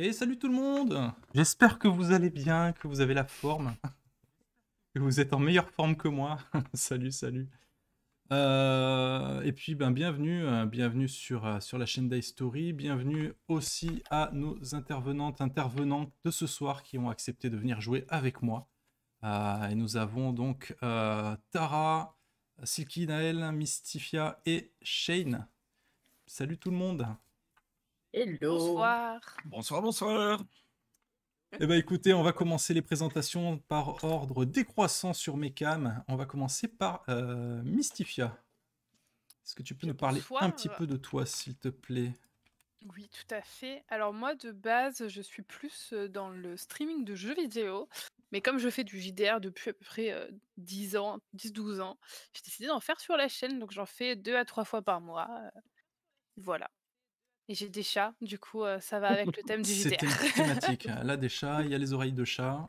Et salut tout le monde J'espère que vous allez bien, que vous avez la forme, que vous êtes en meilleure forme que moi. salut, salut. Euh, et puis ben, bienvenue, euh, bienvenue sur, euh, sur la chaîne Story, bienvenue aussi à nos intervenantes, intervenantes de ce soir qui ont accepté de venir jouer avec moi. et nous avons donc Tara, Silky, Naël, Mystifia et Shane. Salut tout le monde Hello. Bonsoir. Bonsoir, bonsoir. Eh bien, écoutez, on va commencer les présentations par ordre décroissant sur mes cams, On va commencer par euh, Mystifia. Est-ce que tu peux nous parler un petit peu de toi, s'il te plaît Oui, tout à fait. Alors, moi, de base, je suis plus euh, dans le streaming de jeux vidéo. Mais comme je fais du JDR depuis à peu près 10 euh, ans, 10-12 ans, j'ai décidé d'en faire sur la chaîne. Donc, j'en fais deux à trois fois par mois. Voilà. Et j'ai des chats, du coup, ça va avec le thème du JDR. C'était thématique. Là, des chats, il y a les oreilles de chat.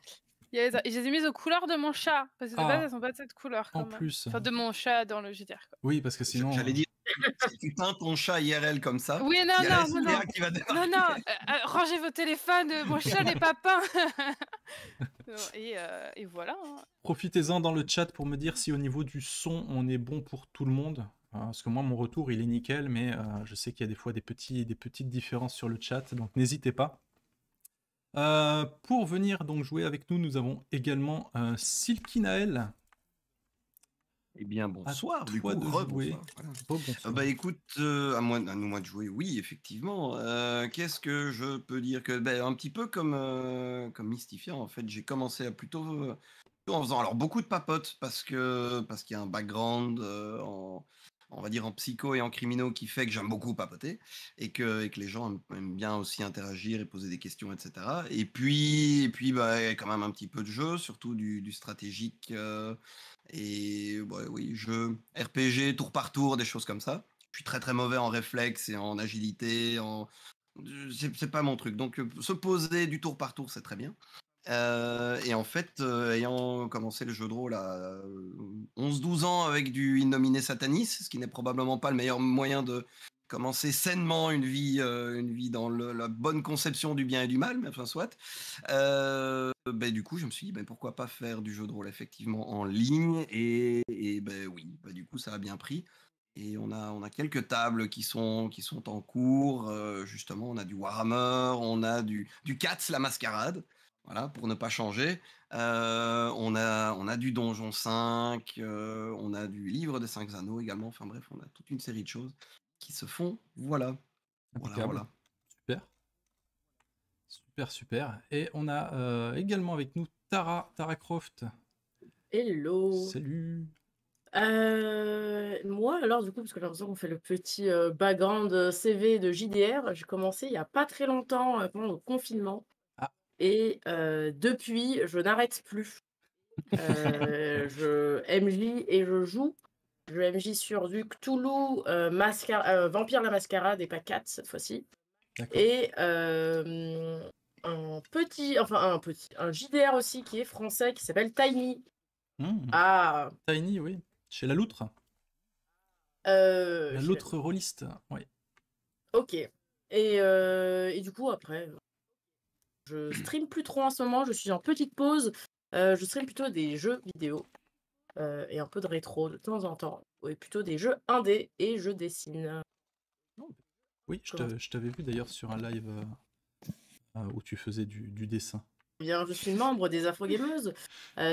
les Je les ai mises aux couleurs de mon chat, parce que de base, ah. elles sont pas de cette couleur. En plus. Enfin, de mon chat dans le JDR. Oui, parce que sinon. J'allais euh, dire, si tu peins ton chat IRL comme ça, Oui, non, non, non, non. Non, euh, non, euh, rangez vos téléphones, mon chat n'est pas peint. et, voilà. Hein. Profitez-en dans le chat pour me dire si au niveau du son, on est bon pour tout le monde. Hein, parce que moi, mon retour, il est nickel, mais euh, je sais qu'il y a des fois des, petits, des petites différences sur le chat, donc n'hésitez pas. Euh, pour venir donc jouer avec nous, nous avons également euh, Silky Naël. Eh bien, bonsoir. Du coup, Bonsoir, ah bah écoute, euh, à, moins, à nous moins de jouer, oui, effectivement. Qu'est-ce que je peux dire que ben Un petit peu comme, comme Mystifiant, en fait, j'ai commencé à plutôt en faisant alors beaucoup de papotes parce que parce qu'il y a un background en on va dire en psycho et en criminaux qui fait que j'aime beaucoup papoter et que, les gens aiment, bien aussi interagir et poser des questions, etc. Et puis, et puis bah, quand même un petit peu de jeu, surtout du, du stratégique euh, et bah, oui, jeu RPG, tour par tour, des choses comme ça. Je suis très très mauvais en réflexe et en agilité, en, c'est pas mon truc. Donc euh, se poser du tour par tour, c'est très bien. Euh, et en fait, euh, ayant commencé le jeu de rôle à 11-12 euh, ans avec du innominé satanis, ce qui n'est probablement pas le meilleur moyen de commencer sainement une vie, une vie dans la bonne conception du bien et du mal, mais enfin soit. Ben, du coup, je me suis dit, ben, pourquoi pas faire du jeu de rôle effectivement en ligne Et, ben oui, ben, du coup, ça a bien pris. Et on a, on a quelques tables qui sont, qui sont en cours. justement, on a du Warhammer, on a du, du Cats, la mascarade. Voilà, pour ne pas changer. Euh, on, a, on a du Donjon 5, euh, on a du Livre des 5 Anneaux également. Enfin bref, on a toute une série de choses qui se font. Voilà. Voilà, voilà. Super. Super, super. Et on a euh, également avec nous Tara, Tara Croft. Hello. Salut. moi, alors du coup, parce que j'ai on fait le petit background CV de JDR, j'ai commencé il n'y a pas très longtemps pendant le confinement. Et depuis, je n'arrête plus. je MJ et je joue. Je MJ sur du Cthulhu, Vampire la Mascara, et pas 4 cette fois-ci. Et un petit, enfin un petit, un JDR aussi qui est français qui s'appelle Tiny. Mmh. Ah. Tiny, oui. Chez la Loutre. la Loutre Rolliste, oui. Ok. Et, et du coup, après, je stream plus trop en ce moment, je suis en petite pause. Euh, je stream plutôt des jeux vidéo euh, et un peu de rétro de temps en temps. Et plutôt des jeux indés et oh. je dessine. Oui, je t'avais vu d'ailleurs sur un live euh, où tu faisais du, dessin. Eh bien, je suis membre des Afro-Gameuses.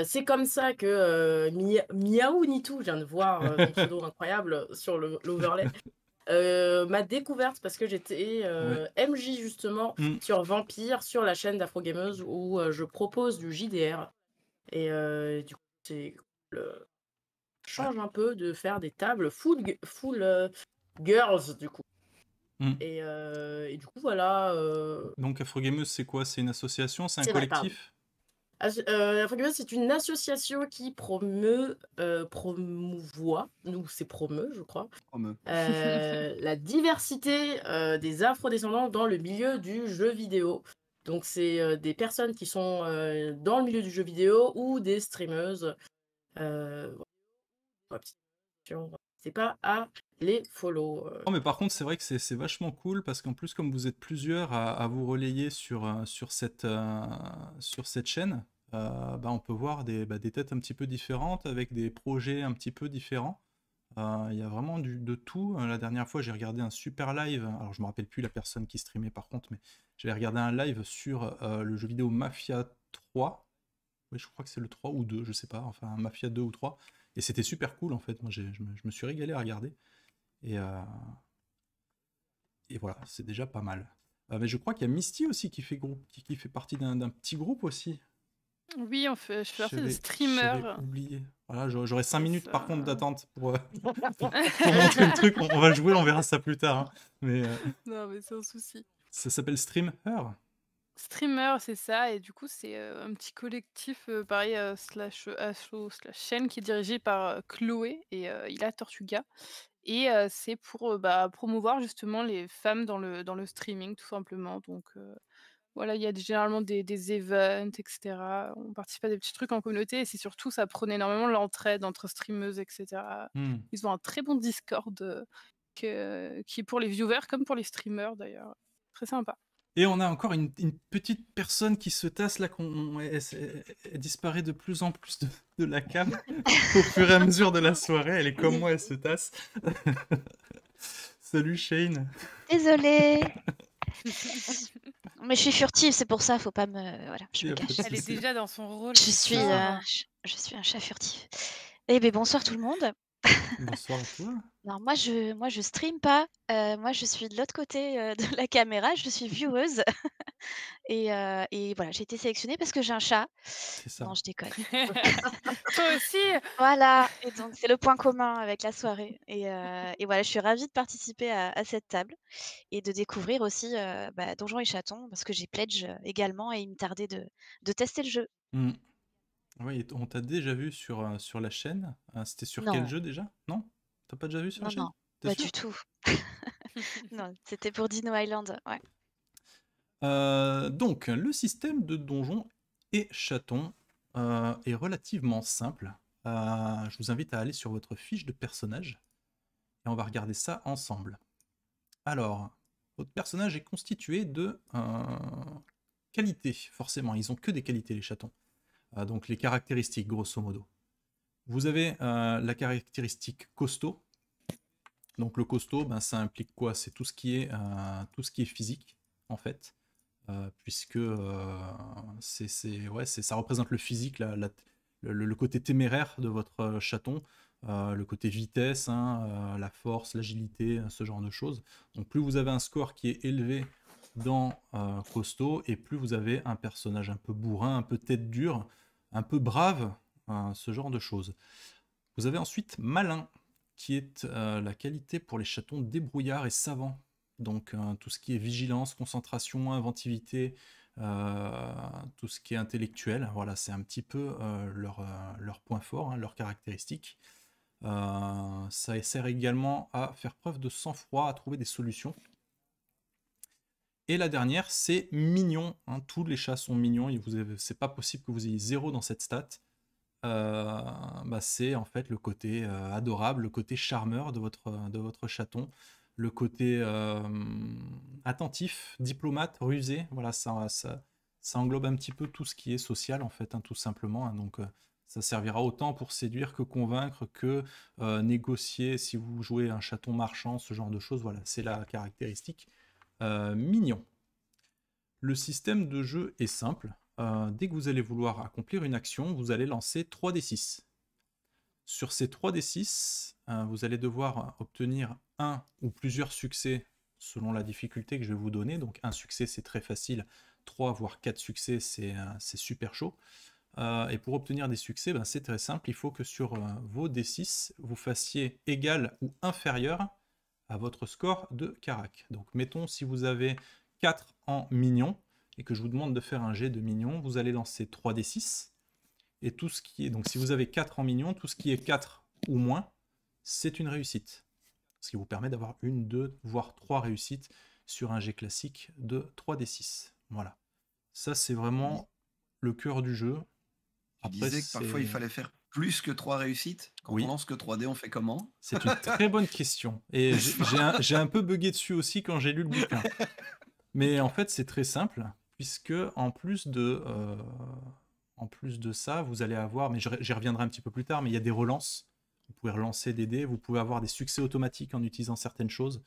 c'est comme ça que Mia, Miaou Nitu vient de voir mon pseudo incroyable sur l'overlay, euh, ma découverte parce que j'étais euh, MJ justement mm. sur Vampire sur la chaîne d'Afro Gameuse où euh, je propose du JDR et du coup c'est le... change un peu de faire des tables full full girls du coup. Mm. Et, du coup voilà. Donc Afro Gameuse c'est quoi C'est une association, c'est un collectif. Ah, euh, c'est une association qui promeut, euh, promouvoit, nous c'est promeut, je crois, euh, la diversité euh, des afrodescendants dans le milieu du jeu vidéo. Donc, c'est des personnes qui sont dans le milieu du jeu vidéo ou des streameuses. c'est pas à les follow. Euh. mais par contre, c'est vrai que c'est vachement cool parce qu'en plus, comme vous êtes plusieurs à, à vous relayer sur, euh, sur, cette, euh, sur cette chaîne, bah, on peut voir des, bah, des, têtes un petit peu différentes avec des projets un petit peu différents. Il y a vraiment du, de tout. La dernière fois, j'ai regardé un super live. Alors, je me rappelle plus la personne qui streamait par contre, mais j'avais regardé un live sur le jeu vidéo Mafia 3. Oui, je crois que c'est le 3 ou 2, je sais pas. Enfin, Mafia 2 ou 3. Et c'était super cool en fait. Moi, je me suis régalé à regarder. Et, euh, et voilà, c'est déjà pas mal. Euh, mais je crois qu'il y a Misty aussi qui fait, groupe, qui, fait partie d'un petit groupe aussi. Oui, on fait, je fais partie de streamer. Oublié. Voilà, j'aurai 5 minutes par contre d'attente pour, euh, montrer le truc. On, va jouer, on verra ça plus tard. Hein. Mais, Non, mais c'est un souci. Ça s'appelle Streamer streamer, c'est ça. Et du coup, c'est un petit collectif, pareil, slash HO, slash chaîne, qui est dirigé par Chloé et il a Tortuga. Et c'est pour bah, promouvoir justement les femmes dans le, dans le streaming, tout simplement. Donc voilà, il y a généralement des, des, events, etc. On participe à des petits trucs en communauté et c'est surtout, ça prône énormément l'entraide entre streameuses, etc. Mmh. Ils ont un très bon Discord que, qui est pour les viewers comme pour les streamers d'ailleurs. Très sympa. Et on a encore une, petite personne qui se tasse là, qu'on, disparaît de plus en plus de, la cam au fur et à mesure de la soirée. Elle est comme moi, elle se tasse. Salut Shane. Désolée. Mais je suis furtive, c'est pour ça, faut pas me. Voilà, je me cache. Elle est déjà dans son rôle. Je suis, euh, je, je, suis un chat furtif. Eh bien, bonsoir tout le monde. Bonsoir à moi je, moi je stream pas. Euh, moi je suis de l'autre côté euh, de la caméra, je suis vieweuse. Euh, et, voilà, j'ai été sélectionnée parce que j'ai un chat. C'est ça. Non, je déconne. toi aussi Voilà, et donc c'est le point commun avec la soirée. Et, voilà, je suis ravie de participer à, cette table et de découvrir aussi Donjon bah, Donjons et Chatons parce que j'ai pledge également et il me tardait de, tester le jeu. Mmh. Oui, on t'a déjà vu sur, euh, sur la chaîne. Hein, c'était sur quel jeu déjà? Non? T'as pas déjà vu sur la chaîne? non, pas du tout. Non, c'était pour Dino Island, ouais. Euh, donc, le système de donjons et chatons euh, est relativement simple. je vous invite à aller sur votre fiche de personnage et on va regarder ça ensemble. Alors, votre personnage est constitué de qualités, forcément. Ils ont que des qualités, les chatons. Euh, donc les caractéristiques grosso modo. Vous avez euh, la caractéristique costaud. Donc le costaud, ben, ça implique quoi C'est tout, ce qui est euh, tout ce qui est physique, en fait. puisque c'est, ouais, ça représente le physique, le, côté téméraire de votre chaton, le côté vitesse, hein, la force, l'agilité, ce genre de choses. Donc plus vous avez un score qui est élevé dans euh, Costaud, et plus vous avez un personnage un peu bourrin, un peu tête dure, un peu brave, euh, ce genre de choses. Vous avez ensuite Malin, qui est euh, la qualité pour les chatons débrouillard et savants. Donc tout ce qui est vigilance, concentration, inventivité, tout ce qui est intellectuel, voilà, c'est un petit peu leur, point fort, hein, leur caractéristique. ça sert également à faire preuve de sang-froid, à trouver des solutions et la dernière, c'est mignon. Hein, tous les chats sont mignons. C'est pas possible que vous ayez zéro dans cette stat. Euh, bah, c'est en fait le côté euh, adorable, le côté charmeur de votre, de votre chaton, le côté euh, attentif, diplomate, rusé. Voilà, ça, ça, ça, englobe un petit peu tout ce qui est social en fait, hein, tout simplement. Hein. donc ça servira autant pour séduire que convaincre que négocier si vous jouez un chaton marchand, ce genre de choses. Voilà, c'est la caractéristique. Euh, mignon. Le système de jeu est simple. Euh, dès que vous allez vouloir accomplir une action, vous allez lancer 3d6. Sur ces 3d6, euh, vous allez devoir obtenir un ou plusieurs succès selon la difficulté que je vais vous donner. Donc un succès, c'est très facile. 3 voire 4 succès, c'est super chaud. et pour obtenir des succès, ben, c'est très simple. Il faut que sur vos D6, vous fassiez égal ou inférieur votre score de Carac. Donc mettons si vous avez 4 en mignon et que je vous demande de faire un jet de mignon, vous allez lancer 3d6 et tout ce qui est donc si vous avez 4 en mignon, tout ce qui est 4 ou moins, c'est une réussite. Ce qui vous permet d'avoir une, deux, voire trois réussites sur un jet classique de 3d6. Voilà. Ça c'est vraiment le cœur du jeu. parfois il fallait faire plus que trois réussites Quand on lance que 3D, on fait comment C'est une très bonne question. Et j'ai un, peu bugué dessus aussi quand j'ai lu le bouquin. Mais en fait, c'est très simple, puisque en plus de, euh, ça, vous allez avoir, mais j'y reviendrai un petit peu plus tard, mais il y a des relances. Vous pouvez relancer des dés, vous pouvez avoir des succès automatiques en utilisant certaines choses.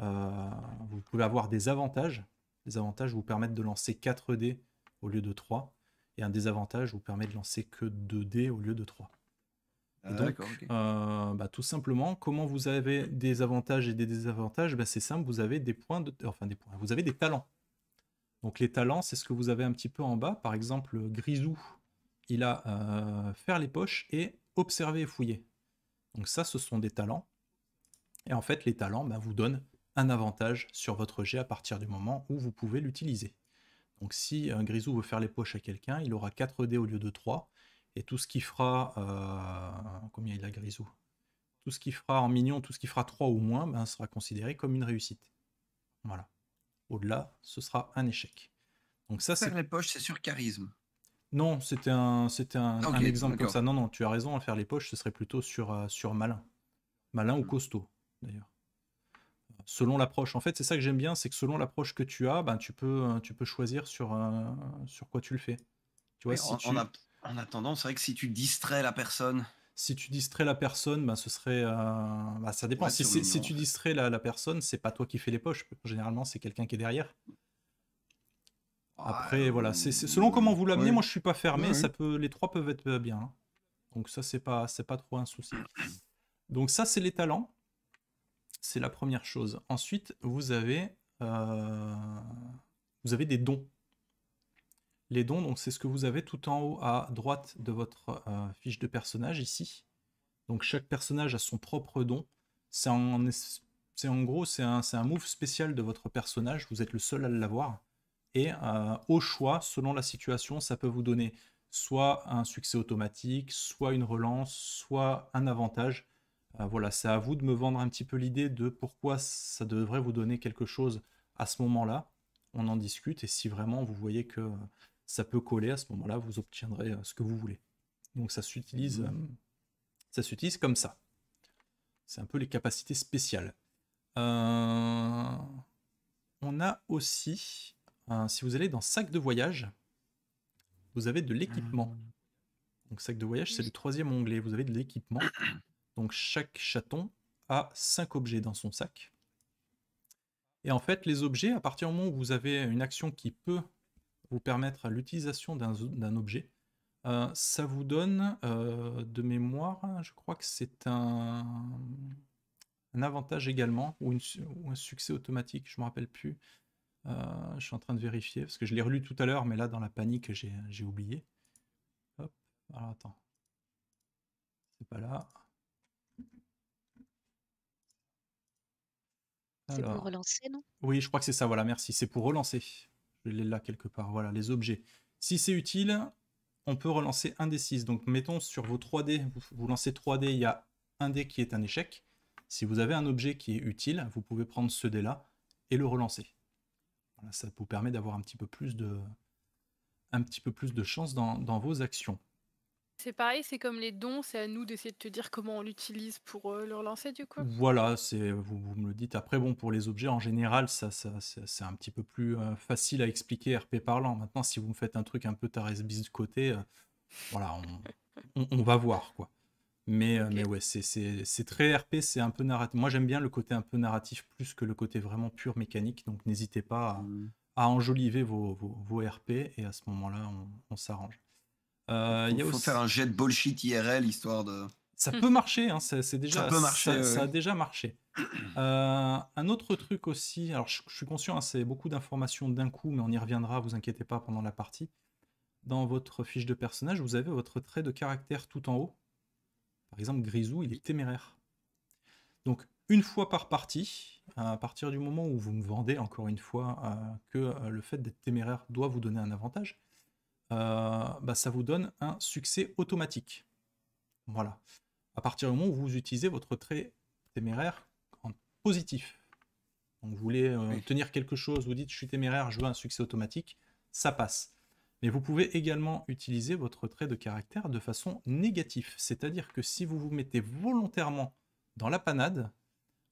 Euh, vous pouvez avoir des avantages. Les avantages vous permettent de lancer 4 dés au lieu de 3 et un désavantage vous permet de lancer que 2 dés au lieu de 3. Ah, donc, euh, bah, tout simplement, comment vous avez des avantages et des désavantages bah, C'est simple, vous avez des points, de... enfin des points, vous avez des talents. Donc les talents, c'est ce que vous avez un petit peu en bas. Par exemple, Grisou, il a euh, faire les poches et observer et fouiller. Donc ça, ce sont des talents. Et en fait, les talents bah, vous donnent un avantage sur votre jet à partir du moment où vous pouvez l'utiliser. Donc si un Grisou veut faire les poches à quelqu'un, il aura 4 dés au lieu de 3. Et tout ce qui fera... Euh, combien il a Grisou Tout ce qui fera en mignon, tout ce qui fera 3 ou moins, ben, sera considéré comme une réussite. Voilà. Au-delà, ce sera un échec. Donc ça, Faire les poches, c'est sur charisme. Non, c'était un, c'était un, exemple comme ça. Non, non, tu as raison, hein, faire les poches, ce serait plutôt sur, euh, sur malin. Malin ou hmm. costaud, d'ailleurs selon l'approche. En fait, c'est ça que j'aime bien, c'est que selon l'approche que tu as, ben, tu, peux, euh, tu peux choisir sur, euh, sur quoi tu le fais. Tu vois, si en, a... en, attendant, c'est vrai que si tu distrais la personne. Si tu distrais la personne, ben, ce serait. Euh, ben, ça dépend. si, tu distrais la, la personne, c'est pas toi qui fais les poches. Généralement, c'est quelqu'un qui est derrière. Après, ah, voilà, c'est selon comment vous l'amenez. Moi, je suis pas fermé. Ça peut, les trois peuvent être bien. Hein. Donc ça, c'est pas, c'est pas trop un souci. Donc ça, c'est les talents c'est la première chose. Ensuite, vous avez, euh, vous avez des dons. Les dons, donc c'est ce que vous avez tout en haut à droite de votre euh, fiche de personnage ici. Donc chaque personnage a son propre don. C'est en, en, gros, c'est un, move spécial de votre personnage. Vous êtes le seul à l'avoir. Et euh, au choix, selon la situation, ça peut vous donner soit un succès automatique, soit une relance, soit un avantage. Euh, voilà, c'est à vous de me vendre un petit peu l'idée de pourquoi ça devrait vous donner quelque chose à ce moment-là. On en discute et si vraiment vous voyez que euh, ça peut coller, à ce moment-là, vous obtiendrez euh, ce que vous voulez. Donc ça s'utilise, mmh. ça s'utilise comme ça. C'est un peu les capacités spéciales. on a aussi, si vous allez dans sac de voyage, vous avez de l'équipement. Mmh. Donc sac de voyage, c'est le troisième onglet. Vous avez de l'équipement. Donc chaque chaton a 5 objets dans son sac. Et en fait, les objets, à partir du moment où vous avez une action qui peut vous permettre l'utilisation d'un objet, euh, ça vous donne euh, de mémoire, hein, je crois que c'est un, avantage également, ou, un succès automatique, je ne me rappelle plus. Euh, je suis en train de vérifier, parce que je l'ai relu tout à l'heure, mais là, dans la panique, j'ai oublié. Hop, alors attends. C'est pas là. relancer, Oui, je crois que c'est ça, voilà, merci. C'est pour relancer. Je l'ai là quelque part, voilà, les objets. Si c'est utile, on peut relancer un des 6. Donc mettons sur vos 3D, vous, lancez 3D, il y a un dé qui est un échec. Si vous avez un objet qui est utile, vous pouvez prendre ce dé-là et le relancer. Voilà, ça vous permet d'avoir un petit peu plus de un petit peu plus de chance dans, dans vos actions. C'est pareil, c'est comme les dons, c'est à nous d'essayer de te dire comment on l'utilise pour euh, le relancer du coup. Voilà, c'est vous, me le dites. Après, bon, pour les objets en général, ça, c'est un petit peu plus euh, facile à expliquer RP parlant. Maintenant, si vous me faites un truc un peu bis de côté, euh, voilà, on, va voir quoi. Mais, mais ouais, c'est très RP, c'est un peu narratif. Moi, j'aime bien le côté un peu narratif plus que le côté vraiment pur mécanique. Donc, n'hésitez pas à, mmh. enjoliver vos, vos, RP et à ce moment-là, on s'arrange. Euh, il faut, faire un jet de bullshit IRL histoire de. Ça peut marcher, hein, c'est déjà. Ça a déjà marché. Euh, un autre truc aussi, alors je, suis conscient, hein, c'est beaucoup d'informations d'un coup, mais on y reviendra, vous inquiétez pas pendant la partie. Dans votre fiche de personnage, vous avez votre trait de caractère tout en haut. Par exemple, Grisou, il est téméraire. Donc, une fois par partie, à partir du moment où vous me vendez, encore une fois, euh, que le fait d'être téméraire doit vous donner un avantage, euh, bah, ça vous donne un succès automatique. Voilà. À partir du moment où vous utilisez votre trait téméraire en positif. Donc vous voulez euh, tenir quelque chose, vous dites je suis téméraire, je veux un succès automatique, ça passe. Mais vous pouvez également utiliser votre trait de caractère de façon négative. C'est-à-dire que si vous vous mettez volontairement dans la panade,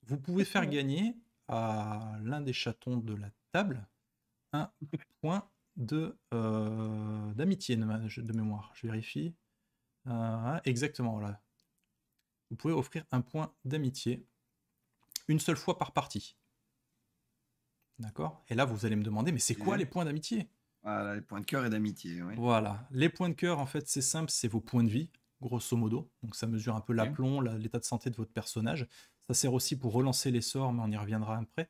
vous pouvez faire gagner à l'un des chatons de la table un point de euh, d'amitié de, mémoire. Je vérifie. Ah, exactement, là Vous pouvez offrir un point d'amitié une seule fois par partie. D'accord Et là, vous allez me demander, mais c'est quoi les points d'amitié les points de cœur et d'amitié. Voilà. Les points de cœur, en fait, c'est simple, c'est vos points de vie, grosso modo. Donc ça mesure un peu l'aplomb, l'état de santé de votre personnage. Ça sert aussi pour relancer les sorts, mais on y reviendra après.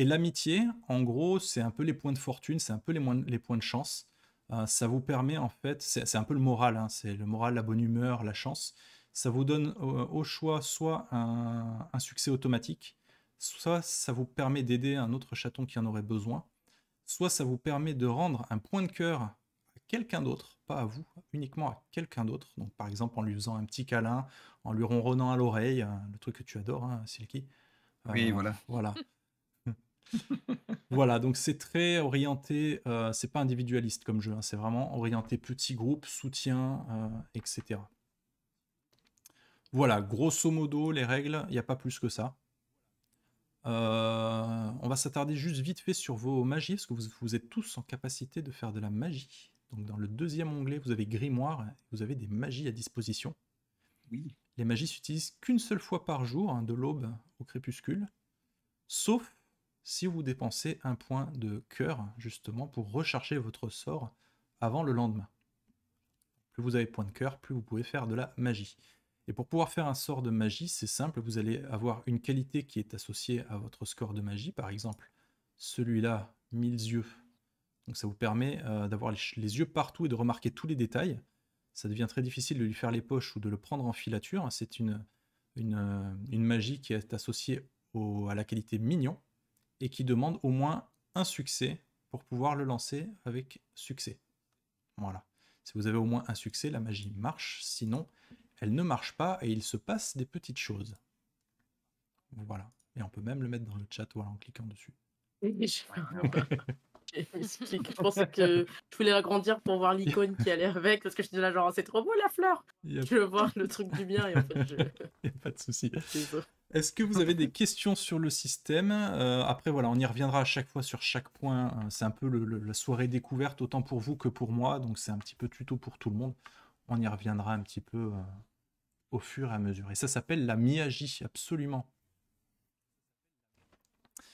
Et l'amitié, en gros, c'est un peu les points de fortune, c'est un peu les, les, points de chance. Euh, ça vous permet, en fait, c'est un peu le moral, hein, c'est le moral, la bonne humeur, la chance. Ça vous donne au choix soit un, succès automatique, soit ça vous permet d'aider un autre chaton qui en aurait besoin, soit ça vous permet de rendre un point de cœur à quelqu'un d'autre, pas à vous, uniquement à quelqu'un d'autre. Donc, par exemple, en lui faisant un petit câlin, en lui ronronnant à l'oreille, hein, le truc que tu adores, hein, Silky. oui, euh, voilà. Voilà. voilà, donc c'est très orienté, euh, c'est pas individualiste comme jeu, hein, c'est vraiment orienté petit groupe, soutien, euh, etc. Voilà, grosso modo, les règles, il n'y a pas plus que ça. Euh, on va s'attarder juste vite fait sur vos magies, parce que vous, êtes tous en capacité de faire de la magie. Donc dans le deuxième onglet, vous avez grimoire, vous avez des magies à disposition. Oui. Les magies s'utilisent qu'une seule fois par jour, hein, de l'aube au crépuscule, sauf si vous dépensez un point de cœur, justement, pour recharger votre sort avant le lendemain. Plus vous avez point de cœur, plus vous pouvez faire de la magie. Et pour pouvoir faire un sort de magie, c'est simple, vous allez avoir une qualité qui est associée à votre score de magie, par exemple celui-là, 1000 yeux. Donc ça vous permet euh, d'avoir les, yeux partout et de remarquer tous les détails. Ça devient très difficile de lui faire les poches ou de le prendre en filature. C'est une, euh, magie qui est associée à la qualité mignon et qui demande au moins un succès pour pouvoir le lancer avec succès. Voilà. Si vous avez au moins un succès, la magie marche, sinon elle ne marche pas et il se passe des petites choses. Voilà. Et on peut même le mettre dans le chat en cliquant dessus. je pense que je voulais agrandir pour voir l'icône qui allait avec parce que je disais là genre c'est trop beau la fleur. Je veux voir le truc du bien et en fait je. a pas de souci. Est-ce que vous avez des questions sur le système euh, Après, voilà, on y reviendra à chaque fois sur chaque point. Euh, c'est un peu la soirée découverte, autant pour vous que pour moi. Donc, c'est un petit peu tuto pour tout le monde. On y reviendra un petit peu euh, au fur et à mesure. Et ça s'appelle la Miyagi, absolument.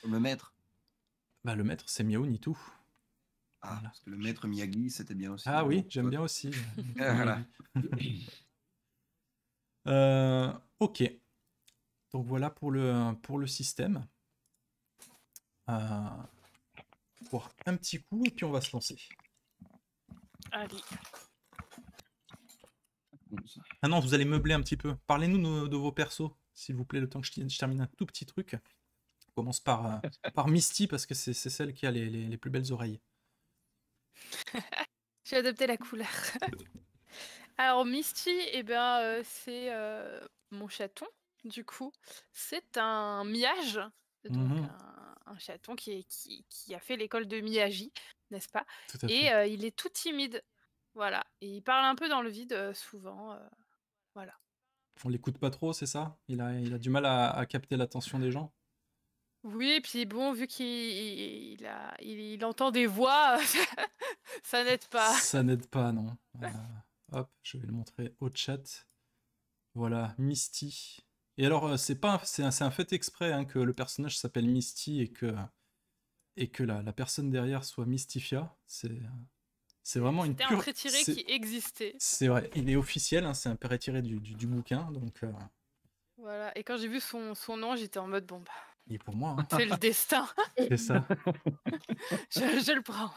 Le maître bah, le maître, c'est miaou Nitu. Ah, parce que le maître Miyagi, c'était bien aussi. Ah oui, j'aime bien aussi. voilà. ok. Donc voilà pour le, pour le système. Euh, pour un petit coup et puis on va se lancer. Allez. Ah non, vous allez meubler un petit peu. Parlez-nous de, vos persos, s'il vous plaît, le temps que je, termine un tout petit truc. commence par, euh, par Misty parce que c'est celle qui a les, plus belles oreilles. J'ai adopté la couleur. Alors Misty, et eh ben, euh, c'est mon chaton du coup, c'est un miage, mmh un, chaton qui, a fait l'école de Miyagi, n'est-ce pas Et euh, il est tout timide, voilà. Et il parle un peu dans le vide euh, souvent, euh, voilà. On l'écoute pas trop, c'est ça il a, du mal à, capter l'attention des gens oui, et puis bon, vu qu'il il, entend des voix, ça n'aide pas. Ça n'aide pas, non. hop, je vais le montrer au chat. Voilà, Misty, et alors, euh, c'est pas, c'est un, un, fait exprès hein, que le personnage s'appelle Misty et que et que la, la personne derrière soit Mystifia. C'est c'est vraiment une pure. un prétiré qui existait. C'est vrai, il est officiel, hein, c'est un prétiré du, du, du, bouquin, donc. Euh, voilà. Et quand j'ai vu son, son nom, j'étais en mode bon bah. pour moi. Hein. C'est le destin. c'est ça. je, je le prends.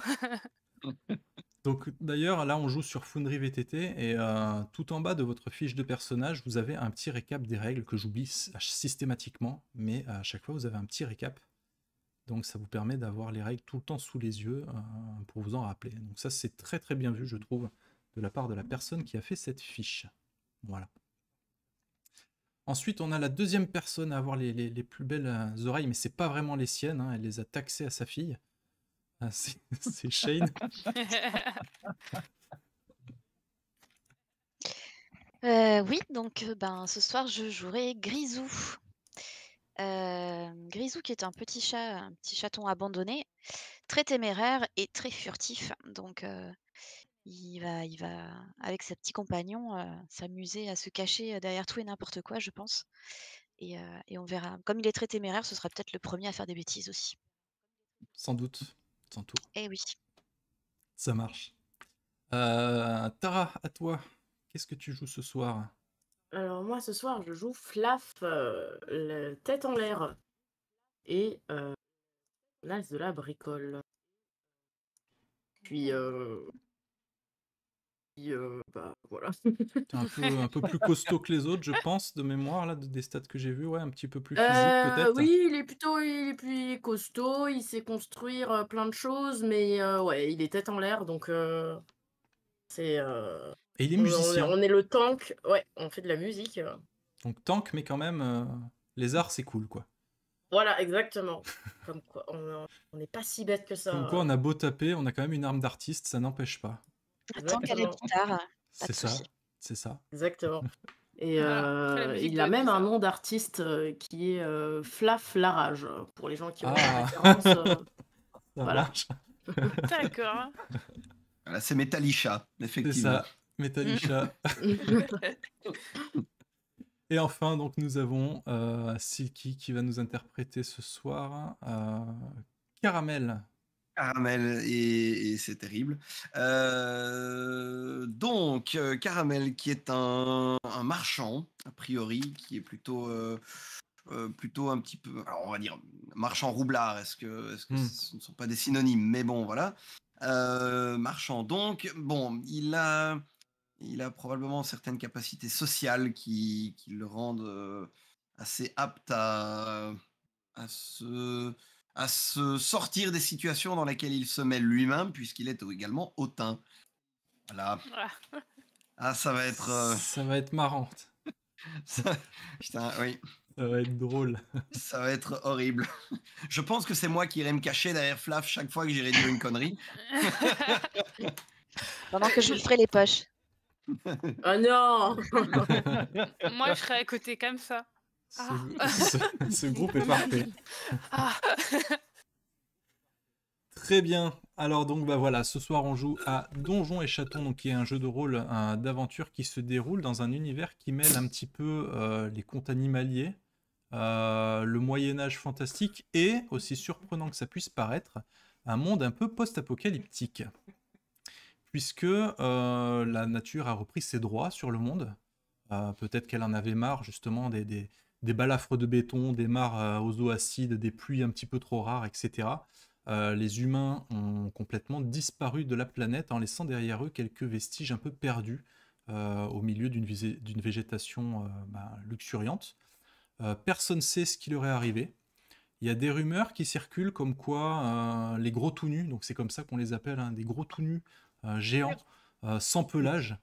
Donc d'ailleurs, là, on joue sur Foundry VTT et euh, tout en bas de votre fiche de personnage, vous avez un petit récap des règles que j'oublie systématiquement, mais à chaque fois, vous avez un petit récap. Donc ça vous permet d'avoir les règles tout le temps sous les yeux euh, pour vous en rappeler. Donc ça, c'est très très bien vu, je trouve, de la part de la personne qui a fait cette fiche. Voilà. Ensuite, on a la deuxième personne à avoir les, plus belles euh, oreilles, mais ce n'est pas vraiment les siennes. Hein. elle les a taxées à sa fille. Ah, c'est Shane. Euh, oui, donc euh, ben, ce soir, je jouerai Grisou. Euh, Grisou qui est un petit chat, un petit chaton abandonné, très téméraire et très furtif. Donc il va, il va avec ses petits compagnons s'amuser à se cacher derrière tout et n'importe quoi, je pense. et on verra. Comme il est très téméraire, ce sera peut-être le premier à faire des bêtises aussi. Sans doute. Son Eh oui. Ça marche. Euh, Tara, à toi, qu'est-ce que tu joues ce soir Alors moi ce soir je joue Flaf, euh, tête en l'air et euh, l'as de la bricole. Puis bah, voilà. un peu, plus costaud que les autres, je pense, de mémoire, là, des stats que j'ai vu ouais, un petit peu plus physique peut-être. Oui, il est plutôt il est plus costaud, il sait construire plein de choses, mais ouais, il est tête en l'air, donc c'est. Et il est musicien. On, est le tank, ouais, on fait de la musique. Donc tank, mais quand même, les arts, c'est cool, quoi. Voilà, exactement. Comme quoi, on n'est pas si bête que ça. quoi, hein. on a beau taper, on a quand même une arme d'artiste, ça n'empêche pas. Attends qu'elle est plus tard. C'est ça, c'est ça. Exactement. Et euh, il a même un nom d'artiste euh, qui est euh, Flaf Larage, pour les gens qui ont la ah. référence. Euh, voilà. D'accord. Voilà, c'est Metallica, effectivement. C'est ça, Metallica. Et enfin, donc, nous avons Silky qui va nous interpréter ce soir Caramel Caramel, et, c'est terrible. Euh, donc, euh, Caramel, qui est un, marchand, a priori, qui est plutôt, euh, plutôt un petit peu, alors on va dire, marchand roublard, est-ce que, mmh. -ce, ne sont pas des synonymes Mais bon, voilà. marchand, donc, bon, il a, il a probablement certaines capacités sociales qui, le rendent assez apte à, à se à se sortir des situations dans lesquelles il se mêle lui-même, puisqu'il est également hautain. Voilà. Ah, ça va être. Euh, ça va être marrant. Putain, oui. Ça va être drôle. ça va être horrible. Je pense que c'est moi qui irai me cacher derrière Flav chaque fois que j'irai dire une connerie. Pendant que je vous ferai les poches. oh non Moi, je serai à côté comme ça. Ce, ah. groupe est parfait. Ah. Très bien. Alors donc bah voilà, ce soir on joue à Donjon et Chatons, qui est un jeu de rôle euh, d'aventure qui se déroule dans un univers qui mêle un petit peu euh, les contes animaliers, euh, le Moyen Âge fantastique et, aussi surprenant que ça puisse paraître, un monde un peu post-apocalyptique, puisque la nature a repris ses droits sur le monde. Peut-être qu'elle en avait marre justement des, des balafres de béton, des mares euh, aux eaux acides, des pluies un petit peu trop rares, etc. Euh, les humains ont complètement disparu de la planète en laissant derrière eux quelques vestiges un peu perdus euh, au milieu d'une végétation ben, luxuriante. personne ne sait ce qui leur est arrivé. Il y a des rumeurs qui circulent comme quoi les gros tout nus, donc c'est comme ça qu'on les appelle, hein, des gros tout nus géants sans pelage,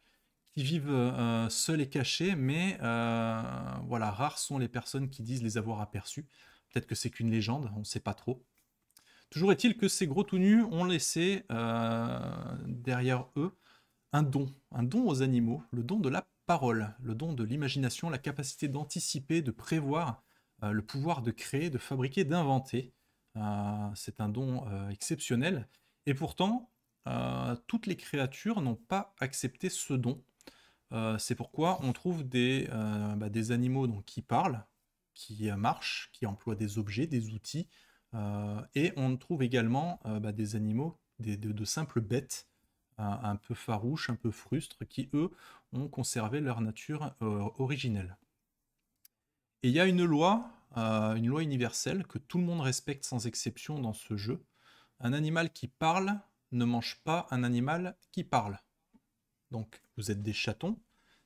qui vivent euh, seuls et cachés, mais euh, voilà, rares sont les personnes qui disent les avoir aperçus. Peut-être que c'est qu'une légende, on ne sait pas trop. Toujours est-il que ces gros tout nus ont laissé euh, derrière eux un don, un don aux animaux, le don de la parole, le don de l'imagination, la capacité d'anticiper, de prévoir, le pouvoir de créer, de fabriquer, d'inventer. c'est un don exceptionnel. Et pourtant, toutes les créatures n'ont pas accepté ce don euh, c'est pourquoi on trouve des, euh, bah, animaux qui parlent, qui euh, marchent, qui emploient des objets, des outils, et on trouve également bah, des animaux, de, simples bêtes, un, un, peu farouches, un peu frustres, qui eux ont conservé leur nature originelle. Et il y a une loi, une loi universelle que tout le monde respecte sans exception dans ce jeu. Un animal qui parle ne mange pas un animal qui parle. Donc vous êtes des chatons,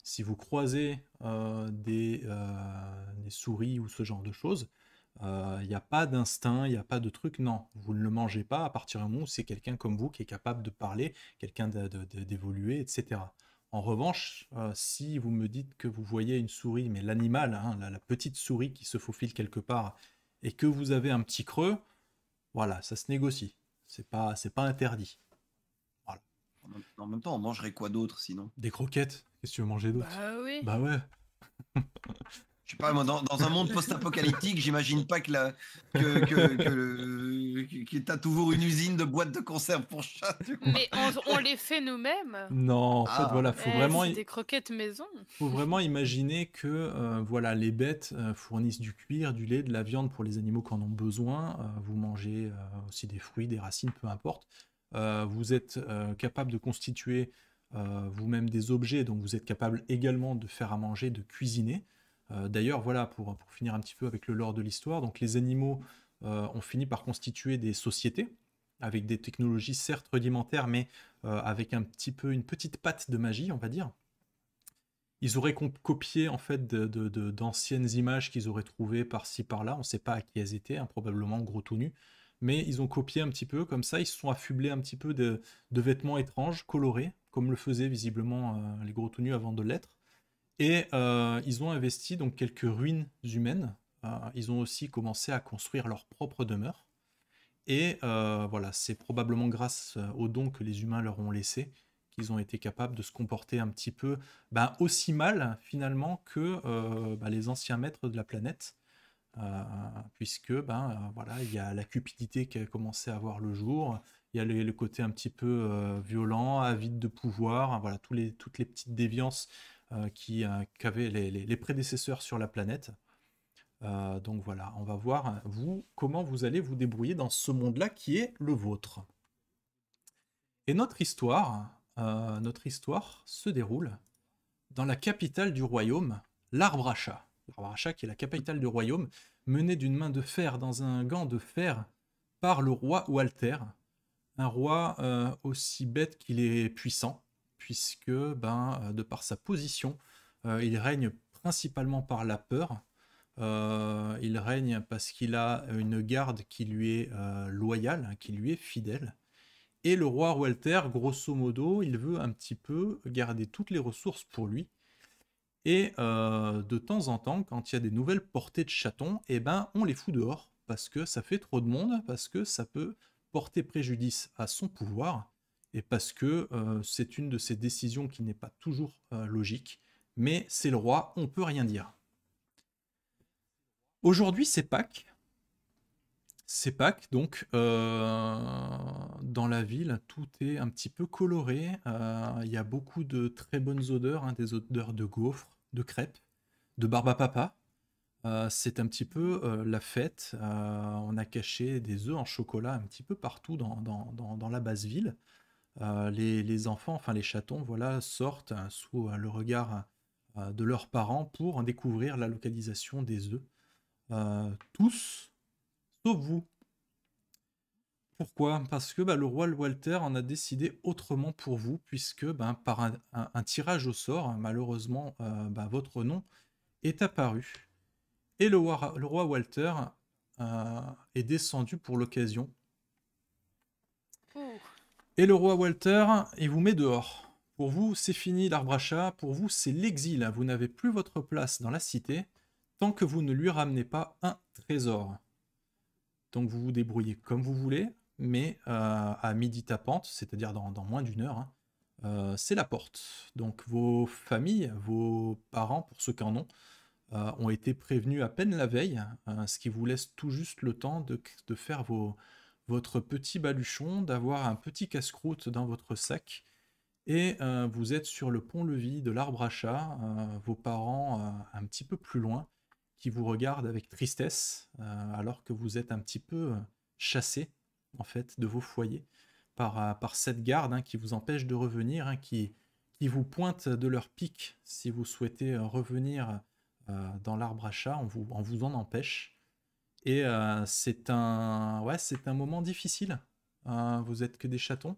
si vous croisez euh, euh, des, souris ou ce genre de choses, il euh, n'y a pas d'instinct, il n'y a pas de truc, non, vous ne le mangez pas à partir du moment où c'est quelqu'un comme vous qui est capable de parler, quelqu'un d'évoluer, etc. En revanche, si vous me dites que vous voyez une souris, mais l'animal, hein, la, petite souris qui se faufile quelque part, et que vous avez un petit creux, voilà, ça se négocie. C'est pas, pas interdit. En même temps, on mangerait quoi d'autre sinon Des croquettes. Qu'est-ce que tu veux manger d'autre Bah oui. Bah ouais. Je sais pas, moi, dans, un monde post-apocalyptique, j'imagine pas que, la, que, que, toujours une usine de boîtes de conserve pour chat. Mais on, les fait nous-mêmes. Non, en fait, ah. voilà, faut eh, vraiment. des croquettes maison. Faut vraiment imaginer que, euh, voilà, les bêtes euh, fournissent du cuir, du lait, de la viande pour les animaux qui en ont besoin. Euh, vous mangez aussi des fruits, des racines, peu importe. vous êtes capable de constituer euh, vous-même des objets, donc vous êtes capable également de faire à manger, de cuisiner. Euh, d'ailleurs, voilà, pour, pour, finir un petit peu avec le lore de l'histoire, donc les animaux euh, ont fini par constituer des sociétés, avec des technologies certes rudimentaires, mais avec un petit peu une petite patte de magie, on va dire. Ils auraient copié en fait d'anciennes de, images qu'ils auraient trouvées par-ci par-là. On ne sait pas à qui elles étaient, hein, probablement gros tout nus. Mais ils ont copié un petit peu comme ça. Ils se sont affublés un petit peu de, vêtements étranges, colorés, comme le faisaient visiblement euh, les gros tenus avant de l'être. Et euh, ils ont investi donc quelques ruines humaines. Euh, ils ont aussi commencé à construire leur propre demeure. Et voilà, c'est probablement grâce aux dons que les humains leur ont laissés qu'ils ont été capables de se comporter un petit peu ben, aussi mal finalement que ben, les anciens maîtres de la planète, puisque ben voilà il y a la cupidité qui a commencé à voir le jour, il y a le, côté un petit peu euh, violent, avide de pouvoir, hein, voilà, les, toutes les petites déviances euh, qui, euh, qu'avaient les, prédécesseurs sur la planète. donc voilà, on va voir hein, vous comment vous allez vous débrouiller dans ce monde-là qui est le vôtre. Et notre histoire, notre histoire se déroule dans la capitale du royaume, l'arbre à L'arbre à qui est la capitale du royaume, menée d'une main de fer dans un gant de fer par le roi Walter, un roi euh, aussi bête qu'il est puissant, puisque ben, euh, de par sa position, euh, il règne principalement par la peur. il règne parce qu'il a une garde qui lui est loyale, hein, qui lui est fidèle. Et le roi Walter, grosso modo, il veut un petit peu garder toutes les ressources pour lui. Et de temps en temps, quand il y a des nouvelles portées de chatons, eh ben, on les fout dehors parce que ça fait trop de monde, parce que ça peut porter préjudice à son pouvoir et parce que euh, c'est une de ces décisions qui n'est pas toujours euh, logique, mais c'est le roi, on peut rien dire. Aujourd'hui, c'est Pâques. C'est Pâques, donc euh, dans la ville, tout est un petit peu coloré. Il y a beaucoup de très bonnes odeurs, hein, des odeurs de gaufres, de crêpes, de barbe euh, c'est un petit peu euh, la fête. Euh, on a caché des œufs en chocolat un petit peu partout dans, la basse ville. Les, enfants, enfin les chatons, voilà, sortent hein, sous le regard de leurs parents pour découvrir la localisation des œufs. tous, sauf vous. Pourquoi Parce que bah, le roi Walter en a décidé autrement pour vous, puisque bah, par un, tirage au sort, malheureusement, bah, votre nom est apparu. Et le roi, Walter euh, est descendu pour l'occasion. Et le roi Walter, il vous met dehors. Pour vous, c'est fini l'arbre à chat. Pour vous, c'est l'exil. Vous n'avez plus votre place dans la cité tant que vous ne lui ramenez pas un trésor. Donc vous vous débrouillez comme vous voulez, mais euh, à midi tapante, c'est-à-dire dans, moins d'une heure, hein, euh, c'est la porte. Donc vos familles, vos parents, pour ceux qui en ont, euh, ont été prévenus à peine la veille, euh, ce qui vous laisse tout juste le temps de, faire votre petit baluchon, d'avoir un petit casse-croûte dans votre sac, et euh, vous êtes sur le pont-levis de l'arbre à chat, vos parents un petit peu plus loin, qui vous regardent avec tristesse, alors que vous êtes un petit peu chassé, en fait, de vos foyers, par, cette garde hein, qui vous empêche de revenir, hein, qui, vous pointe de leur pic si vous souhaitez revenir euh, dans l'arbre à chat, on vous, vous en empêche. Et euh, c'est un, ouais, c'est un moment difficile. Euh, vous êtes que des chatons.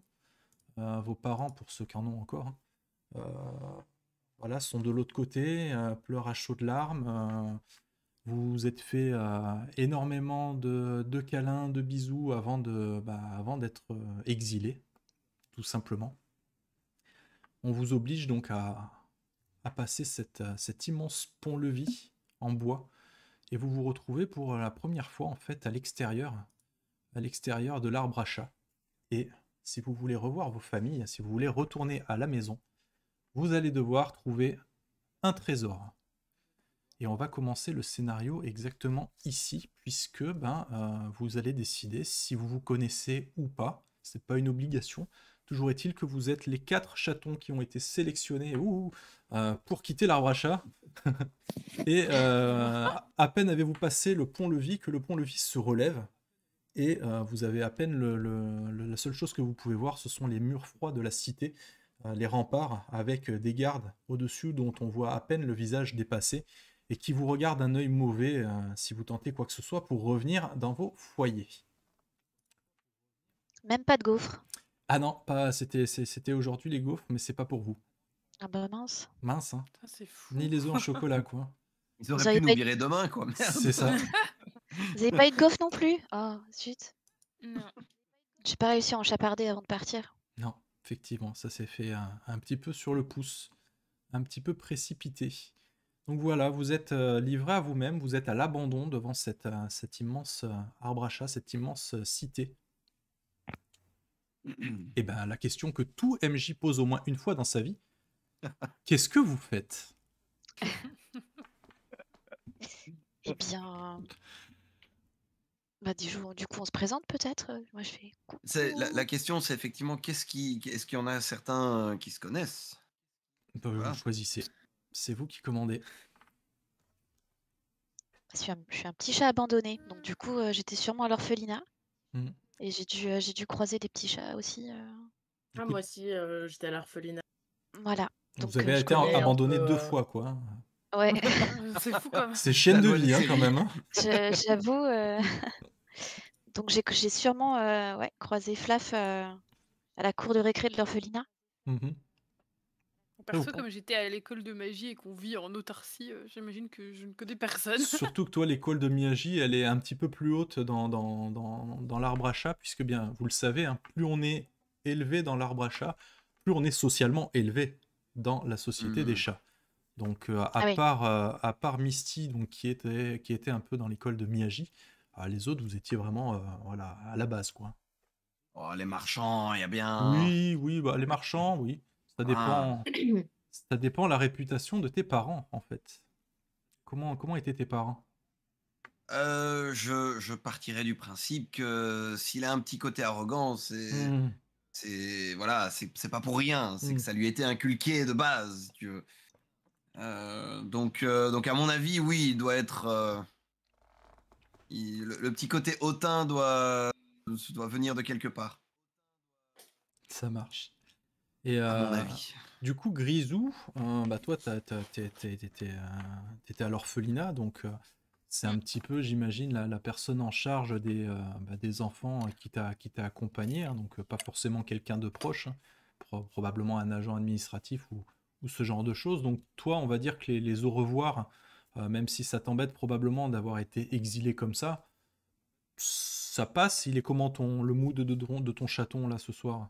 vos parents, pour ceux qui en ont encore, hein, voilà, sont de l'autre côté, pleurent à chaudes larmes. vous êtes fait énormément de, câlins, de bisous avant de, bah, avant d'être exilés, tout simplement. On vous oblige donc à, passer euh, cet immense pont-levis en bois. Et vous vous retrouvez pour euh, la première fois en fait à l'extérieur, à l'extérieur de l'arbre à chat. Et si vous voulez revoir vos familles, si vous voulez retourner à la maison, vous allez devoir trouver un trésor. Et on va commencer le scénario exactement ici, puisque ben, euh, vous allez décider si vous vous connaissez ou pas. C'est pas une obligation, Toujours est-il que vous êtes les quatre chatons qui ont été sélectionnés euh, pour quitter l'arbre à chat. et euh, à peine avez-vous passé le pont-levis que le pont-levis se relève. Et euh, vous avez à peine la seule chose que vous pouvez voir, ce sont les murs froids de la cité, les remparts avec des gardes au-dessus dont on voit à peine le visage dépassé et qui vous regardent d'un œil mauvais si vous tentez quoi que ce soit pour revenir dans vos foyers. Même pas de gaufres. Ah non, pas c'était c'était aujourd'hui les gaufres, mais c'est pas pour vous. Ah bah mince. Mince hein. Ah, c'est fou. Ni les œufs en chocolat quoi. Ils auraient pu nous virer demain quoi. C'est ça. Vous n'avez pas eu de gaufres non plus Oh zut. Non. J'ai pas réussi à en chaparder avant de partir. Non, effectivement, ça s'est fait un, petit peu sur le pouce, un petit peu précipité. Donc voilà, vous êtes euh, livré à vous-même, vous êtes à l'abandon devant cette, euh, cette immense euh, arbre à chat, cette immense cité et eh ben la question que tout MJ pose au moins une fois dans sa vie, qu'est-ce que vous faites Eh bien, bah, du, coup, on se présente peut-être Moi, je fais. La, la, question, c'est effectivement qu'est-ce qui, est-ce qu'il y en a certains euh, qui se connaissent Vous choisissez. C'est vous qui commandez. Je suis, un, petit chat abandonné, donc du coup, euh, j'étais sûrement à l'orphelinat. Mmh. Et j'ai dû, euh, j'ai dû croiser des petits chats aussi. Euh. Ah, moi aussi, euh, j'étais à l'orphelinat. Voilà. Donc, Vous avez été abandonné deux fois, quoi. Hein. Ouais. c'est fou quand même. C'est chienne de vie, hein, quand même. Hein. J'avoue. Donc j'ai sûrement croisé Flaff à la cour de récré de l'orphelinat. Mmh Perso, comme j'étais à l'école de magie et qu'on vit en autarcie, euh, j'imagine que je ne connais personne. Surtout que toi, l'école de Miyagi, elle est un petit peu plus haute dans, dans, l'arbre à chat, puisque bien, vous le savez, hein, plus on est élevé dans l'arbre à chat, plus on est socialement élevé dans la société des hmm. chats. Donc, euh, à, ah part, euh, à part Misty, donc, qui, était, qui était un peu dans l'école de Miyagi, ah, les autres, vous étiez vraiment voilà, à la base. quoi. Oh, les marchands, il y a bien. Oui, oui, bah, les marchands, oui. Ça dépend. Ah. Ça dépend la réputation de tes parents, en fait. Comment, comment étaient tes parents euh, je, je, partirais du principe que s'il a un petit côté arrogant, c'est. Hmm. C'est voilà, c'est pas pour rien, c'est hmm. que ça lui était inculqué de base. tu euh, donc, euh, donc à mon avis, oui, il doit être le, le, petit côté hautain doit doit venir de quelque part. Ça marche. Et euh, du coup, Grisou, hein, bah toi, étais euh, à l'orphelinat, donc euh, c'est un petit peu, j'imagine, la, personne en charge des, bah, des enfants qui t'a accompagné, hein, donc pas forcément quelqu'un de proche, hein, probablement un agent administratif ou, ce genre de choses. Donc toi, on va dire que les, au revoir, même si ça t'embête probablement d'avoir été exilé comme ça, ça passe. Il est comment ton, le mood de, de ton chaton là ce soir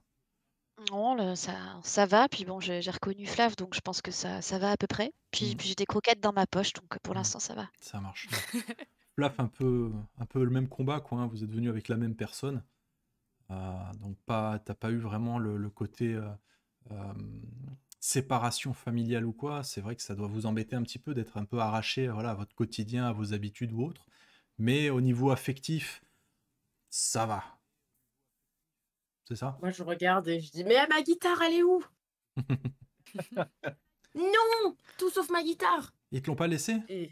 non, ça ça va, puis bon, j'ai reconnu Flav, donc je pense que ça ça va à peu près. Puis mmh. j'ai des croquettes dans ma poche, donc euh, pour mmh. l'instant, ça va. Ça marche. Flav, un peu, un peu le même combat, quoi. Hein. Vous êtes venu avec la même personne. Euh, donc, pas, t'as pas eu vraiment le, côté euh, séparation familiale ou quoi. C'est vrai que ça doit vous embêter un petit peu d'être un peu arraché voilà, à votre quotidien, à vos habitudes ou autres. Mais au niveau affectif, ça va ça Moi, je regarde et je dis Mais ma guitare, elle est où Non Tout sauf ma guitare Ils te l'ont pas laissé et...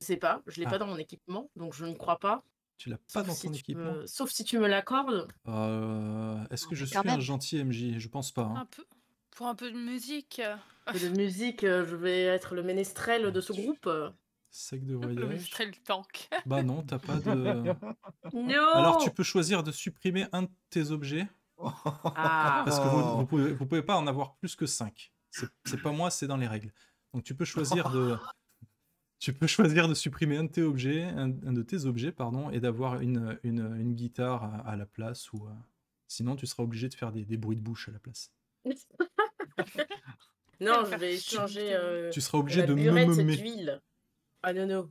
Je sais pas, je l'ai ah. pas dans mon équipement, donc je ne crois pas. Tu l'as pas dans ton équipement Sauf si tu me l'accordes. Euh, est-ce que je suis un gentil MJ Je pense pas. Hein. Un peu... Pour un peu de musique. Pour de musique, euh, je vais être le ménestrel de ce groupe. Sac de voyage. le tank. Bah non, t'as pas de. Alors tu peux choisir de supprimer un de tes objets. Ah. Parce que oh. vous, pouvez, pas en avoir plus que 5. C'est pas moi, c'est dans les règles. Donc tu peux choisir de. Tu peux choisir de supprimer un de tes objets, un, de tes objets pardon, et d'avoir une, guitare à, la place ou euh, sinon tu seras obligé de faire des, des bruits de bouche à la place. non, je vais changer. Euh, tu seras obligé de me, ah non, non.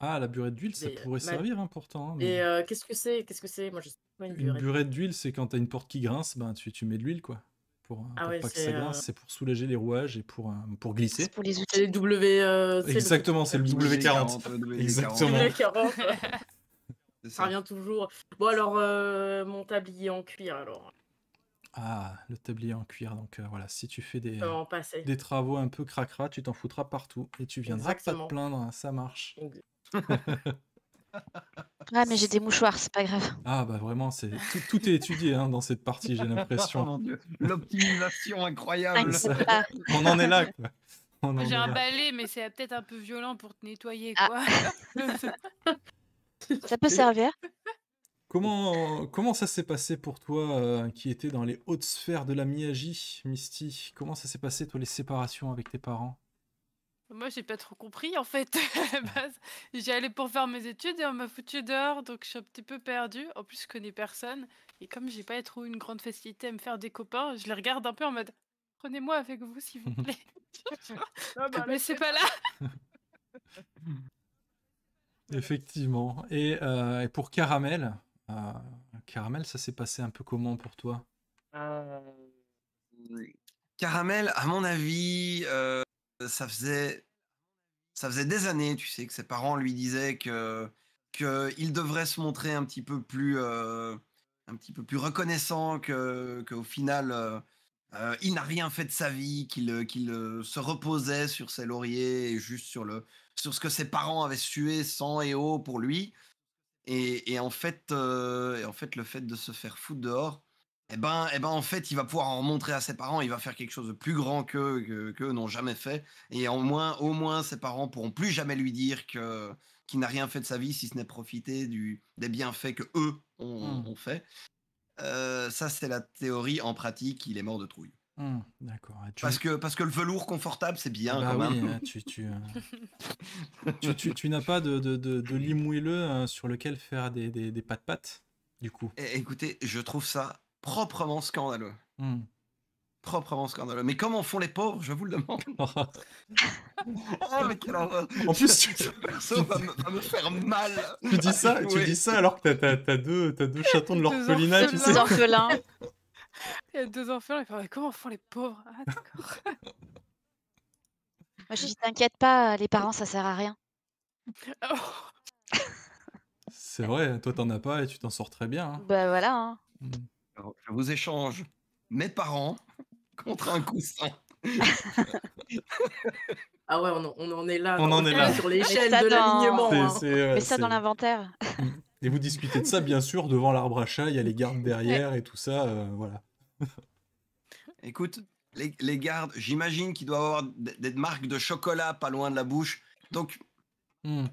Ah, la burette d'huile, ça pourrait servir hein, pourtant. Hein, mais... Et euh, qu'est-ce que c'est Qu'est-ce que c'est Moi, je une burette. d'huile, c'est quand t'as une porte qui grince, ben tu, tu mets de l'huile quoi. Pour, ah pas que ça euh, grince, c'est pour soulager les rouages et pour, euh, pour glisser. C'est pour les W. Exactement, c'est le W40. Exactement. W40. ça revient toujours. Bon alors, mon tablier en cuir alors. Ah, le tablier en cuir. Donc euh, voilà, si tu fais des, des travaux un peu cracra, tu t'en foutras partout et tu viendras pas te plaindre, hein, ça marche. ah, mais j'ai des mouchoirs, c'est pas grave. Ah, bah vraiment, c'est tout, est étudié hein, dans cette partie, j'ai l'impression. Oh, L'optimisation incroyable. Ah, On en est là. J'ai un balai, mais c'est peut-être un peu violent pour te nettoyer, ah. quoi. ça peut servir. Comment, ça s'est passé pour toi euh, qui étais dans les hautes sphères de la Miyagi, Misty Comment ça s'est passé, toi, les séparations avec tes parents Moi, j'ai pas trop compris en fait. j'ai allé pour faire mes études et on m'a foutu dehors, donc je suis un petit peu perdu. En plus, je connais personne. Et comme j'ai pas trop une grande facilité à me faire des copains, je les regarde un peu en mode Prenez-moi avec vous, s'il vous plaît. Ah bah, Mais c'est pas là Effectivement. Et, euh, et pour Caramel, ah, caramel, ça s'est passé un peu comment pour toi euh, Caramel, à mon avis, euh, ça faisait ça faisait des années, tu sais, que ses parents lui disaient qu'il devrait se montrer un petit peu plus euh, un petit peu plus reconnaissant que qu'au final il n'a rien fait de sa vie, qu'il se reposait sur ses lauriers et juste sur le sur ce que ses parents avaient sué sang et eau pour lui. Et, en fait, euh, et en fait, le fait de se faire foutre dehors, eh ben, eh ben, en fait, il va pouvoir en montrer à ses parents, il va faire quelque chose de plus grand qu'eux que, n'ont jamais fait, et au moins, au moins, ses parents pourront plus jamais lui dire que qu'il n'a rien fait de sa vie si ce n'est profiter des bienfaits que eux ont, mmh. fait. Euh, ça, c'est la théorie. En pratique, il est mort de trouille. Hmm, d'accord. Parce, que, parce que le velours confortable, c'est bien bah quand même. Hein, euh, tu, tu, tu, n'as pas de, de, lit moelleux hein, sur lequel faire des, des, des pattes du coup. Eh, écoutez, je trouve ça proprement scandaleux. Hmm. Proprement scandaleux. Mais comment font les pauvres, je vous le demande. Oh, mais En plus, tu... ce perso va me, faire mal. Tu dis ça, tu dis ça alors que t'as as, deux, deux chatons de l'orphelinat, tu sais. Il y a deux enfants, il comment font les pauvres Ah, d'accord. Moi, je dis, t'inquiète pas, euh, les parents, ça sert à rien. C'est vrai, toi, t'en as pas et tu t'en sors très bien. ben voilà. Hein. Mm. je vous échange mes parents contre un coussin. Ah ouais, on, en- on est là. On est là. Sur l'échelle de l'alignement. Hein. ça dans l'inventaire. Mm. Et vous discutez de ça, bien sûr, devant l'arbre à chat, il y a les gardes derrière et tout ça, euh, voilà. Écoute, les, gardes, j'imagine qu'ils doivent avoir des marques de chocolat pas loin de la bouche. Donc, hmm.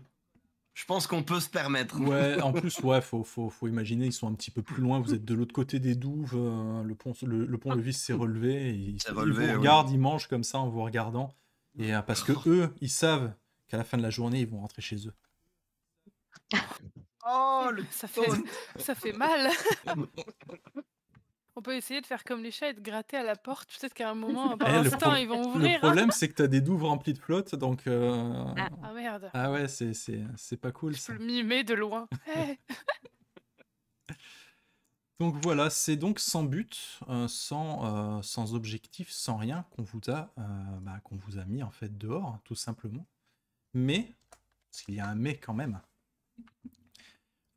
je pense qu'on peut se permettre. Ouais, en plus, ouais, faut, faut, imaginer, ils sont un petit peu plus loin. Vous êtes de l'autre côté des douves. Euh, le pont, le, vis pont s'est relevé. Ils, vous regardent, ils mangent comme ça en vous regardant. Et euh, parce que eux, ils savent qu'à la fin de la journée, ils vont rentrer chez eux. Oh, ça, fait... Oh. ça fait mal. On peut essayer de faire comme les chats et de gratter à la porte. Peut-être qu'à un moment, par eh, instant, ils vont ouvrir. Le problème, c'est que tu as des douves remplies de flotte, donc. Euh, ah. ah. merde. Ah ouais, c'est pas cool. Je peux le mimer de loin. Eh. donc voilà, c'est donc sans but, euh, sans, euh, sans objectif, sans rien qu'on vous, a, bah, qu'on vous a mis en fait dehors, tout simplement. Mais, parce qu'il y a un mais quand même,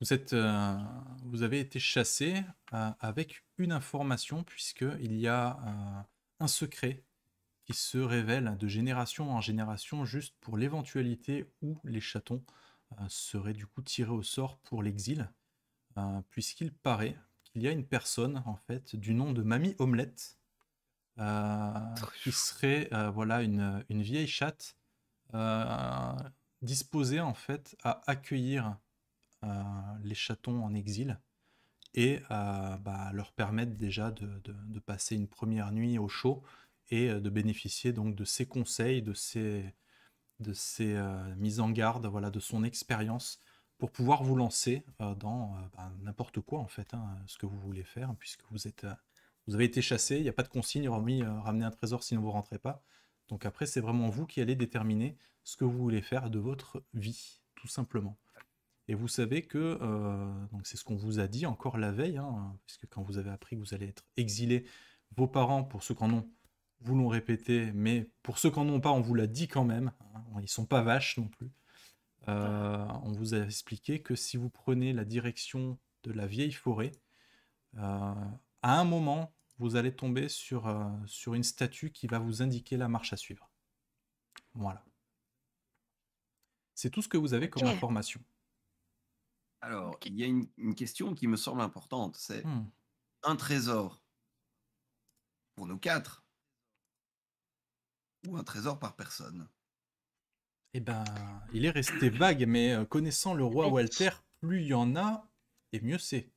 vous, êtes, vous avez été chassé avec une information, puisqu'il y a un, secret qui se révèle de génération en génération juste pour l'éventualité où les chatons euh, seraient du coup tirés au sort pour l'exil, euh, puisqu'il paraît qu'il y a une personne en fait du nom de Mamie Omelette euh, qui serait voilà une, une, vieille chatte disposée en fait à accueillir les chatons en exil et euh, bah, leur permettre déjà de, passer une première nuit au chaud et euh, de bénéficier donc de ses conseils, de ses, de ses euh, mises en garde, voilà, de son expérience pour pouvoir vous lancer dans bah, n'importe quoi en fait, hein, ce que vous voulez faire, puisque vous êtes, vous avez été chassé, il n'y a pas de consigne, mis ramener un trésor sinon vous rentrez pas. Donc après, c'est vraiment vous qui allez déterminer ce que vous voulez faire de votre vie, tout simplement. Et vous savez que, euh, donc c'est ce qu'on vous a dit encore la veille, hein, puisque quand vous avez appris que vous allez être exilé, vos parents, pour ceux qui en ont, vous l'ont répété, mais pour ceux qui n'en ont pas, on vous l'a dit quand même, hein, ils sont pas vaches non plus. Euh, on vous a expliqué que si vous prenez la direction de la vieille forêt, euh, à un moment, vous allez tomber sur, sur une statue qui va vous indiquer la marche à suivre. Voilà. C'est tout ce que vous avez comme information. Alors, il y a une, question qui me semble importante. C'est hmm. un trésor pour nous quatre ou un trésor par personne Eh ben, il est resté vague, mais euh, connaissant le eh roi ben, Walter, plus il y en a, et mieux c'est.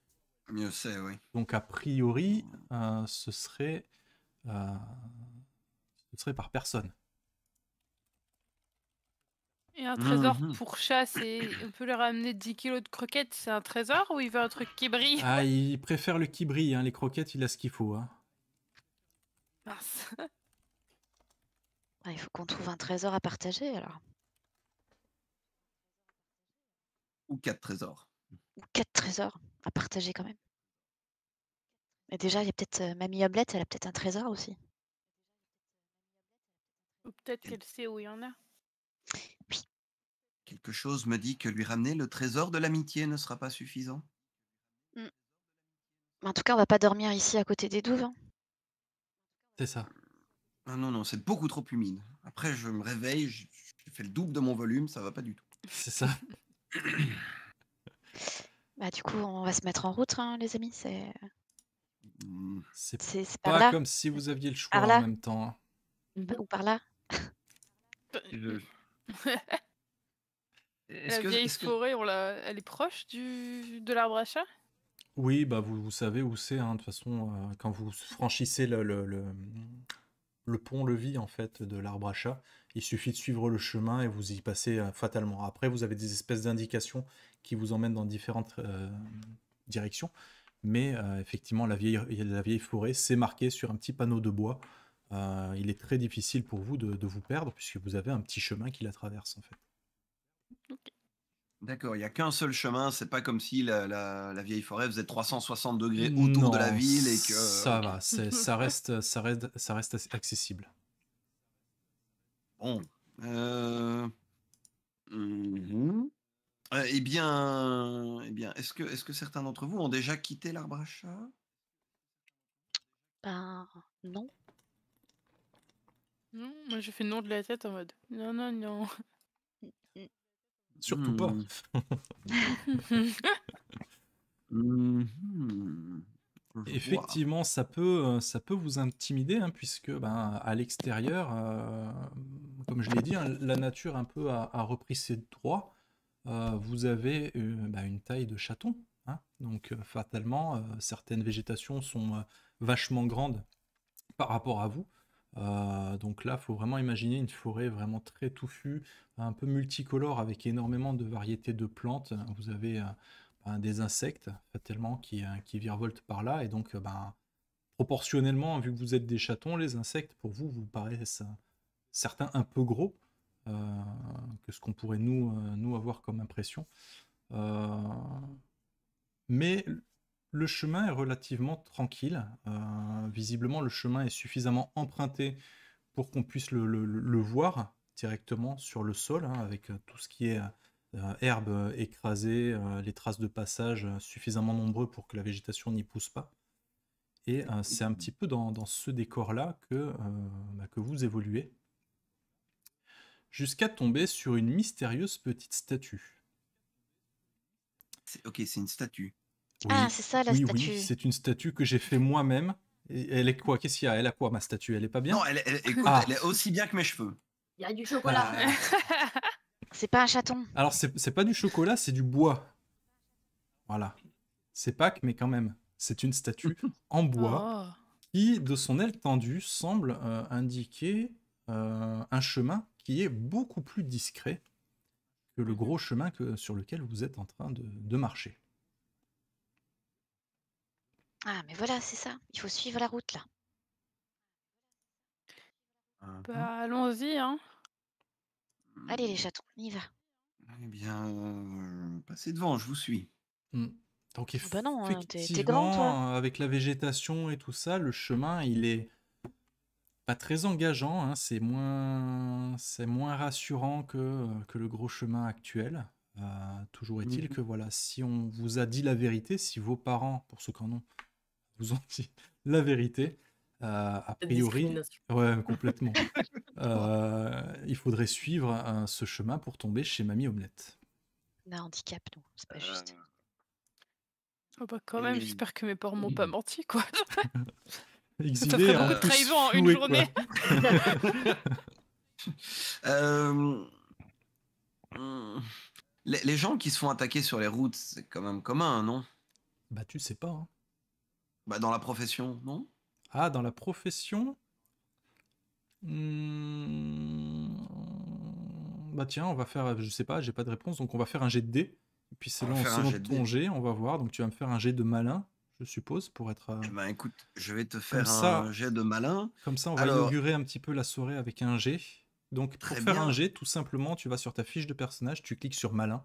Mieux c'est, oui. Donc, a priori, euh, ce serait... Euh, ce serait par personne. Et un mmh, trésor mmh. pour chat, on peut leur ramener 10 kilos de croquettes, c'est un trésor ou il veut un truc qui brille Ah, il préfère le qui brille, hein. les croquettes, il a ce qu'il faut. Hein. Mince. Ah, il faut qu'on trouve un trésor à partager alors. Ou quatre trésors. Ou quatre trésors à partager quand même. Mais déjà, il y a peut-être euh, Mamie Oblette, elle a peut-être un trésor aussi. Ou peut-être qu'elle sait où il y en a. Quelque chose me dit que lui ramener le trésor de l'amitié ne sera pas suffisant. Mmh. En tout cas, on va pas dormir ici à côté des douves. Hein. C'est ça. Ah non, non, c'est beaucoup trop humide. Après, je me réveille, je, fais le double de mon volume, ça va pas du tout. C'est ça. Bah, du coup, on va se mettre en route, hein, les amis. C'est mmh. pas comme si vous aviez le choix en même temps. Hein. ou par là. Bah, euh, La vieille forêt, on elle est proche du... de l'arbre à chat Oui, bah vous, savez où c'est. Hein, de toute façon, euh, quand vous franchissez le, le, pont-levis en fait de l'arbre à chat, il suffit de suivre le chemin et vous y passez euh, fatalement. Après, vous avez des espèces d'indications qui vous emmènent dans différentes euh, directions. Mais effectivement, la vieille, la vieille forêt, c'est marqué sur un petit panneau de bois. il est très difficile pour vous de, de vous perdre puisque vous avez un petit chemin qui la traverse en fait. D'accord, il n'y a qu'un seul chemin, c'est pas comme si la, vieille forêt faisait 360 degrés autour de la ville et que... Ça va, ça reste, ça, reste, accessible. Bon. Euh, mhm. eh bien, eh bien est-ce que, est que certains d'entre vous ont déjà quitté l'arbre à chat ben, non. Non, moi j'ai fait non de la tête en mode non, non, non. Surtout pas. Hmm. Mhm. Effectivement, ça peut, euh, ça peut vous intimider, hein, puisque ben, à l'extérieur, euh, comme je l'ai dit, hein, la nature un peu a, repris ses droits. Euh, vous avez ben, une taille de chaton, hein. donc fatalement, certaines végétations sont vachement grandes par rapport à vous. Euh, donc là, faut vraiment imaginer une forêt vraiment très touffue, un peu multicolore avec énormément de variétés de plantes. Vous avez euh, ben, des insectes tellement qui, euh, qui, virevoltent par là et donc ben, proportionnellement, vu que vous êtes des chatons, les insectes pour vous vous paraissent certains un peu gros que ce qu'on pourrait nous, nous avoir comme impression. mais le chemin est relativement tranquille. Euh, visiblement, le chemin est suffisamment emprunté pour qu'on puisse le, voir directement sur le sol, hein, avec euh, tout ce qui est euh, herbe écrasée, les traces de passage suffisamment nombreux pour que la végétation n'y pousse pas. Et c'est un petit peu dans, ce décor-là que, bah, que vous évoluez, jusqu'à tomber sur une mystérieuse petite statue. Ok, c'est une statue ah, c'est ça la statue. Oui, c'est une statue que j'ai fait moi-même. elle est quoi Qu'est-ce qu'il y a Elle a quoi ma statue Elle est pas bien Non, elle, ah. est aussi bien que mes cheveux. Il y a du chocolat. Ah. c'est pas un chaton. Alors c'est pas du chocolat, c'est du bois. Voilà. C'est Pâques, mais quand même. C'est une statue en bois oh. qui, de son aile tendue, semble euh, indiquer euh, un chemin qui est beaucoup plus discret que le mhm. gros chemin sur lequel vous êtes en train de marcher. Ah, mais voilà, c'est ça. Il faut suivre la route, là. Mmh bah, allons-y, hein. Allez, les mmh. chatons, on y va. Eh bien, passez euh, bah, devant, je vous suis. Tant mmh. Donc eh ben non, hein, avec la végétation et tout ça, le chemin, il est pas très engageant. hein, c'est moins, moins rassurant que, euh, que le gros chemin actuel. Euh, toujours est-il que voilà, si on vous a dit la vérité, si vos parents, pour ceux qui en ont, vous ont dit la vérité. Euh, a priori, ouais, complètement. Euh, il faudrait suivre euh, ce chemin pour tomber chez Mamie Omelette. On a un handicap, non c'est pas juste. Oh bah quand même, j'espère que mes parents m'ont pas menti, quoi. Ça ferait hein. beaucoup de en une journée. les, les, gens qui se font attaquer sur les routes, c'est quand même commun, non Bah tu sais pas. Hein bah, Dans la profession, non Ah, dans la profession hmm. Bah tiens, on va faire, je sais pas, j'ai pas de réponse, donc on va faire un jet de dés. Et puis c'est là, selon ton jet, on va voir. Donc tu vas me faire un jet de malin, je suppose, pour être. Bah, écoute, je vais te faire ça, un jet de malin. Comme ça, on va inaugurer un petit peu la soirée avec un jet. Donc pour faire un jet, tout simplement, tu vas sur ta fiche de personnage, tu cliques sur malin.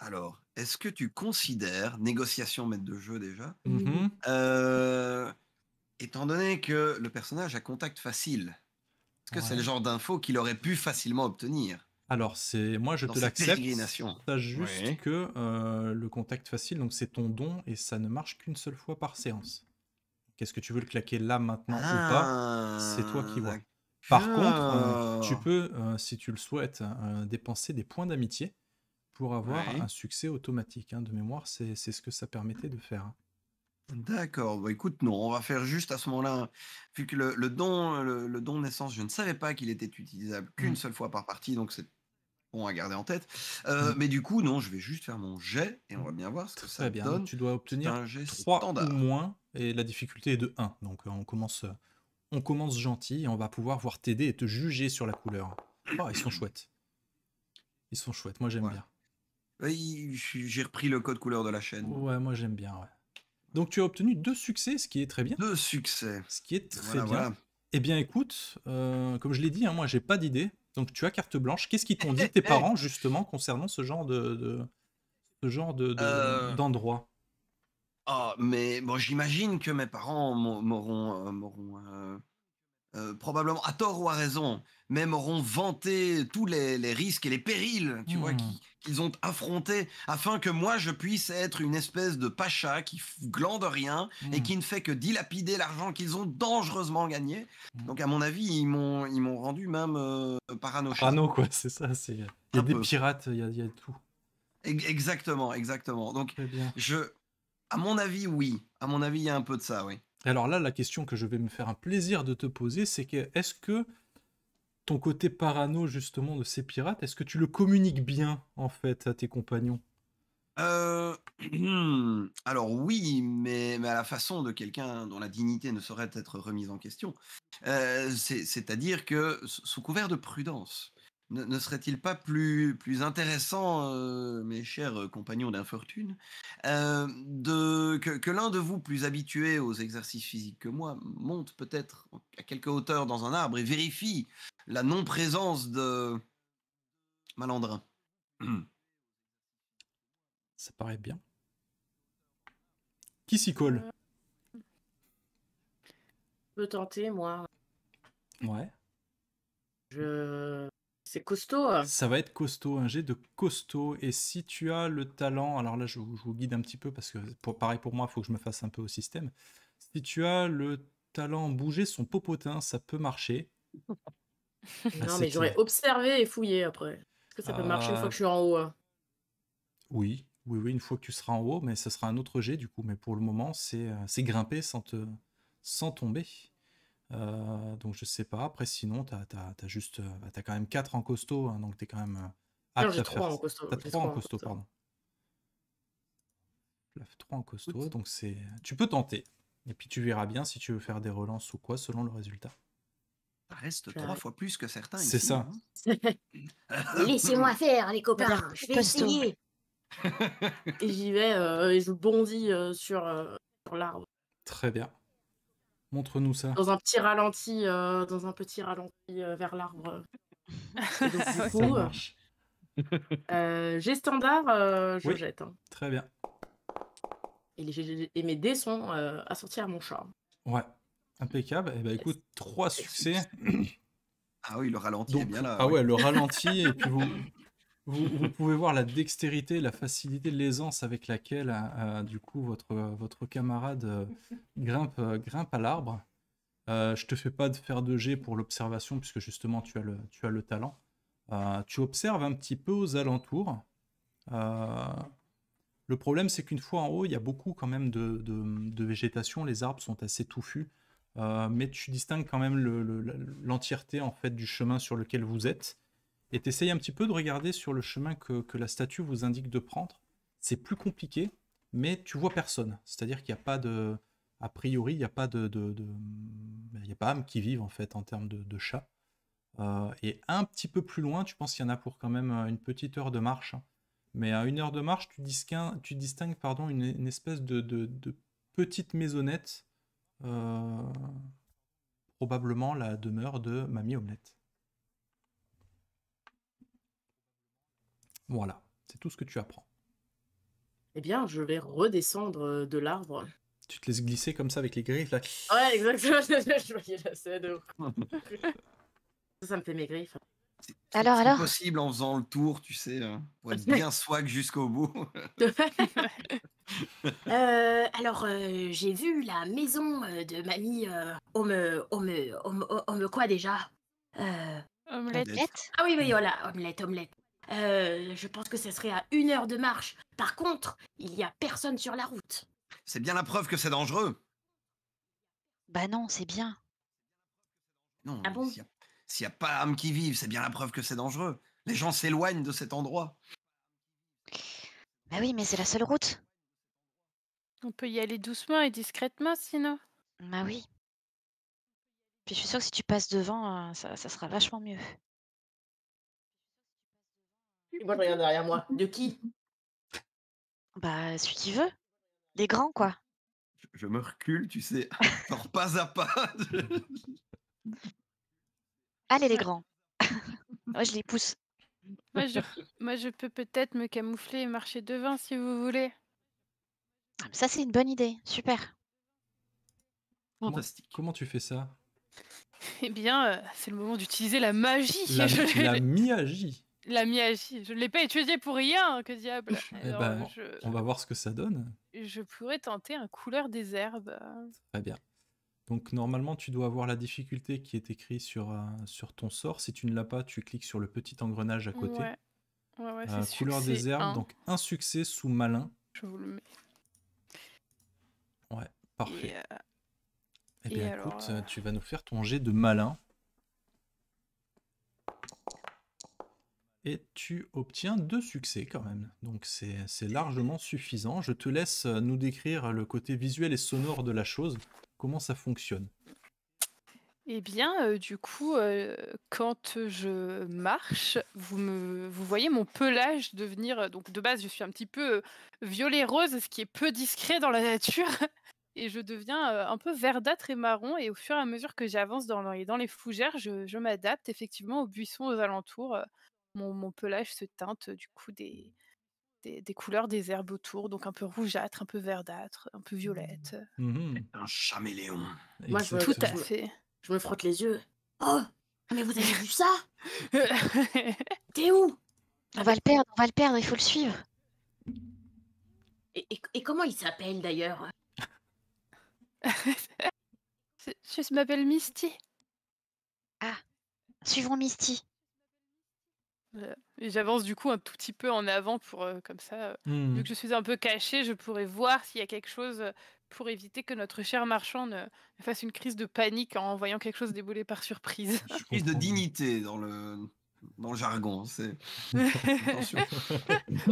Alors, est-ce que tu considères, négociation maître de jeu déjà, mmh euh, étant donné que le personnage a contact facile, est-ce que c'est le genre d'info qu'il aurait pu facilement obtenir Alors, c'est moi je te l'accepte. Ça juste que euh, le contact facile, donc c'est ton don et ça ne marche qu'une seule fois par séance. Qu'est-ce que tu veux le claquer là maintenant ou pas C'est toi qui vois. Par contre, euh, tu ah, peux, si tu le souhaites, dépenser des points d'amitié pour avoir un succès automatique. Hein, de mémoire, c'est ce que ça permettait de faire. Hein. D'accord. Bah, écoute, non, on va faire juste à ce moment-là, vu que le, le don, le, don de naissance, je ne savais pas qu'il était utilisable qu'une mm. seule fois par partie, donc c'est bon à garder en tête. Euh, mm. Mais du coup, non, je vais juste faire mon jet et on va mm. bien voir ce que ça bien. donne. Tu dois obtenir un jet 3 standard. ou moins et la difficulté est de 1. Donc euh, on commence, euh, on commence gentil et on va pouvoir voir t'aider et te juger sur la couleur. Oh, ils sont chouettes. Ils sont chouettes. Moi, j'aime bien. J'ai repris le code couleur de la chaîne. Ouais, moi j'aime bien. Ouais. Donc tu as obtenu deux succès, ce qui est très bien. Deux succès. Ce qui est très bien. Eh bien écoute, euh, comme je l'ai dit, hein, moi j'ai pas d'idée. Donc tu as carte blanche. Qu'est-ce qu'ils t'ont dit tes parents justement concernant ce genre de, ce genre de, euh. d'endroit Ah, mais bon, j'imagine que mes parents m'auront, euh, probablement à tort ou à raison même auront vanté tous les, risques et les périls, tu vois, hmm. qu'ils ont affrontés, afin que moi je puisse être une espèce de pacha qui glande rien et hmm. qui ne fait que dilapider l'argent qu'ils ont dangereusement gagné. Hmm. Donc à mon avis, ils m'ont ils m'ont rendu même euh, parano. Parano ah quoi, c'est ça. C'est il y a des pirates, il y a, y a tout. Exactement, exactement. Donc, je, à mon avis, oui. À mon avis, il y a un peu de ça, oui. Alors là, la question que je vais me faire un plaisir de te poser, c'est que est-ce que ton côté parano justement de ces pirates, est-ce que tu le communiques bien en fait à tes compagnons euh, Alors oui, mais, à la façon de quelqu'un dont la dignité ne saurait être remise en question. Euh, c'est-à-dire que sous couvert de prudence, ne, serait-il pas plus, plus intéressant, euh, mes chers euh, compagnons d'infortune, euh, que, que l'un de vous, plus habitué aux exercices physiques que moi, monte peut-être à quelque hauteur dans un arbre et vérifie la non-présence de malandrin Ça paraît bien. Qui s'y colle Je peux tenter, moi. Ouais. Je c'est costaud. Hein. Ça va être costaud, un jet de costaud. Et si tu as le talent, alors là je, vous, guide un petit peu parce que pour, pareil pour moi, il faut que je me fasse un peu au système. Si tu as le talent bouger son popotin, ça peut marcher. non, mais j'aurais observé et fouillé après. Est-ce que ça peut marcher une fois ah. que je suis en haut hein? Oui, oui, oui, une fois que tu seras en haut, mais ça sera un autre jet du coup. Mais pour le moment, c'est euh, grimper sans, sans tomber. Euh, donc je sais pas. Après, sinon, tu as, as, juste, euh, bah, as quand même 4 en costaud, hein, donc donc es quand même. à euh, ah, j'ai 3 en costaud. T'as 3, en costaud, pardon. 3 en costaud, donc c'est. Tu peux tenter. Et puis tu verras bien si tu veux faire des relances ou quoi selon le résultat. Ça reste trois fois plus que certains. C'est ça. Hein. Laissez-moi faire, les copains. Je vais essayer. et j'y vais et je bondis sur, sur l'arbre. Très bien. Montre-nous ça. Dans un petit ralenti, euh, dans un petit ralenti euh, vers l'arbre. Euh, j'ai standard, je jette. Hein. Très bien. Et, mes dés sont assortis à mon charme. Ouais, impeccable. eh ben écoute, trois succès. Ah oui, le ralenti bien Ah ouais, ouais le ralenti, et puis vous, vous, pouvez voir la dextérité, la facilité, l'aisance avec laquelle euh, euh, du coup votre, camarade euh, grimpe, grimpe à l'arbre. je te fais pas de faire de jet pour l'observation puisque justement tu as le, talent. tu observes un petit peu aux alentours. le problème c'est qu'une fois en haut, il y a beaucoup quand même de, végétation, les arbres sont assez touffus. mais tu distingues quand même l'entièreté en fait du chemin sur lequel vous êtes et t'essayes un petit peu de regarder sur le chemin que, la statue vous indique de prendre. C'est plus compliqué, mais tu vois personne. C'est-à-dire qu'il n'y a pas de. A priori, il n'y a pas de. de, ben, Il n'y a pas âme qui vive en fait en termes de, chat. Euh, et un petit peu plus loin, tu penses qu'il y en a pour quand même euh, une petite heure de marche. Hein. Mais à une heure de marche, tu distingues, tu distingues pardon, une, espèce de, de, petite maisonnette. Euh, probablement la demeure de Mamie Omelette. Voilà, c'est tout ce que tu apprends. Eh bien, je vais redescendre euh, de l'arbre. Tu te laisses glisser comme ça avec les griffes là. Ouais, exactement. je voyais la scène. ça, ça me fait mes griffes. Alors, alors. C'est possible en faisant le tour, tu sais, hein, pour être bien swag jusqu'au bout. Euh, alors, euh, j'ai vu la maison de mamie. Euh, me, quoi déjà Omelette. Ah oui, oui, voilà, omelette, omelette. Euh, je pense que ce serait à une heure de marche. Par contre, il n'y a personne sur la route. C'est bien la preuve que c'est dangereux. Bah non, c'est bien. Non, ah bon s'il n'y a, pas âme qui vive, c'est bien la preuve que c'est dangereux. Les gens s'éloignent de cet endroit. Bah oui, mais c'est la seule route. On peut y aller doucement et discrètement, sinon. Bah oui. Puis je suis sûre que si tu passes devant, euh, ça, ça sera vachement mieux moi, je regarde derrière moi. De qui Bah, celui qui veut. Les grands, quoi. Je, me recule, tu sais, pas à pas. Allez, les grands. moi, je les pousse. Moi, je, peux peut-être me camoufler et marcher devant si vous voulez. Ah, ça, c'est une bonne idée. Super. Fantastique. Comment, tu fais ça Eh bien, euh, c'est le moment d'utiliser la magie. La, la miagie la Je ne l'ai pas étudié pour rien, hein, que diable. Eh ben, on va voir ce que ça donne. Je pourrais tenter un couleur des herbes. Très bien. Donc normalement, tu dois avoir la difficulté qui est écrite sur, euh, sur ton sort. Si tu ne l'as pas, tu cliques sur le petit engrenage à côté. Ouais. Ouais, euh, couleur des herbes, donc un succès sous malin. Je vous le mets. Ouais, parfait. Et, euh, eh bien, écoute, tu vas nous faire ton jet de malin. et tu obtiens deux succès quand même. Donc c'est largement suffisant. Je te laisse euh, nous décrire le côté visuel et sonore de la chose, comment ça fonctionne. Eh bien, euh, du coup, euh, quand je marche, vous, voyez mon pelage devenir. Donc, de base, je suis un petit peu violet-rose, ce qui est peu discret dans la nature. Et je deviens un peu verdâtre et marron. Et au fur et à mesure que j'avance dans, dans, les fougères, je m'adapte effectivement aux buissons aux alentours mon, pelage se teinte du coup mmh. des, des, couleurs des herbes autour, donc un peu rougeâtre, un peu verdâtre, un peu mmh. violette. Mmh un chaméléon. Moi, Tout à fait. Je me frotte les yeux. Oh, mais vous avez vu ça T'es où On va le perdre, on va le perdre, il faut le suivre. Et, comment il s'appelle d'ailleurs je m'appelle Misty. Ah, suivons Misty. Euh, j'avance du coup un tout petit peu en avant pour euh, comme ça, euh, mmh. vu que je suis un peu cachée, je pourrais voir s'il y a quelque chose pour éviter que notre cher marchand ne, fasse une crise de panique en voyant quelque chose débouler par surprise. Une crise de dignité dans le dans le jargon. C'est... Attention.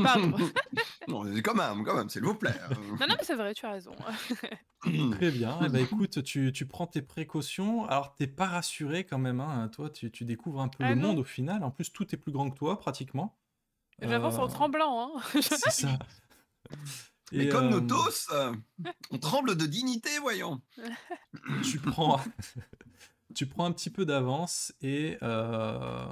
Pardon. non, quand même, quand même, s'il vous plaît. non, non, mais c'est vrai, tu as raison. Très bien. Eh ben, écoute, tu, tu, prends tes précautions. Alors, t'es pas rassuré quand même. Hein. Toi, tu, tu, découvres un peu ah le monde au final. En plus, tout est plus grand que toi, pratiquement. J'avance en euh, tremblant. Hein. c'est ça. Et, comme euh, nous tous, on tremble de dignité, voyons. tu prends, tu prends un petit peu d'avance et euh,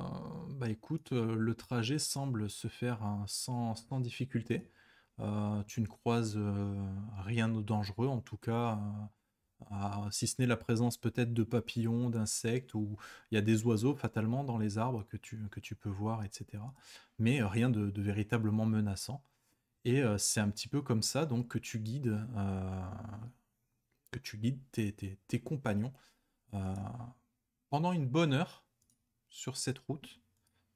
bah écoute, euh, le trajet semble se faire hein, sans, difficulté. Euh, tu ne croises rien de dangereux, en tout cas, si ce n'est la présence peut-être de papillons, d'insectes, ou il y a des oiseaux fatalement dans les arbres que tu, peux voir, etc. Mais rien de, véritablement menaçant. Et c'est un petit peu comme ça donc que tu guides, que tu guides tes compagnons euh, pendant une bonne heure sur cette route,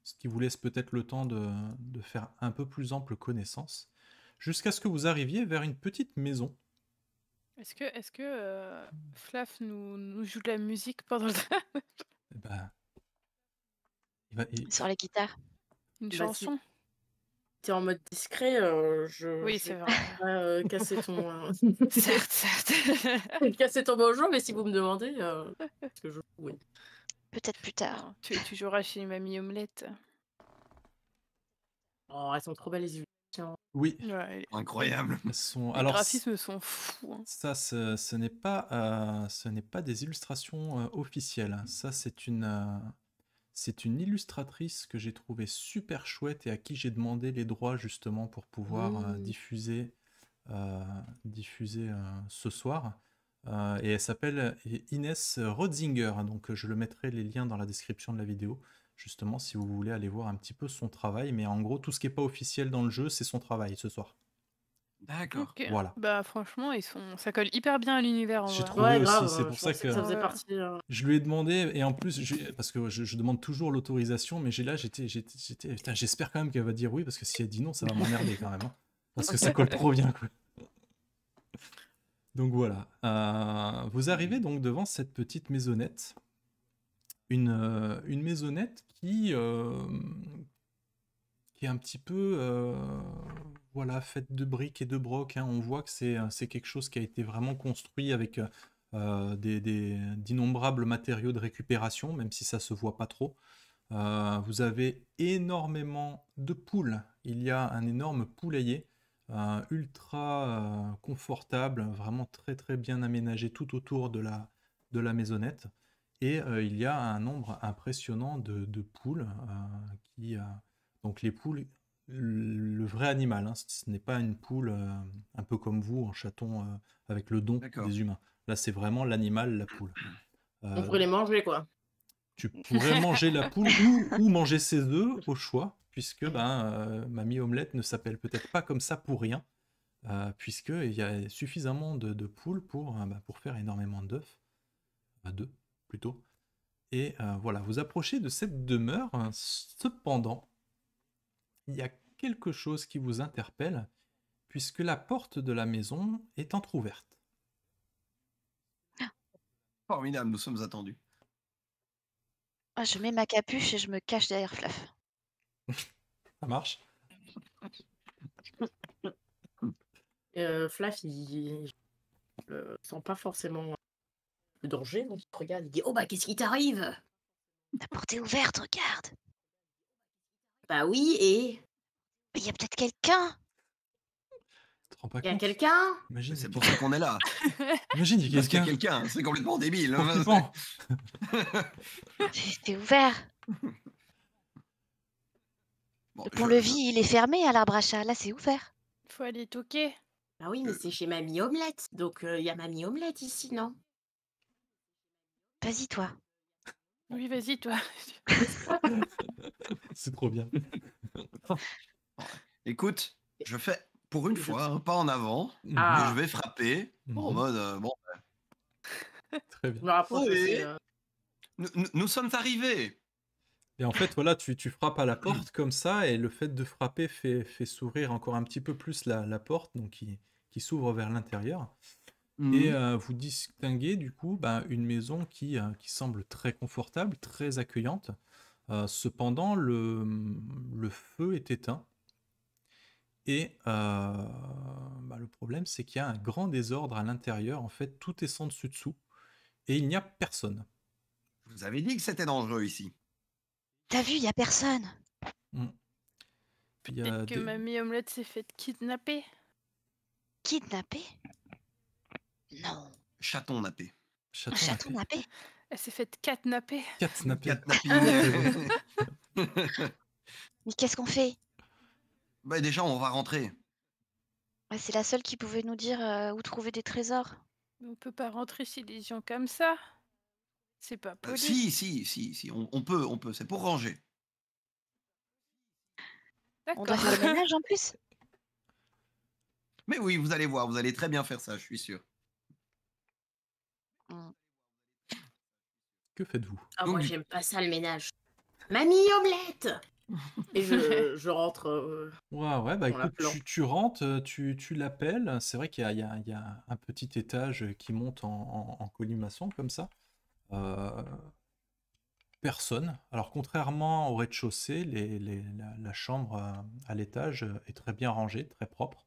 ce qui vous laisse peut-être le temps de, faire un peu plus ample connaissance, jusqu'à ce que vous arriviez vers une petite maison. Est-ce que, est que euh, Flaff nous, joue de la musique pendant le temps eh ben, il va, Sur la guitare. Une chanson t'es en mode discret, je oui, c'est vrai. casser ton certes, casser ton bonjour, mais si vous me demandez, oui. Peut-être plus tard. Tu, toujours joueras chez Mamie Omelette. Oh, elles sont trop belles les illustrations. Oui. Incroyable. Les Alors, graphismes sont fous. Hein. Ça, ce n'est pas, ce n'est pas des illustrations officielles. Ça, c'est une c'est une illustratrice que j'ai trouvée super chouette et à qui j'ai demandé les droits justement pour pouvoir euh, mmh. diffuser, euh, diffuser euh, ce soir. et elle s'appelle Inès Rotzinger, donc je le mettrai les liens dans la description de la vidéo, justement si vous voulez aller voir un petit peu son travail. Mais en gros, tout ce qui n'est pas officiel dans le jeu, c'est son travail ce soir. D'accord. Voilà. Bah franchement, ils sont... ça colle hyper bien à l'univers J'ai trouvé aussi, c'est pour ça que faisait partie. Euh. Je lui ai demandé, et en plus, parce que je, demande toujours l'autorisation, mais j'ai là, j'étais, j'étais, j'espère quand même qu'elle va dire oui, parce que si elle dit non, ça va m'emmerder quand même. Hein. parce que ça colle trop bien, quoi. Donc voilà. Euh, vous arrivez donc devant cette petite maisonnette. Une, euh, une maisonnette qui, qui est un petit peu voilà, de briques et de brocs. Hein. On voit que euh, c'est quelque chose qui a été vraiment construit avec euh, euh, d'innombrables matériaux de récupération, même si ça se voit pas trop. vous avez énormément de poules. Il y a un énorme poulailler ultra confortable, vraiment très très bien aménagé tout autour de la, maisonnette. Et il y a un nombre impressionnant de, de poules qui donc les poules le vrai animal. Hein. Ce n'est pas une poule euh, un peu comme vous, en chaton euh, avec le don des humains. Là, c'est vraiment l'animal, la poule. On euh, pourrait les manger, quoi. Tu pourrais manger la poule ou, manger ses œufs au choix, puisque ben, Mamie Omelette ne s'appelle peut-être pas comme ça pour rien, puisqu'il y a suffisamment de, poules pour, ben, pour faire énormément d'œufs. à deux, plutôt. Et voilà, vous approchez de cette demeure. Hein. Cependant, il y a quelque chose qui vous interpelle, puisque la porte de la maison est entr'ouverte. Formidable, nous sommes attendus. Ah, je mets ma capuche et je me cache derrière Fluff. Ça marche. Euh, Fluff, il ne euh, sent pas forcément le danger, donc il regarde, il dit Oh bah qu'est-ce qui t'arrive La porte est ouverte, regarde bah oui, et. Il y a peut-être quelqu'un il y a quelqu'un c'est pour ça qu'on est là. Imagine, il y a quelqu'un. c'est complètement débile. Hein. C'est C'était ouvert. Bon, le pont il est fermé à l'arbre à chat. Là, c'est ouvert. Faut aller toquer. Ah oui, mais euh. c'est chez Mamie Omelette. Donc, euh, il y a Mamie Omelette ici, non Vas-y, toi. Oui, vas-y, toi. C'est trop bien. Écoute, je fais pour une fois un hein, pas en avant. Mhm. Ah. je vais frapper en mhm. mode euh, bon. Ben. Très bien. Euh. nous, sommes arrivés. Et en fait, voilà, tu, frappes à la porte comme ça, et le fait de frapper fait, fait s'ouvrir encore un petit peu plus la, porte, donc qui s'ouvre vers l'intérieur. Et mmh. vous distinguez du coup bah, une maison qui, semble très confortable, très accueillante. cependant, mmh, le, feu est éteint. Et bah, le problème, c'est qu'il y a un grand désordre à l'intérieur. En fait, tout est sans dessus dessous. Et il n'y a personne. vous avez dit que c'était dangereux ici. T'as vu, il n'y a personne. Mmh. Peut-être que Mamie Omelette s'est faite kidnapper. Kidnapper non. Chaton nappé. Chaton, nappé. Elle s'est faite nappés. Quatre Mais qu'est-ce qu'on fait bah, déjà, on va rentrer. C'est la seule qui pouvait nous dire euh, où trouver des trésors. on peut pas rentrer chez des gens comme ça. C'est pas bah, possible. si, si, si, si. On, peut, on peut. C'est pour ranger. On doit faire le ménage en plus. Mais oui, vous allez voir, vous allez très bien faire ça, je suis sûr. Mmh. Que faites-vous Ah, moi, j'aime pas ça le ménage. Mamie omelette Et je, rentre. Euh, ouais, ouais, bah écoute, tu, rentres, euh, tu, tu l'appelles. C'est vrai qu'il y a, il y a- un petit étage euh, qui monte en, en- colimaçon comme ça. personne. Alors, contrairement au rez-de-chaussée, les, la, chambre à l'étage est très bien rangée, très propre.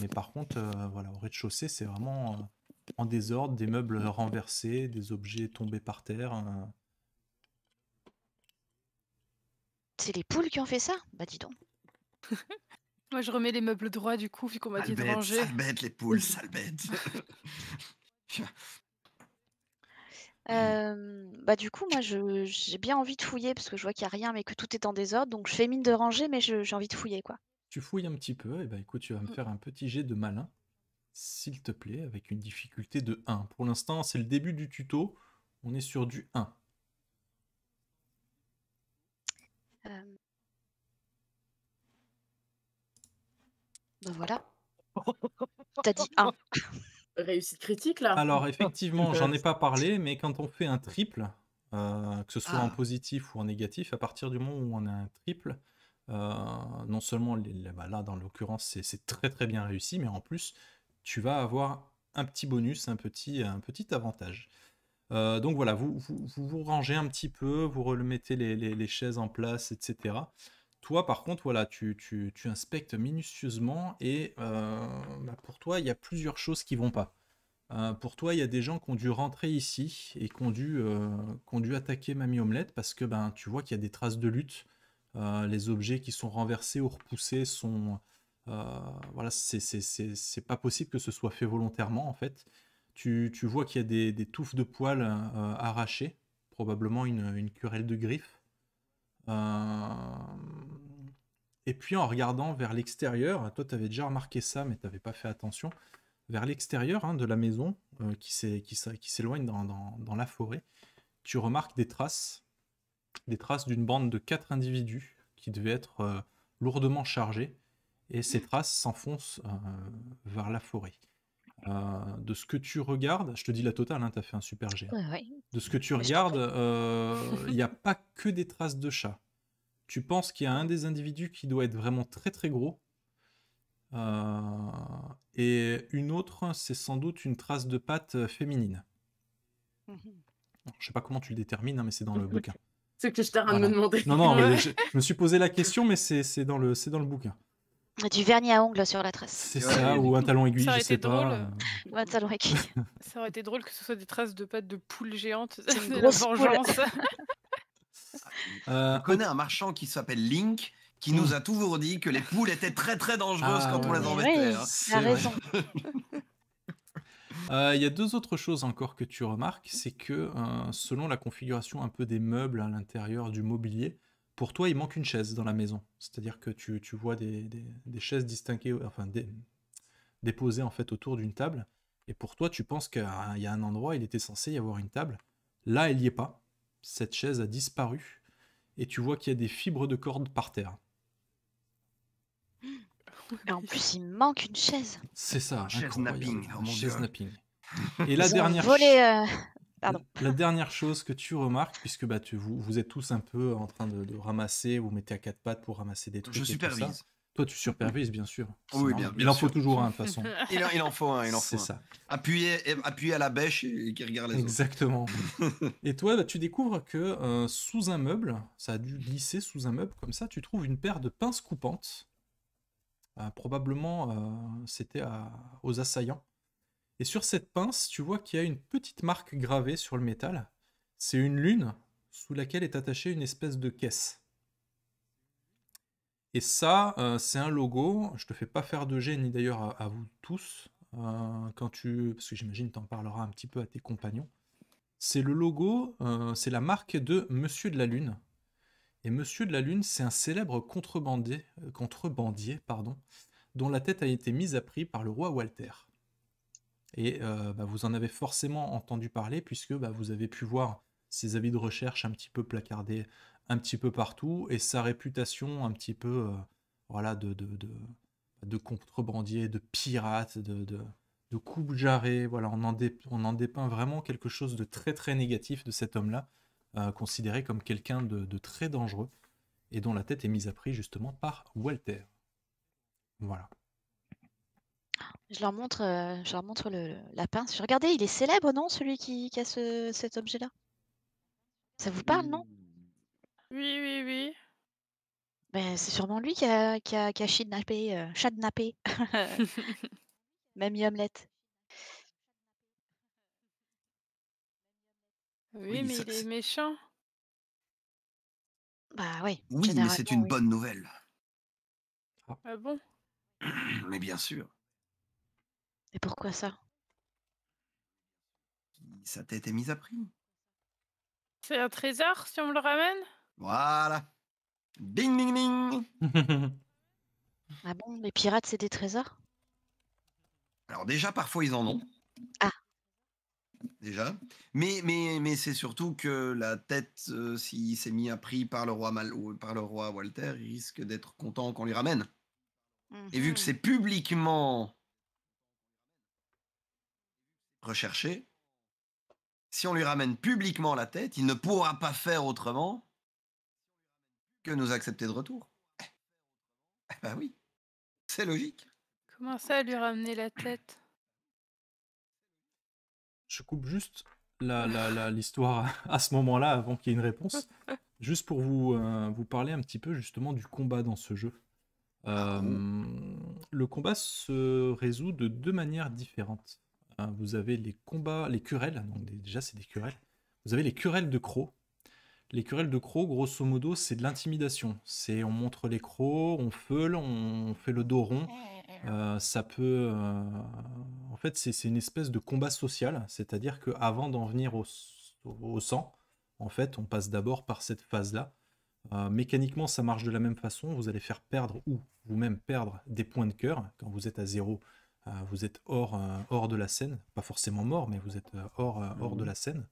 mais par contre, voilà, au rez-de-chaussée, c'est vraiment en désordre, des meubles renversés, des objets tombés par terre. Euh. C'est les poules qui ont fait ça Bah dis donc. Moi je remets les meubles droits du coup, vu qu'on m'a dit de ranger. Sale bête, les poules, sale bête. Euh, bah du coup, moi, j'ai bien envie de fouiller parce que je vois qu'il n'y a rien, mais que tout est en désordre. Donc, je fais mine de ranger, mais j'ai envie de fouiller, quoi. Tu fouilles un petit peu, et bah écoute, tu vas me mm. faire un petit jet de malin s'il te plaît, avec une difficulté de 1. Pour l'instant, c'est le début du tuto, on est sur du 1. Euh. Ben voilà. T'as dit 1. Réussite critique là Alors effectivement, j'en ai pas parlé, mais quand on fait un triple, euh, que ce soit en ah. positif ou en négatif, à partir du moment où on a un triple, euh, non seulement bah là dans l'occurrence c'est très très bien réussi, mais en plus tu vas avoir un petit bonus, un petit, un petit avantage. Euh, donc voilà, vous, vous, rangez un petit peu, vous remettez les, les, chaises en place, etc. Toi, par contre, voilà, tu, inspectes minutieusement et euh, bah, pour toi, il y a plusieurs choses qui vont pas. Euh, pour toi, il y a des gens qui ont dû rentrer ici et qui ont dû, attaquer Mamie Omelette parce que ben, tu vois qu'il y a des traces de lutte. les objets qui sont renversés ou repoussés sont, euh, voilà, c'est pas possible que ce soit fait volontairement en fait. Tu, vois qu'il y a des, touffes de poils euh, arrachées, probablement une, querelle de griffes. Euh, et puis en regardant vers l'extérieur, hein, toi tu avais déjà remarqué ça, mais tu n'avais pas fait attention, vers l'extérieur hein, de la maison qui s'éloigne dans, dans, la forêt, tu remarques des traces, des traces d'une bande de quatre individus qui devaient être lourdement chargés et ces mmh. traces s'enfoncent euh, vers la forêt. Euh, de ce que tu regardes, je te dis la totale, hein, tu as fait un super jet. De ce que tu regardes, euh, il n'y a pas que des traces de chat. Tu penses qu'il y a un des individus qui doit être vraiment très très gros. et une autre, c'est sans doute une trace de patte féminine. je mmh. ne Je sais pas comment tu le détermines, hein, mais c'est dans le bouquin. C'est que je t'ai rien de me demander. Non, non, je, me suis posé la question, mais c'est dans, dans le bouquin du vernis à ongles sur la trace. C'est ça, ou un talon aiguille, je sais pas. Ou un talon aiguille. ça aurait été drôle que ce soit des traces de pattes de poule géantes. C'est une vengeance. euh, on connaît un marchand qui s'appelle Link qui mm. nous a toujours dit que les poules étaient très très dangereuses ah quand on les embêtait. Oui, hein. euh, Il y a deux autres choses encore que tu remarques, c'est que euh, selon la configuration un peu des meubles à l'intérieur du mobilier, pour toi, il manque une chaise dans la maison. C'est-à-dire que tu, vois des, chaises distinguées, enfin déposées en fait autour d'une table. Et pour toi, tu penses qu'il y a un endroit, il était censé y avoir une table. Là, elle n'y est pas. Cette chaise a disparu. Et tu vois qu'il y a des fibres de cordes par terre. en plus, il manque une chaise. C'est ça, chaise Napping, oh chaise napping. Et la dernière. Euh, la dernière chose que tu remarques, puisque bah, vous, vous êtes tous un peu en train de, ramasser, vous mettez à quatre pattes pour ramasser des trucs. Je ça. Toi, tu supervises, bien sûr. Oui, bien, il en faut toujours un, de toute façon. Il en, faut un, il en faut C'est ça. Appuyer, appuyer à la bêche et, qui regarde les Exactement. et toi, bah, tu découvres que euh, sous un meuble, ça a dû glisser sous un meuble, comme ça, tu trouves une paire de pinces coupantes. Euh, probablement, euh, c'était aux assaillants et sur cette pince, tu vois qu'il y a une petite marque gravée sur le métal. C'est une lune sous laquelle est attachée une espèce de caisse. Et ça, euh, c'est un logo. Je te fais pas faire de gêne, ni d'ailleurs à, vous tous, euh, quand tu, parce que j'imagine tu en parleras un petit peu à tes compagnons. C'est le logo, euh, c'est la marque de Monsieur de la Lune. Et Monsieur de la Lune, c'est un célèbre contrebandier, contrebandier pardon, dont la tête a été mise à prix par le roi Walter. Et euh, bah, vous en avez forcément entendu parler puisque bah, vous avez pu voir ses avis de recherche un petit peu placardés un petit peu partout et sa réputation un petit peu euh, voilà, de, de, de, contrebandier, de pirate, de, de, de Voilà, on, en dépeint vraiment quelque chose de très très négatif de cet homme-là, euh, considéré comme quelqu'un de, de très dangereux et dont la tête est mise à prix justement par Walter. Voilà. Je leur montre, euh, je leur montre le, la pince. Regardez, il est célèbre, non, celui qui, a cet objet-là Ça vous parle, non mmh. Oui, oui, oui. Ben, C'est sûrement lui qui a, qui a, qui a kidnappé, euh, Omelette. Oui, mais il est méchant. Bah oui, oui, mais c'est bah, une bonne nouvelle. Ah bon Mais bien sûr. Et pourquoi ça Sa tête est mise à prix. C'est un trésor si on le ramène Voilà. Ding ding ding Ah bon, les pirates, c'est des trésors Alors déjà, parfois, ils en ont. Ah. Déjà. Mais, mais, mais c'est surtout que la tête, euh, si c'est s'est mis à prix par le roi, Mal par le roi Walter, il risque d'être content qu'on lui ramène. Et vu que mhm. c'est publiquement Rechercher. si on lui ramène publiquement la tête, il ne pourra pas faire autrement que nous accepter de retour. Eh, eh ben oui, c'est logique. Comment ça lui ramener la tête Je coupe juste l'histoire à ce moment-là avant qu'il y ait une réponse. Juste pour vous, euh, vous parler un petit peu justement du combat dans ce jeu. Euh, ah, oh. le combat se résout de deux manières différentes. Hein, vous avez les combats, les querelles, hein, donc déjà c'est des querelles, vous avez les querelles de crocs. Les querelles de crocs, grosso modo, c'est de l'intimidation. C'est on montre les crocs, on feule, on fait le dos rond. Euh, ça peut. Euh, en fait, c'est une espèce de combat social, c'est-à-dire qu'avant d'en venir au, sang, en fait, on passe d'abord par cette phase-là. Euh, mécaniquement, ça marche de la même façon. Vous allez faire perdre ou vous-même perdre des points de cœur. Quand vous êtes à zéro, euh, vous êtes hors, euh, hors de la scène, pas forcément mort, mais vous êtes euh, hors, hors de mhm. la scène.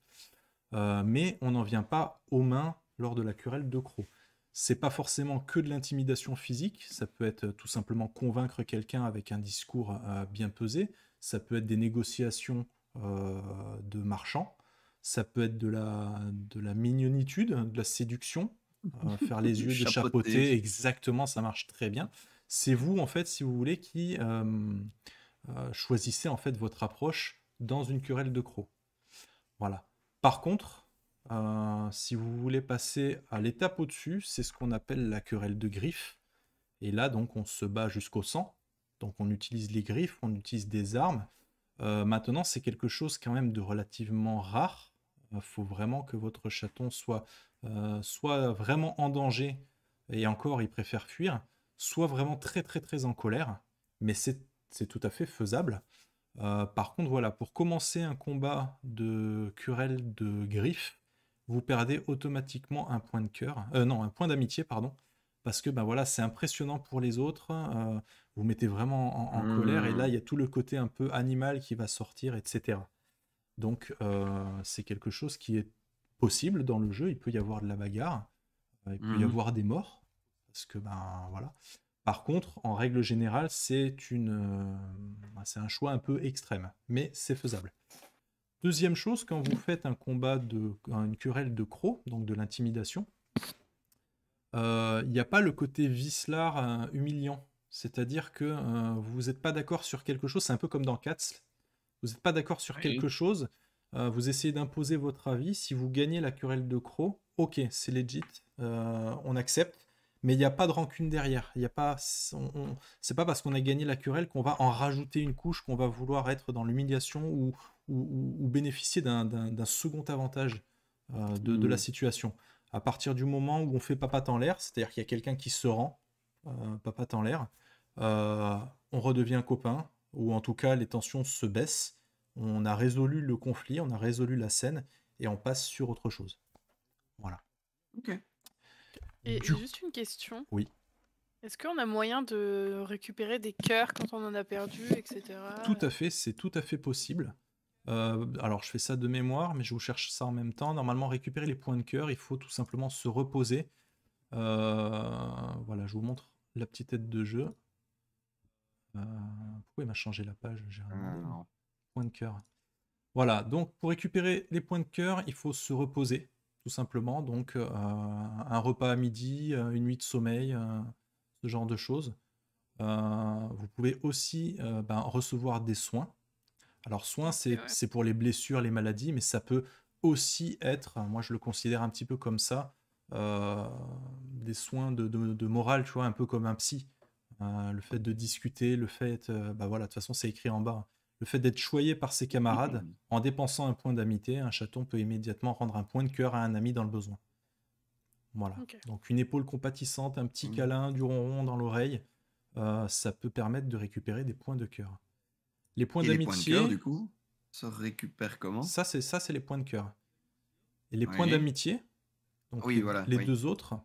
mais on n'en vient pas aux mains lors de la querelle de crocs. C'est pas forcément que de l'intimidation physique, ça peut être tout simplement convaincre quelqu'un avec un discours bien pesé, ça peut être des négociations de marchands, ça peut être de la, de la mignonitude, de la séduction, faire les yeux, de chapeauter, exactement, ça marche très bien. C'est vous, en fait, si vous voulez, qui, euh, choisissez en fait votre approche dans une querelle de crocs. Voilà. Par contre, euh, si vous voulez passer à l'étape au-dessus, c'est ce qu'on appelle la querelle de griffes. Et là, donc, on se bat jusqu'au sang. Donc, on utilise les griffes, on utilise des armes. Euh, maintenant, c'est quelque chose quand même de relativement rare. Il faut vraiment que votre chaton soit, soit vraiment en danger, et encore, il préfère fuir, soit vraiment très, très, très en colère. Mais c'est c'est tout à fait faisable. Euh, par contre, voilà, pour commencer un combat de querelle de griffes, vous perdez automatiquement un point de cœur, euh, non, un point d'amitié, pardon, parce que ben voilà, c'est impressionnant pour les autres. Euh, vous mettez vraiment en, mmh. colère, et là, il y a tout le côté un peu animal qui va sortir, etc. Donc, c'est quelque chose qui est possible dans le jeu. Il peut y avoir de la bagarre, il peut y mmh. avoir des morts, parce que ben voilà. Par contre, en règle générale, c'est une, euh, c'est un choix un peu extrême, mais c'est faisable. Deuxième chose, quand vous faites un combat de, une querelle de crocs, donc de l'intimidation, euh, il n'y a pas le côté vislard euh, humiliant. C'est-à-dire que vous n'êtes pas d'accord sur quelque chose, c'est un peu comme dans Katz. Vous n'êtes pas d'accord sur quelque chose, vous essayez d'imposer votre avis. Si vous gagnez la querelle de crocs, ok, c'est legit, on accepte mais il n'y a pas de rancune derrière. Il y a pas, c'est pas parce qu'on a gagné la querelle qu'on va en rajouter une couche, qu'on va vouloir être dans l'humiliation ou, bénéficier d'un, second avantage euh, de, la mmh. situation. À partir du moment où on fait papa en l'air, c'est-à-dire qu'il y a quelqu'un qui se rend euh, papa en l'air, euh, on redevient copain, ou en tout cas les tensions se baissent, on a résolu le conflit, on a résolu la scène, et on passe sur autre chose. Voilà. Ok. Et juste une question. Oui. Est-ce qu'on a moyen de récupérer des cœurs quand on en a perdu, etc. Tout à euh fait, c'est tout à fait possible. Euh, alors je fais ça de mémoire, mais je vous cherche ça en même temps. Normalement, récupérer les points de cœur, il faut tout simplement se reposer. Euh, voilà, je vous montre la petite aide de jeu. pourquoi il m'a changé la page ah Point de cœur. Voilà, donc pour récupérer les points de cœur, il faut se reposer tout simplement. Donc euh, un repas à midi, euh, une nuit de sommeil, euh, ce genre de choses. vous pouvez aussi ben, recevoir des soins. Alors soins, c'est pour les blessures, les maladies, mais ça peut aussi être, moi je le considère un petit peu comme ça, des soins de, morale, tu vois, un peu comme un psy. le fait de discuter, le fait, ben voilà, de toute façon c'est écrit en bas. Hein. Le fait d'être choyé par ses camarades, mmh, mmh, mmh. en dépensant un point d'amitié, un chaton peut immédiatement rendre un point de cœur à un ami dans le besoin. Voilà. Donc une épaule compatissante, un petit câlin, du ronron dans l'oreille, euh, ça peut permettre de récupérer des points de cœur. Les points d'amitié. du coup, se récupère comment Ça, c'est ça, c'est les points de cœur. Et les points d'amitié, oui, les, voilà, les deux autres,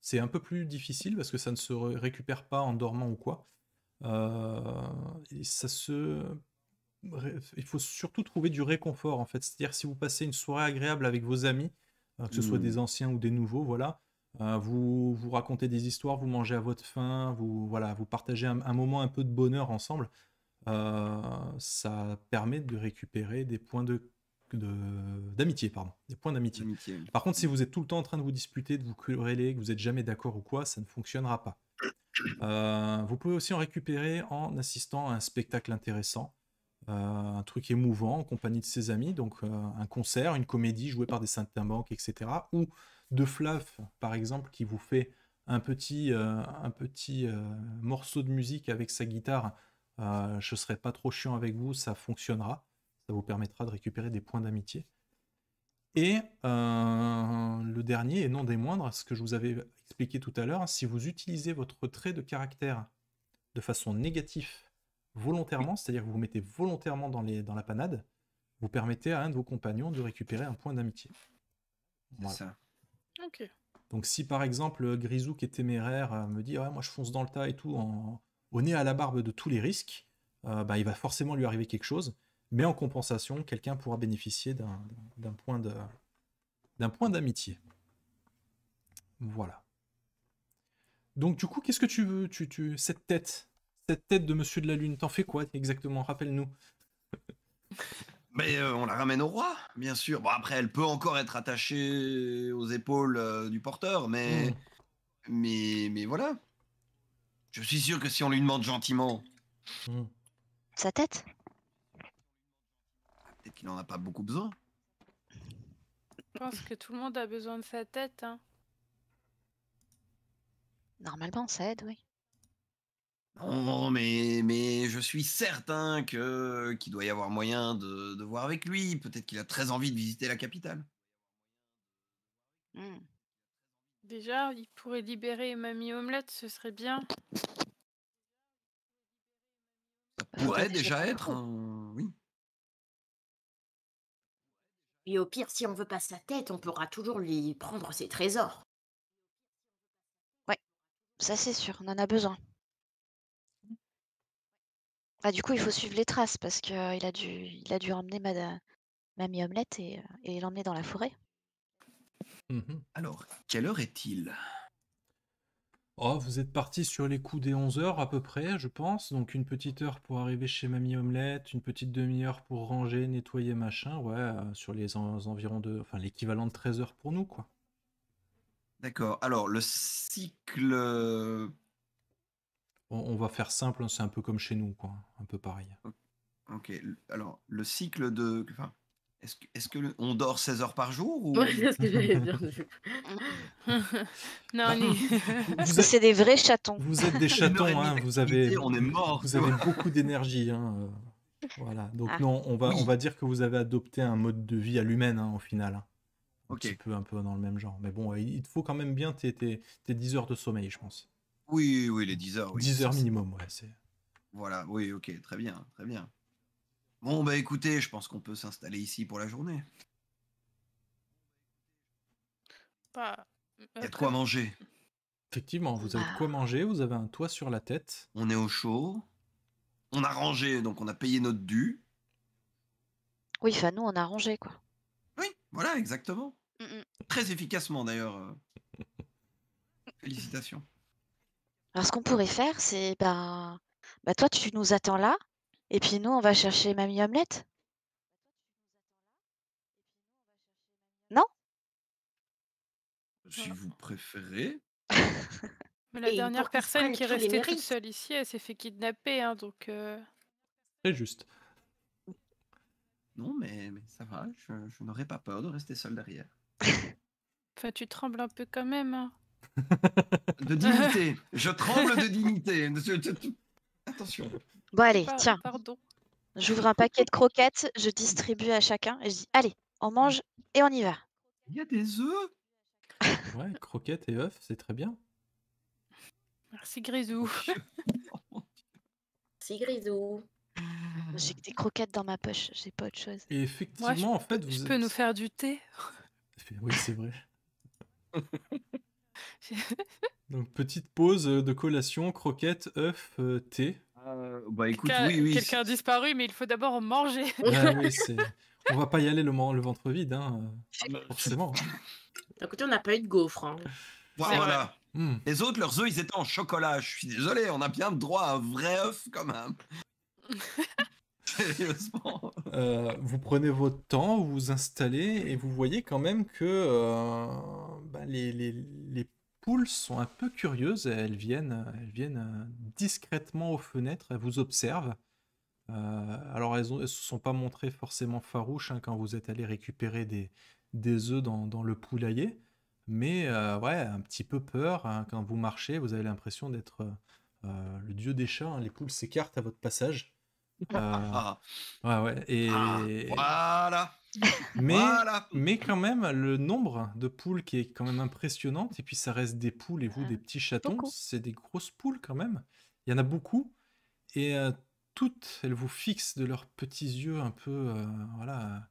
c'est un peu plus difficile parce que ça ne se récupère pas en dormant ou quoi. Euh, il faut surtout trouver du réconfort en fait. C'est-à-dire si vous passez une soirée agréable avec vos amis, hein, que ce soit mmh. des anciens ou des nouveaux, voilà, euh, vous vous racontez des histoires, vous mangez à votre faim, vous voilà, vous partagez un, moment un peu de bonheur ensemble. Euh, ça permet de récupérer des points de d'amitié pardon des points d'amitié par contre si mmh. vous êtes tout le temps en train de vous disputer de vous quereller que vous n'êtes jamais d'accord ou quoi ça ne fonctionnera pas euh, vous pouvez aussi en récupérer en assistant à un spectacle intéressant, euh, un truc émouvant en compagnie de ses amis, donc euh, un concert, une comédie jouée par des banque etc. Ou de Fluff, par exemple, qui vous fait un petit, un petit morceau de musique avec sa guitare. je serai pas trop chiant avec vous, ça fonctionnera. Ça vous permettra de récupérer des points d'amitié. Et euh, le dernier, et non des moindres, ce que je vous avais expliqué tout à l'heure, si vous utilisez votre trait de caractère de façon négative volontairement, c'est-à-dire que vous vous mettez volontairement dans, la panade, vous permettez à un de vos compagnons de récupérer un point d'amitié. Ça. Donc si par exemple Grisou qui est téméraire euh, me dit ouais, moi je fonce dans le tas et tout en... au nez à la barbe de tous les risques, euh, bah, il va forcément lui arriver quelque chose mais en compensation, quelqu'un pourra bénéficier d'un point d'un point d'amitié. Voilà. Donc du coup, qu'est-ce que tu veux tu, Cette tête, cette tête de Monsieur de la Lune, t'en fais quoi exactement Rappelle-nous. Mais euh, on la ramène au roi, bien sûr. après, elle peut encore être attachée aux épaules euh, du porteur, mais, mmh. mais, mais voilà. Je suis sûr que si on lui demande gentiment. Mmh. Sa tête qu'il n'en a pas beaucoup besoin. Je pense que tout le monde a besoin de sa tête. Hein. Normalement, ça aide, oui. Non, mais, mais je suis certain que qu'il doit y avoir moyen de, voir avec lui. Peut-être qu'il a très envie de visiter la capitale. Hmm. Déjà, il pourrait libérer Mamie Omelette, ce serait bien. Ça pourrait déjà être. Et au pire, si on veut pas sa tête, on pourra toujours lui prendre ses trésors. Ouais, ça c'est sûr, on en a besoin. Bah, du coup, il faut suivre les traces parce qu'il euh, a, dû, il a dû emmener Madame, Mamie Omelette euh, et, l'emmener dans la forêt. Mmh Alors, quelle heure est-il Oh, vous êtes parti sur les coups des 11 heures à peu près, je pense. Donc une petite heure pour arriver chez Mamie Omelette, une petite demi-heure pour ranger, nettoyer, machin. Ouais, euh, sur les environs de... Enfin, l'équivalent de 13h pour nous, quoi. D'accord. Alors, le cycle... Euh, on, va faire simple, hein, c'est un peu comme chez nous, quoi. Un peu pareil. Ok. Alors, le cycle de... Enfin, est-ce que, est que on dort 16 heures par jour ou... c'est que non, c'est des vrais chatons. Vous êtes des chatons, hein, vous avez, on est mort. Vous avez beaucoup d'énergie. Hein. Euh, voilà. Donc ah. non, on va, on va dire que vous avez adopté un mode de vie à l'humaine hein, au final. Hein. Un peu, un peu dans le même genre. Mais bon, il te faut quand même bien tes, tes, 10 heures de sommeil, je pense. Oui, oui, les 10 heures. 10 heures minimum, ouais. Voilà, oui, ok, très bien, très bien. Bon, bah écoutez, je pense qu'on peut s'installer ici pour la journée. Pas. Il y a de quoi manger. Effectivement, vous avez de quoi ah. manger, vous avez un toit sur la tête. On est au chaud. On a rangé, donc on a payé notre dû. Oui, enfin, nous, on a rangé, quoi. Oui, voilà, exactement. Très efficacement, d'ailleurs. Euh. Félicitations. Alors, ce qu'on pourrait faire, c'est. Ben... Bah, toi, tu nous attends là, et puis nous, on va chercher Mamie Omelette. Non Si vous préférez. Mais la dernière personne qui est restée toute seule ici, elle s'est fait kidnapper, hein, donc. C'est euh. juste. Non, mais, ça va, je, je n'aurais pas peur de rester seule derrière. enfin, tu trembles un peu quand même. Hein. de dignité Je tremble de dignité Attention Bon, allez, tiens. J'ouvre un paquet de croquettes, je distribue à chacun et je dis allez, on mange et on y va. Il y a des œufs Ouais, croquettes et œufs, c'est très bien. Merci Grisou. Oh, Merci Grisou. J'ai des croquettes dans ma poche, j'ai pas autre chose. Et effectivement, en fait, vous. Je peux nous faire du thé Oui, c'est vrai. Donc, petite pause euh, de collation, croquettes, œufs, euh, thé. Euh, bah écoute, Quelqu'un oui, oui. Quelqu'un a disparu, mais il faut d'abord manger. Ah on va pas y aller le, ventre vide, hein, ah, forcément. Écoutez, on n'a pas eu de gaufre. Hein. Voilà. Hmm. Les autres, leurs œufs, ils étaient en chocolat. Je suis désolé, on a bien droit à un vrai œuf quand même. Sérieusement. Euh, vous prenez votre temps, vous vous installez et vous voyez quand même que euh, bah, les, les- les poules sont un peu curieuses. Elles viennent, elles viennent euh, discrètement aux fenêtres, elles vous observent. Euh, alors, elles ne se sont pas montrées forcément farouches hein, quand vous êtes allé récupérer des, des œufs dans, le poulailler. Mais euh, ouais, un petit peu peur. Hein, quand vous marchez, vous avez l'impression d'être le dieu des chats. Hein. les poules s'écartent à votre passage. Euh, ah. ah, voilà. Mais, mais quand même, le nombre de poules qui est quand même impressionnant Et puis, ça reste des poules et vous, ah, des petits chatons. C'est des grosses poules quand même. Il y en a beaucoup. Et euh, toutes, elles vous fixent de leurs petits yeux un peu, euh, voilà,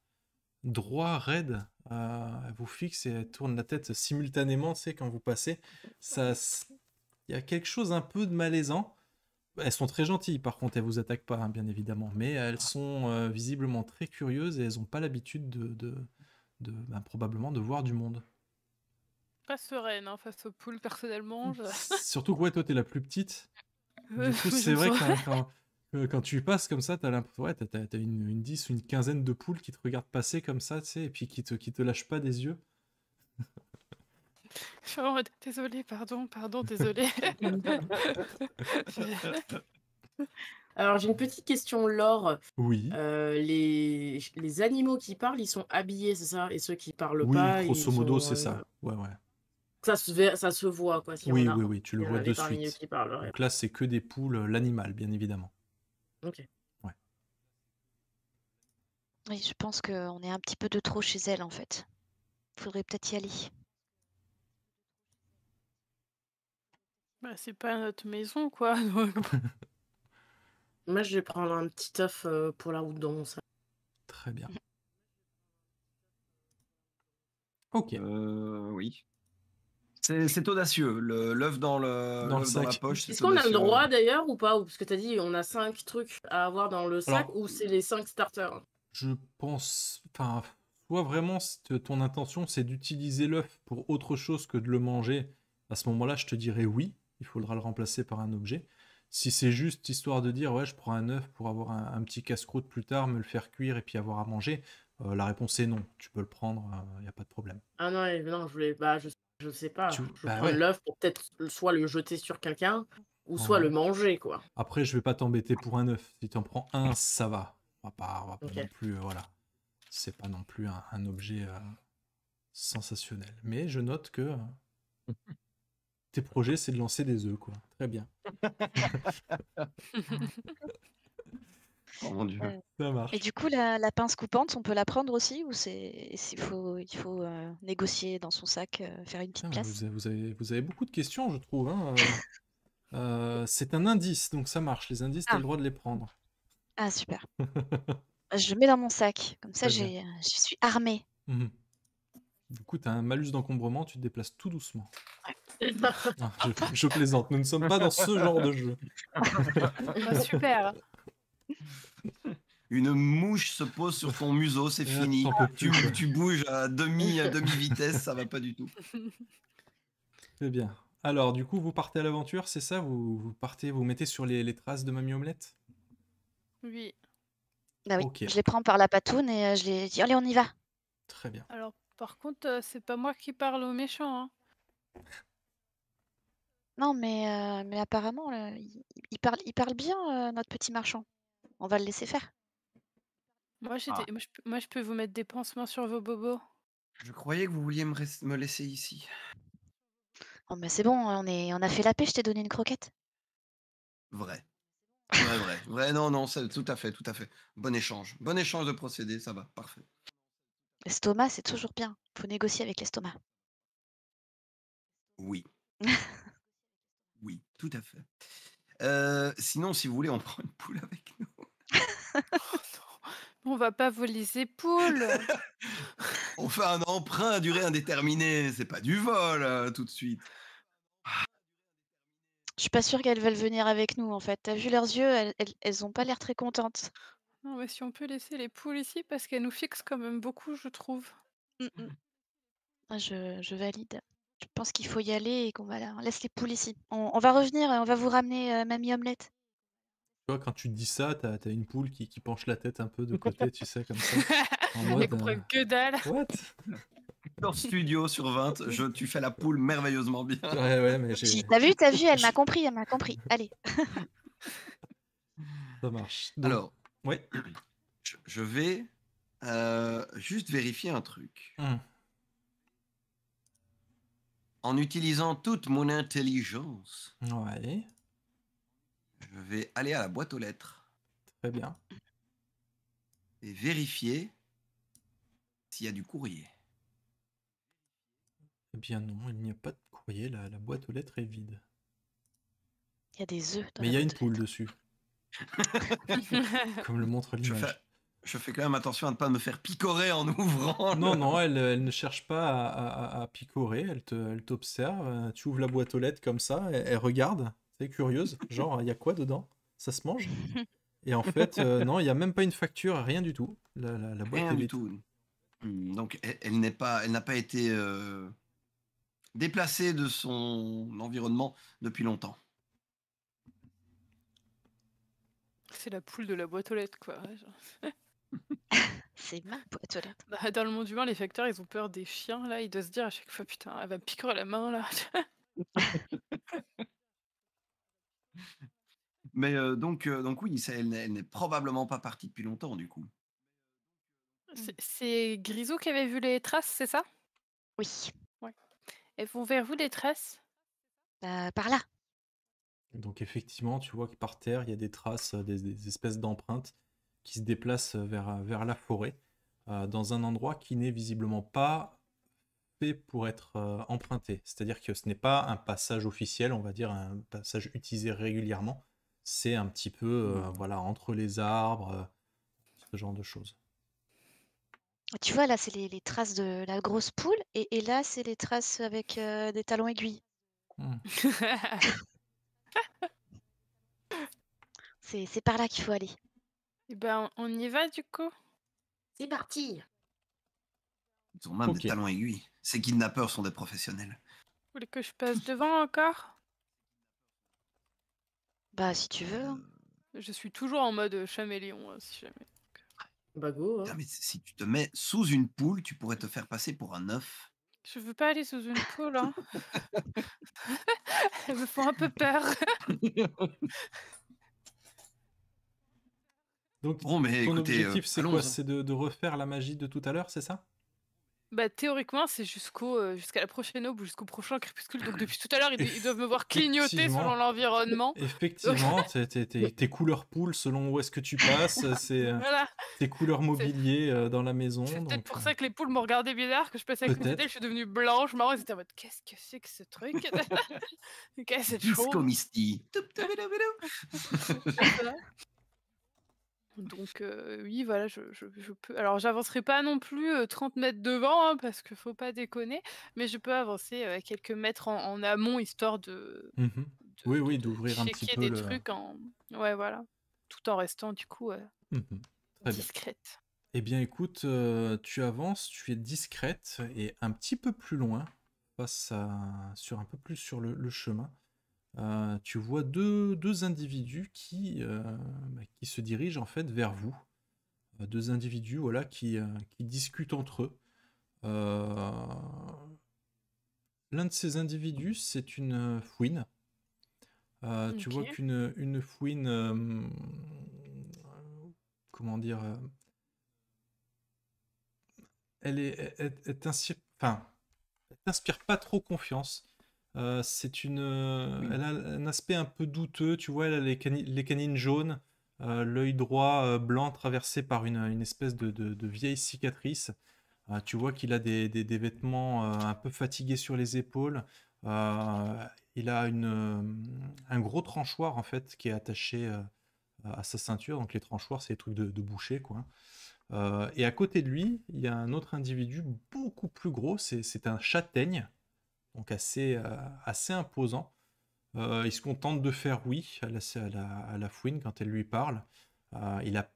droits, raides. elles vous fixent et elles tournent la tête simultanément, c'est quand vous passez. Ça, il y a quelque chose un peu de malaisant. Elles sont très gentilles, par contre, elles vous attaquent pas, hein, bien évidemment, mais elles sont euh, visiblement très curieuses et elles n'ont pas l'habitude de, ben, probablement de voir du monde. Pas sereine hein, face aux poules, personnellement. Surtout que toi tu es la plus petite. c'est vrai que quand, tu passes comme ça, tu as, une, une ou une quinzaine de poules qui te regardent passer comme ça, et puis qui te, qui te lâchent pas des yeux. désolée, pardon, pardon, désolée. Alors j'ai une petite question, Laure. Oui. Euh, les... les, animaux qui parlent, ils sont habillés, c'est ça Et ceux qui parlent oui, pas. Grosso modo, c'est ça. Euh, ouais, ouais. Ça se, ça se voit, quoi. oui, a... oui, oui, tu le vois de suite. Donc là, c'est que des poules, euh, l'animal, bien évidemment. Ok. Ouais. Oui, je pense qu'on est un petit peu de trop chez elle, en fait. Faudrait peut-être y aller. Bah, c'est pas notre maison, quoi. Moi, je vais prendre un petit œuf euh, pour la route dans mon sac. Très bien. Ok. Euh, oui. C'est audacieux, l'œuf dans, le, dans, la poche. Est-ce qu'on a le droit d'ailleurs ou pas Parce que tu as dit on a cinq trucs à avoir dans le sac ou c'est les cinq starters Je pense. Enfin, soit vraiment ton intention c'est d'utiliser l'œuf pour autre chose que de le manger, à ce moment-là je te dirais oui il faudra le remplacer par un objet. Si c'est juste histoire de dire, ouais, je prends un œuf pour avoir un, petit casse-croûte plus tard, me le faire cuire et puis avoir à manger, euh, la réponse est non. Tu peux le prendre, il euh, n'y a pas de problème. Ah non, non je voulais, bah, je, sais pas. Je bah prends l'œuf pour peut-être soit le jeter sur quelqu'un ou soit le manger, quoi. Après, je vais pas t'embêter pour un œuf. Si tu en prends un, ça va. On va pas, on va pas non plus, euh, voilà. C'est pas non plus un objet sensationnel. Mais je note que. tes projets, c'est de lancer des œufs, quoi. Très bien. oh mon Dieu. Ça marche. Et du coup, la, pince coupante, on peut la prendre aussi ou c'est il faut, il faut euh, négocier dans son sac, euh, faire une petite place vous avez, vous avez, beaucoup de questions, je trouve. Hein, euh. c'est un indice, donc ça marche. Les indices, tu as ah. le droit de les prendre. Ah, super. je mets dans mon sac, comme ça je suis armé mhm. Du coup, tu as un malus d'encombrement, tu te déplaces tout doucement. Ouais. Ah, je, plaisante, nous ne sommes pas dans ce genre de jeu. Bah, super. Une mouche se pose sur ton museau, c'est euh, fini. Tu, bouges à demi à demi vitesse, ça va pas du tout. Très bien. Alors, du coup, vous partez à l'aventure, c'est ça vous, partez, vous mettez sur les, traces de Mamie Omelette Oui. Bah oui, je les prends par la patoune et euh, je les dis allez, on y va. Très bien. Alors, par contre, euh, c'est pas moi qui parle aux méchants. Hein. Non, mais, mais apparemment, il parle il parle bien, notre petit marchand. On va le laisser faire. Ah. Moi je peux vous mettre des pansements sur vos bobos. Je croyais que vous vouliez me laisser ici. Oh mais c'est bon, on est on a fait la paix, je t'ai donné une croquette. Vrai. Vrai, vrai. Vrai, non, non, tout à fait, tout à fait. Bon échange. Bon échange de procédés, ça va, parfait. L'estomac, c'est toujours bien. Faut négocier avec l'estomac. Oui. Oui, tout à fait. sinon, si vous voulez, on prend une poule avec nous. On va pas voler ces poules. on fait un emprunt à durée indéterminée. C'est pas du vol euh, tout de suite. Je suis pas sûre qu'elles veulent venir avec nous en fait. T'as vu leurs yeux, elles, elles, ont pas l'air très contentes. Non, mais si on peut laisser les poules ici parce qu'elles nous fixent quand même beaucoup, je trouve. Mm, mm. Ah, je valide. Je pense qu'il faut y aller et qu'on va on laisse les poules ici. On, va revenir, euh, on va vous ramener euh, mamie omelette. Tu vois, quand tu dis ça, t'as as une poule qui, penche la tête un peu de côté, tu sais, comme ça. comprend euh, que dalle. What Dans studio sur 20, je, tu fais la poule merveilleusement bien. Ouais, ouais, mais j'ai. T'as vu, t'as vu, elle m'a compris, elle m'a compris. Allez. ça marche. Alors, oui. je, vais juste vérifier un truc. Hum en utilisant toute mon intelligence, je vais aller à la boîte aux lettres très bien. et vérifier s'il y a du courrier. Eh bien non, il n'y a pas de courrier, la, la boîte aux lettres est vide. Il y a des œufs. Mais il y a une poule dessus, comme le montre l'image je fais quand même attention à ne pas me faire picorer en ouvrant. Non, non, elle, ne cherche pas à, picorer, elle t'observe, euh, tu ouvres la boîte aux lettres comme ça, elle, regarde, c'est curieuse, genre, il y a quoi dedans Ça se mange Et en fait, euh, non, il n'y a même pas une facture, rien du tout. La, boîte rien du tout. Hmm, donc, elle, n'est pas, elle n'a pas été euh, déplacée de son environnement depuis longtemps. C'est la poule de la boîte aux lettres, quoi. C'est ma boîte là. Bah, dans le monde humain, les facteurs, ils ont peur des chiens, là. Ils doivent se dire à chaque fois, putain, elle va me piquer la main, là. Mais euh, donc, euh, donc oui, elle, n'est- probablement pas partie depuis longtemps, du coup. C'est- Grisou qui avait vu les traces, c'est ça Oui, Elles vont vers vous, des traces bah, par là. Donc effectivement, tu vois que par terre, il y a des traces, euh, des espèces d'empreintes qui se déplace vers, vers la forêt, euh, dans un endroit qui n'est visiblement pas fait pour être euh, emprunté. C'est-à-dire que ce n'est pas un passage officiel, on va dire un passage utilisé régulièrement. C'est un petit peu euh, mmh. voilà entre les arbres, ce genre de choses. Tu vois, là, c'est les, traces de la grosse poule, et, là, c'est les traces avec des talons aiguilles. Mmh. c'est par là qu'il faut aller. Et eh ben, on y va du coup. C'est parti. Ils ont même des talons aiguilles. Ces kidnappeurs sont des professionnels. Vous voulez que je passe devant encore Bah, si tu veux. Hein. Euh, je suis toujours en mode euh, chaméléon, euh, si jamais. Bah, hein. si tu te mets sous une poule, tu pourrais te faire passer pour un œuf. Je veux pas aller sous une poule, hein. Elles me font un peu peur. Donc, bon, mais ton euh, objectif, c'est quoi C'est de, refaire la magie de tout à l'heure, c'est ça bah, théoriquement, c'est jusqu'au euh, jusqu'à la prochaine aube ou jusqu'au prochain crépuscule. Donc depuis tout à l'heure, ils, doivent me voir clignoter selon l'environnement. Effectivement, tes couleurs poules selon où est-ce que tu passes, c'est euh, tes couleurs mobilier dans la maison. C'est peut-être pour ça que les poules m'ont regardé bizarre, que je passais à côté je suis devenue blanche, marron, ils étaient en mode qu'est-ce que c'est que ce truc Qu'est-ce que c'est Jusqu'au Misty. Donc oui, voilà, je, peux. Alors j'avancerai pas non plus 30 mètres devant, hein, parce que faut pas déconner, mais je peux avancer quelques mètres en, amont, histoire de. Mmh oui, oui, d'ouvrir un petit peu. des trucs en. Ouais, voilà. Tout en restant, du coup, mmh discrète. Eh bien, écoute, tu avances, tu es discrète et un petit peu plus loin, passe sur un peu plus sur le chemin. Euh, tu vois deux, individus qui, euh, bah, qui, se dirigent en fait vers vous. Euh, deux individus voilà, qui, discutent entre eux. L'un de ces individus, c'est une fouine. Tu vois qu'une une fouine, comment dire, elle est, elle, elle t'inspire pas trop confiance. Euh, c'est une, euh, elle a un aspect un peu douteux, tu vois, elle a les, canines jaunes, euh, l'œil droit blanc traversé par une, espèce de, vieille cicatrice. tu vois qu'il a des, vêtements un peu fatigués sur les épaules. il a un gros tranchoir en fait qui est attaché à sa ceinture. Donc les tranchoirs, c'est des trucs de, de boucher, et à côté de lui, il y a un autre individu beaucoup plus gros. C'est un châtaigne donc assez, euh, assez imposant. Euh, il se contente de faire oui à la, à la, fouine quand elle lui parle. Euh, il a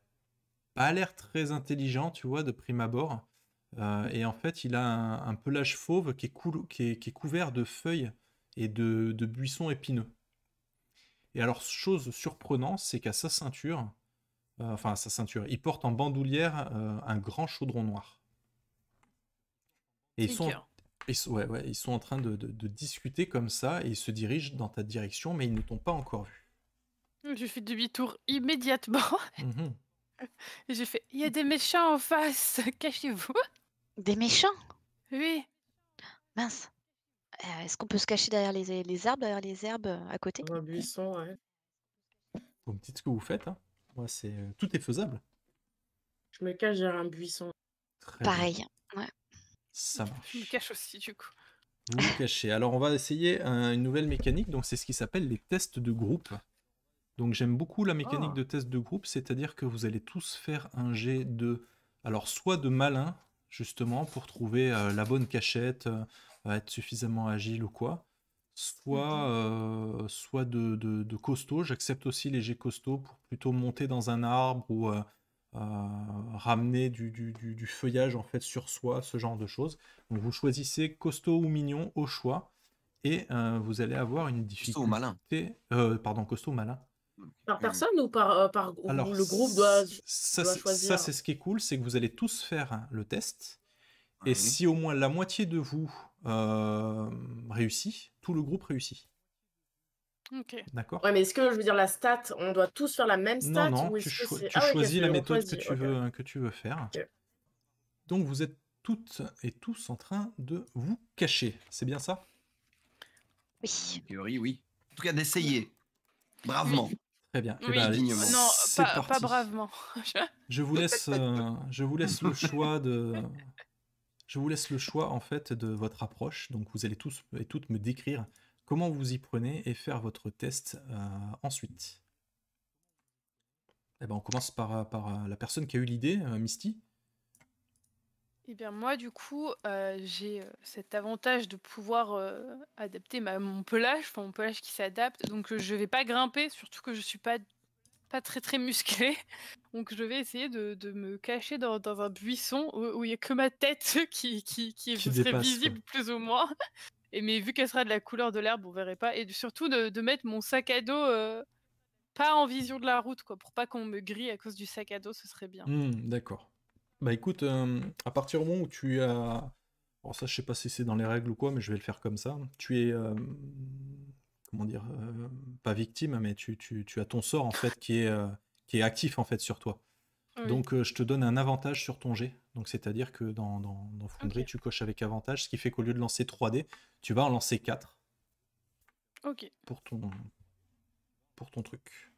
pas l'air très intelligent, tu vois, de prime abord. et en fait, il a un, pelage fauve qui est, qui, est, couvert de feuilles et de, buissons épineux. Et alors, chose surprenante, c'est qu'à sa ceinture, enfin à sa ceinture, il porte en bandoulière un grand chaudron noir. Et ils, sont en train de, discuter comme ça et ils se dirigent dans ta direction, mais ils ne t'ont pas encore vu. Je fais demi-tour immédiatement. Mhm. J'ai fait Il y a des méchants en face, cachez-vous. Des méchants Oui. Mince. Euh, est-ce qu'on peut se cacher derrière les, arbres, derrière les herbes à côté Un buisson, ouais. Vous me dites ce que vous faites. Hein. c'est... Euh, tout est faisable. Je me cache derrière un buisson. Pareil, ouais. Ça marche. cache aussi, du coup. Vous vous cachez. Alors, on va essayer une nouvelle mécanique. Donc, c'est ce qui s'appelle les tests de groupe. Donc, j'aime beaucoup la mécanique oh. de test de groupe, c'est-à-dire que vous allez tous faire un jet de. Alors, soit de malin, justement, pour trouver euh, la bonne cachette, euh, être suffisamment agile ou quoi. Soit, mhm. euh, soit de, de, costaud. J'accepte aussi les jets costauds pour plutôt monter dans un arbre ou ramener du, feuillage en fait sur soi, ce genre de choses. Donc vous choisissez costaud ou mignon au choix et euh, vous allez avoir une difficulté. Costaud ou malin. Euh, pardon, costaud ou malin. Par hum. personne ou par, euh, par le groupe doit, ça, choisir Ça, c'est ce qui est cool, c'est que vous allez tous faire le test. et si au moins la moitié de vous réussit, tout le groupe réussit. D'accord. Ouais, mais est-ce que je veux dire la stat, on doit tous faire la même stat Non, non, tu, ah choisis la méthode que tu, veux, que tu veux faire. Donc vous êtes toutes et tous en train de vous cacher, c'est bien ça Oui. En théorie, oui. En tout cas, d'essayer. Bravement. Très bien. Eh ben, non, pas, bravement. je vous laisse, euh, je vous laisse le choix de. Je vous laisse le choix en fait de votre approche. Donc vous allez tous et toutes me décrire comment vous y prenez et faire votre test euh, ensuite. Eh ben, on commence par, euh, par euh, la personne qui a eu l'idée, Misty. Eh bien moi du coup j'ai cet avantage de pouvoir adapter ma, mon pelage, mon pelage qui s'adapte, donc je vais pas grimper, surtout que je suis pas, pas très très musclée, donc je vais essayer de, me cacher dans, un buisson où il n'y a que ma tête qui, qui, est visible plus ou moins, mais vu qu'elle sera de la couleur de l'herbe, on verrait pas. Et surtout de, mettre mon sac à dos euh, pas en vision de la route, quoi, pour pas qu'on me grille à cause du sac à dos, ce serait bien. Hmm, d'accord. Bah écoute, euh, à partir du moment où tu as. Alors ça, je sais pas si c'est dans les règles ou quoi, mais je vais le faire comme ça. Tu es. Euh, comment dire Pas victime, mais tu, tu, tu, as ton sort, en fait, qui est, qui est actif, en fait, sur toi. Donc, euh, je te donne un avantage sur ton jet. Donc, c'est-à-dire que dans, dans, tu coches avec avantage, ce qui fait qu'au lieu de lancer 3D, tu vas en lancer 4. Ok. Pour ton, truc.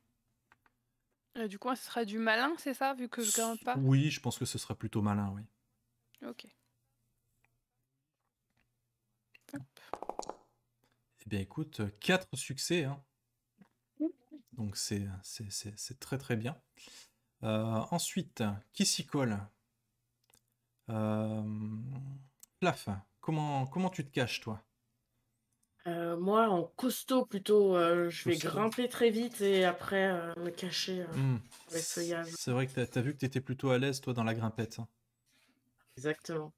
Euh, du coup, ce serait du malin, c'est ça, vu que je pas Oui, je pense que ce sera plutôt malin, oui. Ok. Eh bien, écoute, 4 succès. Hein. Mmh. Donc, c'est très très bien. Euh, ensuite, qui s'y colle euh, Plaf, comment, comment tu te caches, toi euh, Moi, en costaud plutôt. Euh, je vais grimper très vite et après me cacher hmm. C'est vrai que tu as, vu que tu étais plutôt à l'aise, toi, dans la grimpette. Hein. Exactement.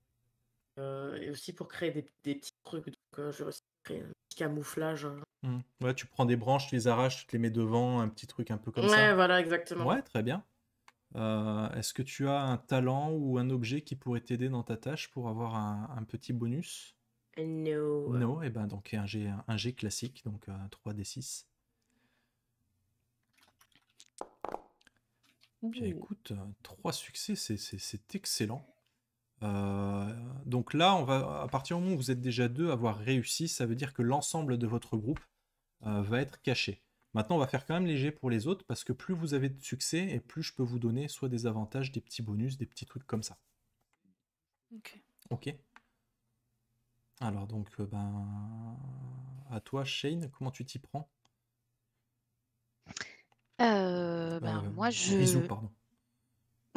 et aussi pour créer des, petits trucs. je vais créer un petit camouflage. Hein. Hmm. Ouais, tu prends des branches, tu les arraches, tu les mets devant, un petit truc un peu comme ça. Ouais, voilà, exactement. Ouais, très bien. Euh, est-ce que tu as un talent ou un objet qui pourrait t'aider dans ta tâche pour avoir un, petit bonus Non. Non, et eh ben donc un G, un G classique, donc 3d6. Euh, écoute, euh, trois succès, c'est excellent. donc là, on va, à partir du moment où vous êtes déjà deux, avoir réussi, ça veut dire que l'ensemble de votre groupe va être caché. Maintenant, on va faire quand même léger pour les autres parce que plus vous avez de succès et plus je peux vous donner soit des avantages, des petits bonus, des petits trucs comme ça. Ok. Alors donc, euh, ben, à toi, Shane, comment tu t'y prends euh, ben, ben, moi, je... Bisous, pardon.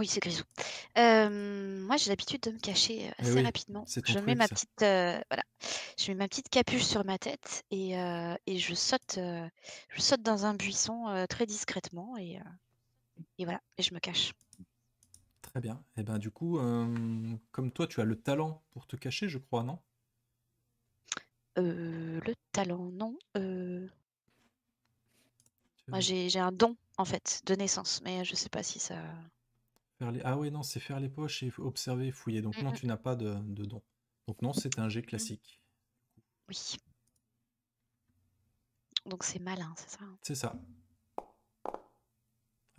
Oui, c'est grisou. moi, j'ai l'habitude de me cacher assez rapidement. Je mets, ma petite, voilà. je mets ma petite capuche sur ma tête et, je, saute, je saute dans un buisson très discrètement et, voilà, et je me cache. Très bien. Et eh ben du coup, comme toi, tu as le talent pour te cacher, je crois, non Le talent, non. Moi, j'ai un don, en fait, de naissance, mais je sais pas si ça. Ah ouais, non, c'est faire les poches et observer, fouiller. Donc non, mmh tu n'as pas de, de don. Donc non, c'est un jet mmh. classique. Oui. Donc c'est malin, c'est ça hein. C'est ça.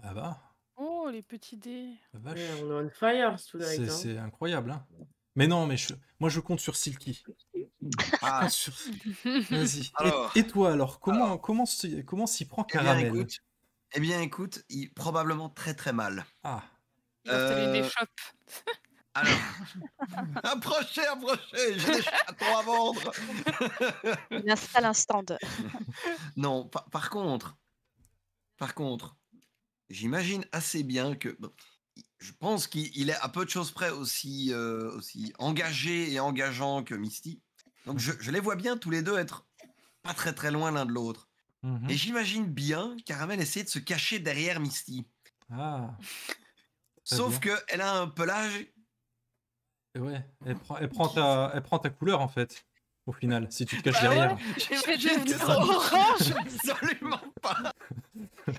Ah bah. Oh, les petits dés. on a une fire hein. C'est, incroyable, hein. Mais non, mais moi je compte sur Silky. Ah. Sur... Vas-y. Et, toi alors, comment comment comment s'y prend eh Caramel eh bien, écoute, bien, écoute, probablement très très mal. Ah. Euh, alors, approchez, approchez, j'ai des chatons à vendre. Il installe un stand. non, par, contre, par contre, j'imagine assez bien que. je pense qu'il est à peu de choses près aussi, euh, aussi engagé et engageant que Misty. Donc je, les vois bien tous les deux être pas très très loin l'un de l'autre. Mhm. Et j'imagine bien Caramel essayer de se cacher derrière Misty. Ah. Sauf qu'elle a un pelage. ouais, elle prend, elle, prend ta, elle prend ta couleur en fait, au final, si tu te caches bah derrière. je vais devenir orange Absolument pas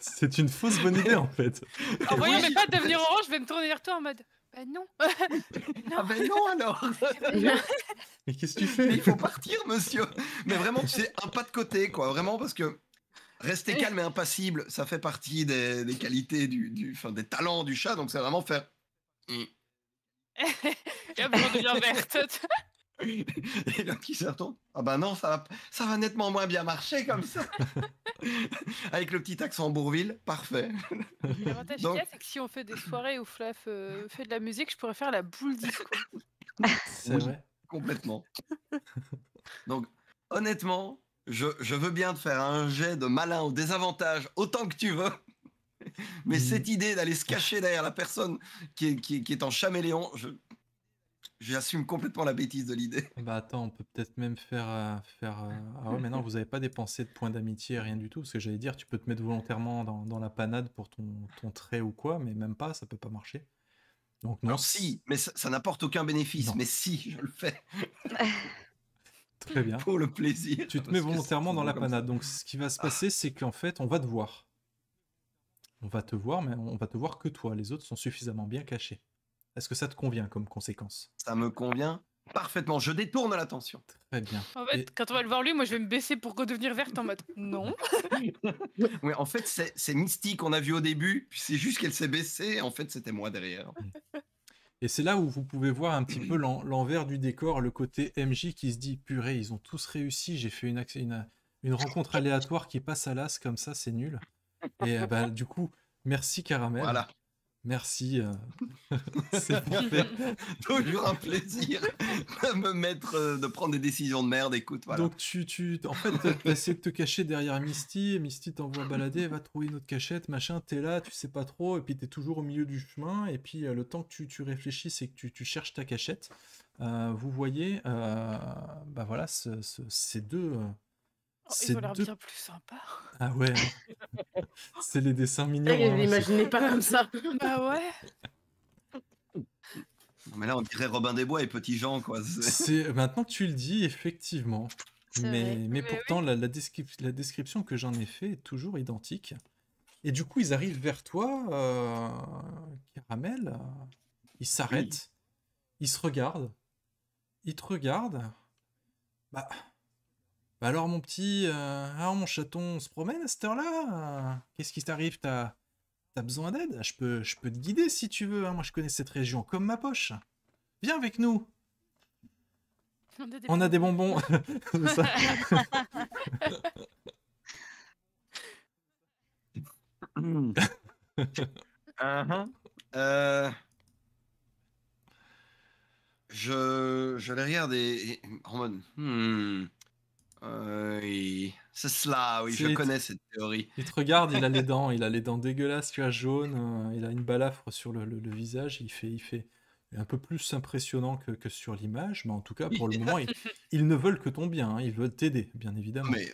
C'est une fausse bonne idée en fait. En voyant mais pas devenir orange, je vais me tourner vers toi en mode. Ben non. non. Ah ben non alors Mais qu'est-ce que tu fais il faut partir monsieur Mais vraiment, c'est un pas de côté quoi, vraiment parce que Rester calme et impassible, ça fait partie des, qualités, du, fin, des talents du chat, donc c'est vraiment faire. Mm. Il et on devient verte. et là, qui se Ah ben non, ça va, ça va nettement moins bien marcher comme ça. Avec le petit accent Bourville, parfait. L'avantage c'est que si on fait des soirées où Flav euh, fait de la musique, je pourrais faire la boule disco. c'est vrai. Complètement. Donc, honnêtement, je, veux bien te faire un jet de malin au désavantage autant que tu veux. Mais cette mm. idée d'aller se cacher derrière la personne qui est, en chaméléon, J'assume complètement la bêtise de l'idée. Bah attends, on peut peut-être même faire. Euh, faire euh, Ah mais vous n'avez pas dépensé de points d'amitié, rien du tout. Parce que j'allais dire, tu peux te mettre volontairement dans, la panade pour ton, trait ou quoi, mais même pas, ça peut pas marcher. Donc non. si, mais ça, n'apporte aucun bénéfice, mais si, je le fais. Très bien. Pour le plaisir. Tu te mets volontairement dans la panade. Donc, ce qui va se passer, c'est qu'en fait, on va te voir. On va te voir, mais on va te voir que toi. Les autres sont suffisamment bien cachés. Est-ce que ça te convient comme conséquence Ça me convient parfaitement. Je détourne l'attention. Très bien. En fait, quand on va le voir lui, moi, je vais me baisser pour redevenir verte en mode non. oui, en fait, c'est Mystique qu'on a vu au début. Puis c'est juste qu'elle s'est baissée. En fait, c'était moi derrière. Mm. Et c'est là où vous pouvez voir un petit peu l'envers du décor, le côté MJ qui se dit purée, ils ont tous réussi, j'ai fait une, rencontre aléatoire qui passe à l'as comme ça, c'est nul. Et euh, bah, du coup, merci Caramel. Voilà. Merci. pour faire toujours un plaisir de me mettre, euh, de prendre des décisions de merde. Écoute, voilà. Donc tu, tu, en fait, tu de te cacher derrière Misty. Misty t'envoie balader, va trouver une autre cachette, machin. T'es là, tu sais pas trop, et puis t'es toujours au milieu du chemin. Et puis euh, le temps que tu, tu réfléchisses et que tu, cherches ta cachette, euh, vous voyez, euh, bah voilà, ces deux Oh, ils ont l'air bien plus sympas. Ah ouais. Hein. c'est les dessins ah, mignons. Je hein, pas comme ça. bah ouais. mais là, on dirait Robin des Bois et Petit Jean, quoi. C'est maintenant tu le dis, effectivement. Mais, mais, pourtant, la, description que j'en ai fait est toujours identique. Et du coup, ils arrivent vers toi, euh... Caramel. Ils s'arrêtent. Ils se regardent. Ils te regardent. Bah, bah alors mon petit, euh, alors mon chaton, on se promène à cette heure-là Qu'est-ce qui t'arrive T'as besoin d'aide Je peux, je peux te guider si tu veux. Hein. Moi, je connais cette région comme ma poche. Viens avec nous. On a des, bonbons. Uh-huh. Euh, je, je les regarde et, c'est cela, oui, je connais cette théorie. Il te regarde, il a les dents, il a les dents dégueulasses, tu as jaune, euh, il a une balafre sur le, visage, il fait, il fait un peu plus impressionnant que, sur l'image, mais en tout cas, pour le moment, ils, ne veulent que ton bien, hein, ils veulent t'aider, bien évidemment. Mais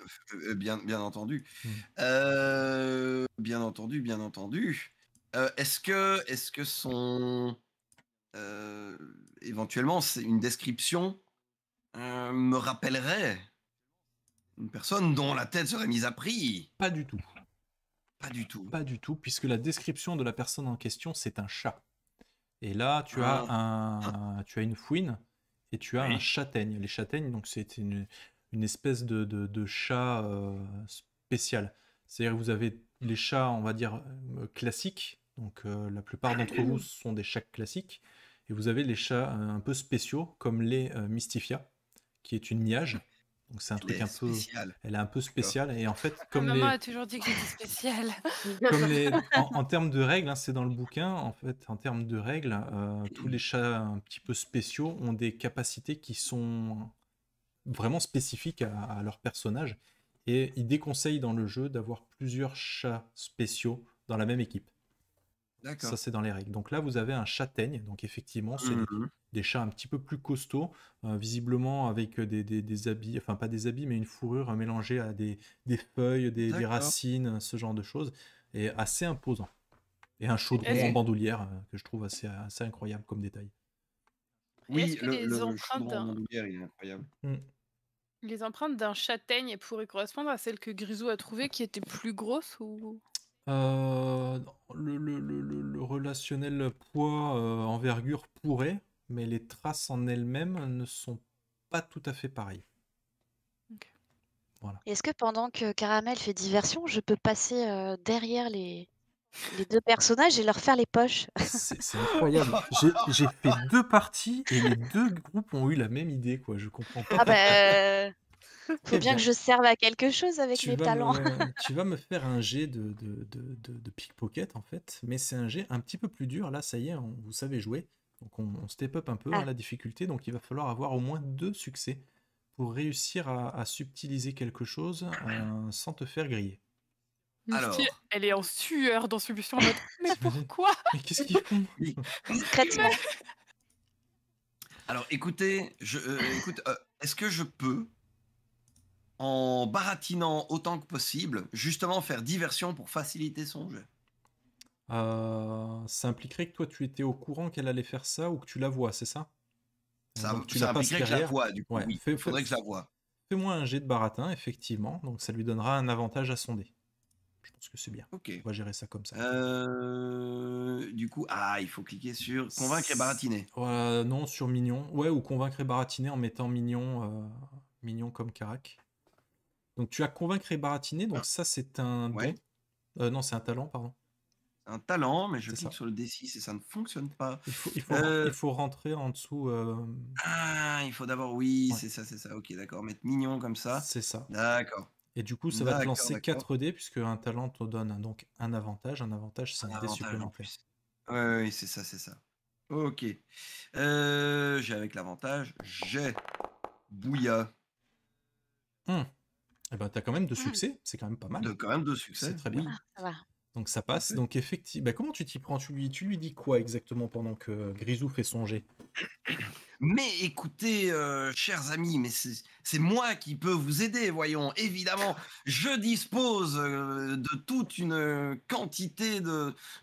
euh, bien, mmh. euh, bien entendu. bien entendu, bien entendu. est-ce que, est que son. éventuellement, c'est une description me rappellerait une personne dont la tête serait mise à prix Pas du tout. Pas du tout. Pas du tout, puisque la description de la personne en question, c'est un chat. Et là, tu as, ah. un, tu as une fouine et tu as un châtaigne. Les châtaignes, donc c'est une, une, espèce de, de, chat euh, spécial. C'est-à-dire que vous avez les chats, on va dire, euh, classiques. Donc euh, la plupart d'entre vous sont des chats classiques. Et vous avez les chats un peu spéciaux, comme les Mystifia, qui est une niage. Donc c'est un truc un peu. Spécial. Elle est un peu spéciale. Et en fait, comme Maman a toujours dit que j'étais spéciale. comme en, termes de règles, hein, c'est dans le bouquin, en fait, en termes de règles, euh, tous les chats un petit peu spéciaux ont des capacités qui sont vraiment spécifiques à, leur personnage. Et ils déconseillent dans le jeu d'avoir plusieurs chats spéciaux dans la même équipe. Ça, c'est dans les règles. Donc là, vous avez un châtaigne. Donc effectivement, c'est mmh des chats un petit peu plus costauds, euh, visiblement avec des, habits, enfin pas des habits, mais une fourrure euh, mélangée à des, feuilles, des, racines, euh, ce genre de choses, et assez imposant. Et un chaudron en bandoulière que je trouve assez, assez incroyable comme détail. Oui, les empreintes incroyable. Les empreintes d'un châtaigne pourraient correspondre à celles que Grisou a trouvées qui étaient plus grosses ou le, relationnel poids envergure pourrait, mais les traces en elles-mêmes ne sont pas tout à fait pareilles. Est-ce que pendant que Caramel fait diversion, je peux passer euh, derrière les... deux personnages et leur faire les poches C'est incroyable. J'ai fait deux parties et les deux groupes ont eu la même idée, quoi. Je comprends pas. Ah bah... Euh, faut eh bien, que je serve à quelque chose avec mes talents. tu vas me faire un jet de, pickpocket en fait, mais c'est un jet un petit peu plus dur. Là, ça y est, vous savez jouer. Donc on, step up un peu hein, ah. la difficulté, donc il va falloir avoir au moins deux succès pour réussir à, subtiliser quelque chose euh, sans te faire griller. Alors... Elle est en sueur dans ce Mais pourquoi Mais qu'est-ce qu'ils font Alors écoutez, je, euh, euh, est-ce que je peux, en baratinant autant que possible, justement faire diversion pour faciliter son jeu euh, ça impliquerait que toi, tu étais au courant qu'elle allait faire ça ou que tu la vois, c'est ça euh, Ça, impliquerait que je la vois, du coup. faudrait que je la vois. Fais-moi un jet de baratin, effectivement. Donc, ça lui donnera un avantage à sonder. Je pense que c'est bien. Ok. On va gérer ça comme ça. Euh, du coup, ah, il faut cliquer sur convaincre et baratiner. non, sur mignon. Ouais, ou convaincre et baratiner en mettant mignon, mignon comme carac. Donc, tu as convaincre et baratiner. Donc, ah. ça, c'est un. non, c'est un talent, pardon un talent, mais je clique sur le D6 et ça ne fonctionne pas. Il faut, euh rentrer en dessous. Euh, ah, il faut d'abord, oui, c'est ça, c'est ça. Ok, d'accord, mettre mignon comme ça. C'est ça. D'accord. Et du coup, ça va te lancer 4D, puisque un talent te donne donc un avantage. Un avantage, c'est un, un dé supplémentaire. Oui, c'est ça, c'est ça. Ok. Euh, j'ai avec l'avantage, j'ai Bouya. Hum. Eh ben, t'as quand même de hum. succès, c'est quand même pas mal. De, quand même de succès. C'est très bien. Ah, ça va. Donc ça passe. Donc effectivement, bah, comment tu t'y prends tu lui, tu lui dis quoi exactement pendant que Grisou fait songer Mais écoutez, euh, chers amis, mais c'est moi qui peux vous aider, voyons. Évidemment, je dispose euh, de toute une quantité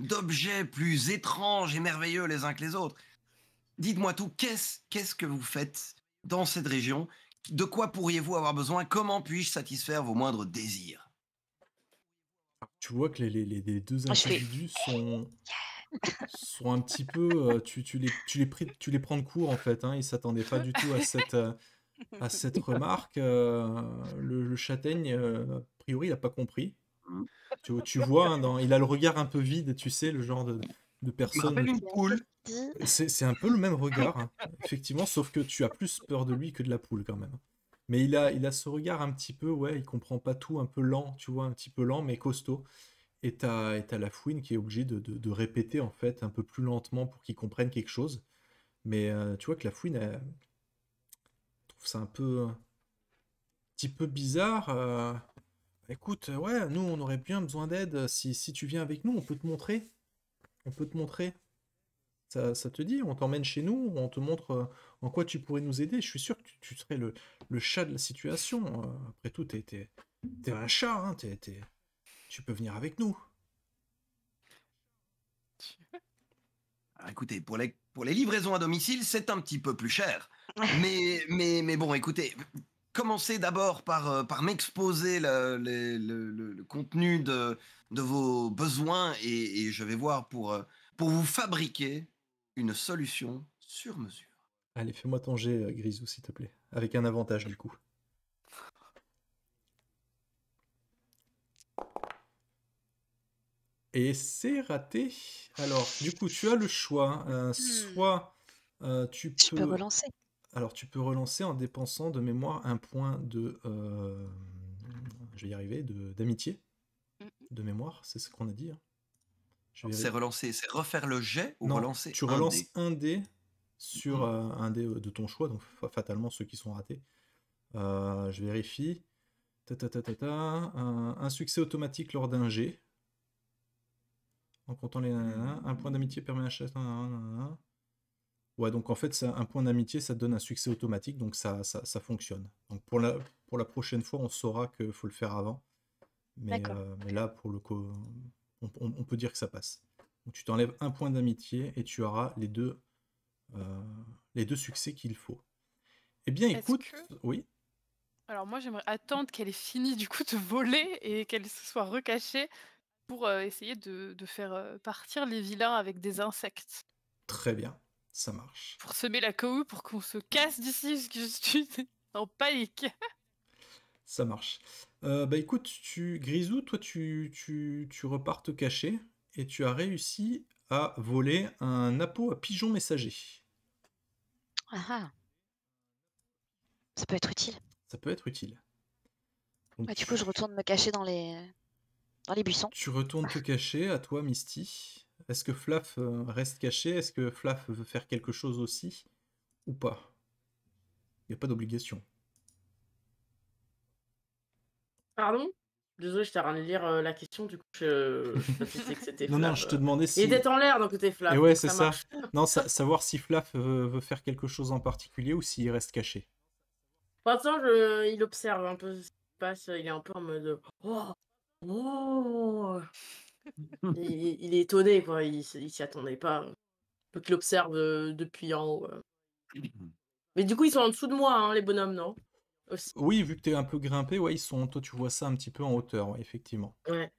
d'objets plus étranges et merveilleux les uns que les autres. Dites-moi tout, qu'est-ce qu'est-ce que vous faites dans cette région De quoi pourriez-vous avoir besoin Comment puis-je satisfaire vos moindres désirs tu vois que les, les, deux ah, individus sont, sont un petit peu. Euh, tu, tu, les, tu, les pris- tu les prends de court, en fait. Hein, ils s'attendaient pas du tout à cette, euh, à cette remarque. Euh, le, châtaigne, a priori, il n'a pas compris. Mmh. Tu, vois, hein, dans- il a le regard un peu vide, tu sais, le genre de, de personne. C'est un peu le même regard, hein, effectivement, sauf que tu as plus peur de lui que de la poule, quand même. Mais il a, il a ce regard un petit peu, ouais, il comprend pas tout, un peu lent, tu vois, un petit peu lent, mais costaud. Et t'as, et la fouine qui est obligée de, répéter, en fait, un peu plus lentement pour qu'il comprenne quelque chose. Mais euh, tu vois que la fouine, elle, trouve ça un peu. Un petit peu bizarre. Euh. écoute, ouais, nous, on aurait bien besoin d'aide. Euh, si, si tu viens avec nous, on peut te montrer. On peut te montrer ça, te dit, on t'emmène chez nous, on te montre euh, en quoi tu pourrais nous aider. Je suis sûr que tu, serais le, chat de la situation. Euh. Après tout, t'es, es un chat, hein, tu peux venir avec nous. Ah, écoutez, pour les, pour les livraisons à domicile, c'est un petit peu plus cher. Mais, mais, mais bon, écoutez, commencez d'abord par, euh, par m'exposer le, contenu de, vos besoins et, je vais voir pour, pour vous fabriquer une solution sur mesure. Allez, fais-moi ton jet, euh, Grisou, s'il te plaît. Avec un avantage, du coup. Et c'est raté. Alors, du coup, tu as le choix. Hein. Euh, hmm. soit euh, tu, peux... relancer. Alors, tu peux relancer en dépensant de mémoire un point de. Je vais y arriver, d'amitié. Hmm. De... mémoire, c'est ce qu'on a dit. Hein. C'est relancer, c'est refaire le jet ou relancer Tu relances un dé, sur mmh. euh, un dé euh, de ton choix, donc fatalement ceux qui sont ratés. Euh, je vérifie. Ta, un, succès automatique lors d'un jet. En comptant les. Un point d'amitié permet un chasse. Ouais, donc en fait, un point d'amitié, ça donne un succès automatique, donc ça, ça, fonctionne. Donc pour la, pour la prochaine fois, on saura qu'il faut le faire avant. Mais, mais là, pour le, coup on, peut dire que ça passe. tu t'enlèves un point d'amitié et tu auras les deux, euh, les deux succès qu'il faut. Eh bien, écoute, oui. Alors moi, j'aimerais attendre qu'elle ait fini du coup de voler et qu'elle se soit recachée pour euh, essayer de, faire euh, partir les vilains avec des insectes. Très bien, ça marche. Pour semer la cohue, pour qu'on se casse d'ici, parce que je suis en panique. Ça marche. Euh, bah écoute, tu, Grisou, toi, tu, tu, tu repars te cacher et tu as réussi à voler un appôt à pigeon messager. Ah ah. Ça peut être utile. Ça peut être utile. Bah, du coup, je retourne me cacher dans les, dans les buissons. Tu retournes te ah. cacher, à toi, Misty. Est-ce que Flaff euh, reste caché Est-ce que Flaff veut faire quelque chose aussi Ou pas Il n'y a pas d'obligation. Pardon Désolé, je t'ai rien de lire la question, du coup, je, c'était Non, non, je te demandais si. Il était en l'air, donc c'était Flap. Et ouais, c'est ça. non, savoir si Flav veut, faire quelque chose en particulier ou s'il reste caché. Pour l'instant, il observe un peu ce qui se passe. Il est un peu en mode. Oh Oh il, est étonné, quoi. Il, il s'y attendait pas. Donc, il observe depuis en haut. Euh. Mais du coup, ils sont en dessous de moi, hein, les bonhommes, non oui, vu que tu es un peu grimpé, ouais, ils sont, toi tu vois ça un petit peu en hauteur, effectivement. Ouais.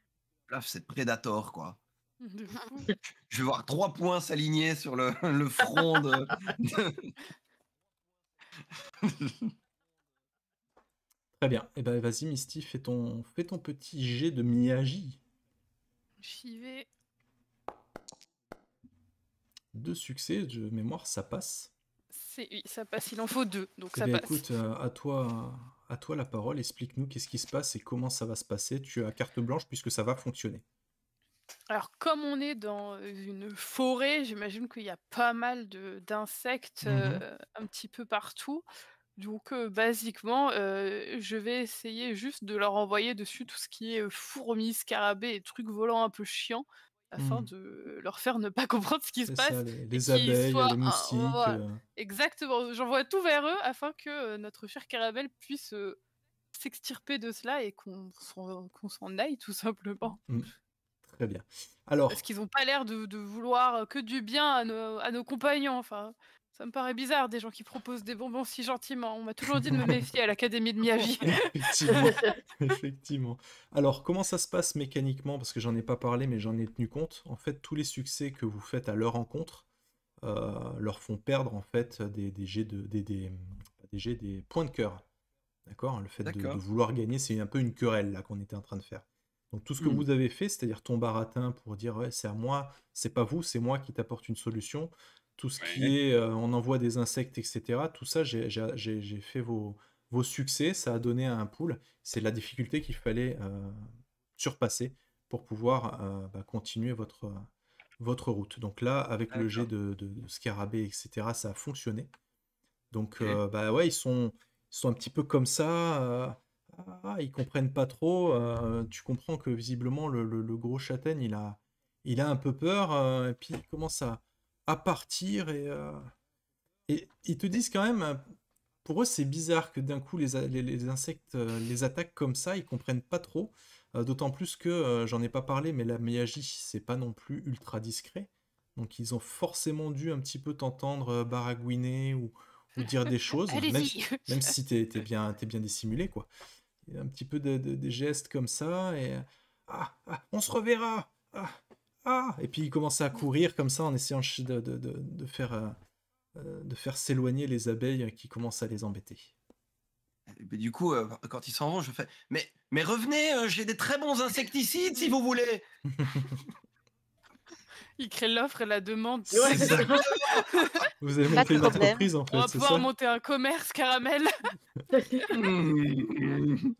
Là, ah, c'est Predator, quoi. Je vais voir trois points s'aligner sur le, front de... Très bien. eh ben vas-y Misty, fais ton, fais ton petit jet de Miyagi. J'y vais. Deux succès de mémoire, ça passe ça passe, il en faut deux. Donc ça eh passe. Écoute, euh, à toi, la parole. Explique-nous qu'est-ce qui se passe et comment ça va se passer. Tu as carte blanche puisque ça va fonctionner. Alors, comme on est dans une forêt, j'imagine qu'il y a pas mal d'insectes mm-hmm. euh, un petit peu partout. Donc, euh, basiquement, je vais essayer juste de leur envoyer dessus tout ce qui est fourmis, scarabées et trucs volants un peu chiants afin mmh. de leur faire ne pas comprendre ce qui se passe. les, abeilles, les moustiques. Euh. Exactement, j'envoie tout vers eux afin que euh, notre cher Caramel puisse euh, s'extirper de cela et qu'on s'en aille tout simplement. Mmh. Très bien. Alors... Parce qu'ils n'ont pas l'air de, vouloir que du bien à nos, à nos compagnons. Enfin. Ça me paraît bizarre des gens qui proposent des bonbons si gentiment. On m'a toujours dit de me méfier à l'académie de Miyagi. Effectivement. Alors, comment ça se passe mécaniquement Parce que j'en ai pas parlé, mais j'en ai tenu compte. En fait, tous les succès que vous faites à leur rencontre euh, leur font perdre en fait des, des jets des, points de cœur. D'accord Le fait de, vouloir gagner, c'est un peu une querelle là qu'on était en train de faire. Donc tout ce que hmm. vous avez fait, c'est-à-dire ton à pour dire ouais, c'est à moi, c'est pas vous, c'est moi qui t'apporte une solution, tout ce qui est euh, on envoie des insectes, etc. Tout ça, j'ai fait vos, vos, succès, ça a donné un pool. C'est la difficulté qu'il fallait euh, surpasser pour pouvoir euh, bah, continuer votre, votre route. Donc là, avec le jet de, scarabée, etc., ça a fonctionné. Donc bah ouais, ils sont, sont un petit peu comme ça. Ah, ils comprennent pas trop. tu comprends que visiblement le, gros châtaigne, il a, il a un peu peur. et puis comment commence à partir et, euh, et ils te disent quand même, pour eux c'est bizarre que d'un coup les, les, insectes euh, les attaquent comme ça, ils comprennent pas trop, euh, d'autant plus que j'en ai pas parlé, mais la Miyagi c'est pas non plus ultra discret, donc ils ont forcément dû un petit peu t'entendre baragouiner ou, dire des choses, même, si t'es bien, bien dissimulé quoi. un petit peu de, des gestes comme ça et ah, ah on se reverra. Ah, ah Et puis il commence à courir comme ça en essayant de, de, de, faire, euh, euh, de faire s'éloigner les abeilles qui commencent à les embêter. du coup, euh, quand ils s'en vont, je fais Mais, mais revenez, j'ai des très bons insecticides si vous voulez Il crée l'offre et la demande. vous avez monté une entreprise en fait. On va pouvoir monter un commerce caramel.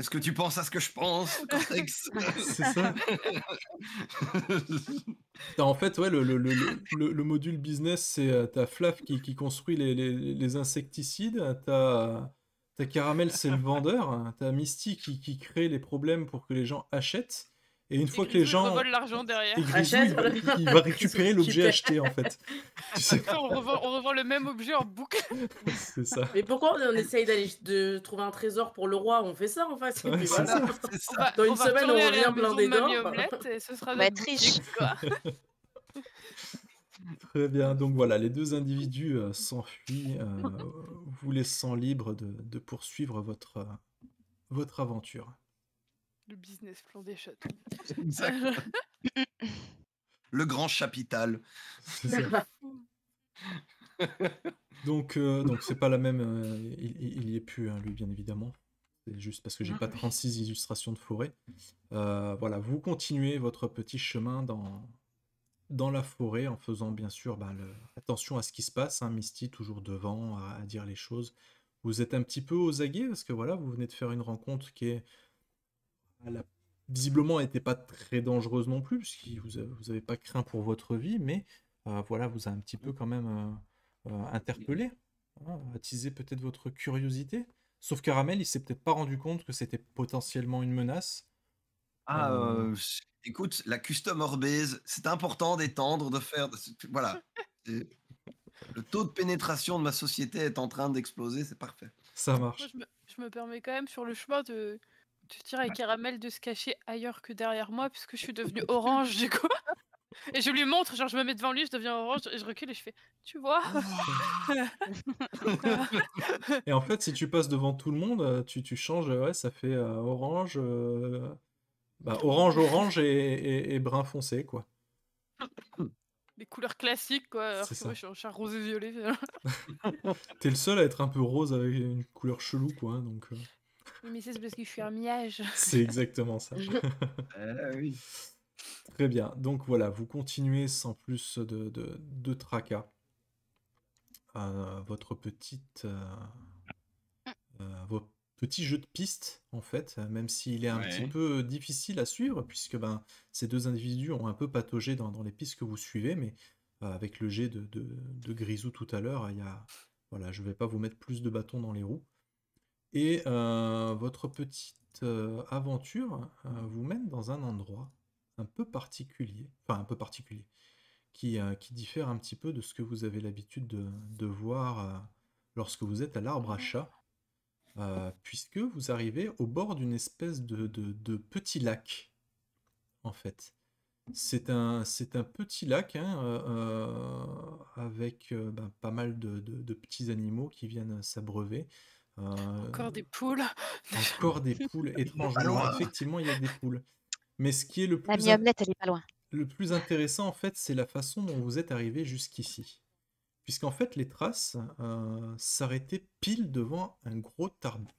Est-ce que tu penses à ce que je pense, C'est ça. en fait, le, module business, c'est euh, ta Flav qui, construit les, insecticides, euh, ta Caramel, c'est le vendeur, euh, ta Misty qui crée les problèmes pour que les gens achètent. Et une fois que les gens. l'argent Grisou, il, va récupérer l'objet acheté, en fait. on, revend, le même objet en boucle. c'est ça. Mais pourquoi on essaye d'aller de trouver un trésor pour le roi On fait ça, en fait. Dans une semaine, on revient plein des dents. Et ce sera Très bien, donc voilà, les deux individus euh, s'enfuient, euh, vous laissant libre de, poursuivre votre, euh, votre aventure le business plan des châteaux. le grand chapital. donc, euh, donc c'est pas la même. Euh, il, y est plus, hein, lui, bien évidemment. C'est juste parce que j'ai ah pas 36 illustrations de forêt. Euh, voilà, vous continuez votre petit chemin dans, dans la forêt en faisant bien sûr bah, attention à ce qui se passe. Hein, Misty toujours devant à, dire les choses. Vous êtes un petit peu aux aguets parce que voilà, vous venez de faire une rencontre qui est elle visiblement n'était pas très dangereuse non plus, puisque vous, vous pas craint pour votre vie, mais euh, voilà, vous a un petit peu quand même euh, euh, interpellé, hein, attisé peut-être votre curiosité. Sauf Caramel, il s'est peut-être pas rendu compte que c'était potentiellement une menace. Ah, écoute, la custom orbase, c'est important d'étendre, de faire. Voilà. Le taux de pénétration de ma société est en train d'exploser, c'est parfait. Ça marche. je me, permets quand même sur le chemin de, tu tires avec Caramel de se cacher ailleurs que derrière moi, puisque je suis devenue orange du coup. Et je lui montre, genre je me mets devant lui, je deviens orange, et je recule et je fais Tu vois ah. Et en fait, si tu passes devant tout le monde, euh, tu, changes, euh, ouais, ça fait euh, orange, bah, orange, orange et, brun foncé, quoi. Les couleurs classiques, quoi. Alors que moi, je suis un rose et violet. T'es le seul à être un peu rose avec une couleur chelou, quoi. Hein, donc, mais c'est parce que je suis un miage. C'est exactement ça. Ah oui. Très bien. Donc voilà, vous continuez sans plus de, tracas. Euh, votre petite. Euh, euh, jeu de piste, en fait, même s'il est un petit peu difficile à suivre, puisque ben, ces deux individus ont un peu pataugé dans, les pistes que vous suivez, mais avec le jet de, Grisou tout à l'heure, il Voilà, je ne vais pas vous mettre plus de bâtons dans les roues. Et euh, votre petite euh, aventure euh, vous mène dans un endroit un peu particulier, enfin un peu particulier, qui, qui diffère un petit peu de ce que vous avez l'habitude de, voir lorsque vous êtes à l'arbre à chat, puisque vous arrivez au bord d'une espèce de, de, petit lac, en fait. C'est un, un petit lac hein, avec ben, pas mal de, petits animaux qui viennent s'abreuver. Euh, encore des poules. Encore des poules. Étrangement, effectivement, il y a des poules. Mais ce qui est le plus. intéressant, en fait, c'est la façon dont vous êtes arrivé jusqu'ici. Puisqu'en fait, les traces euh, s'arrêtaient pile devant un gros,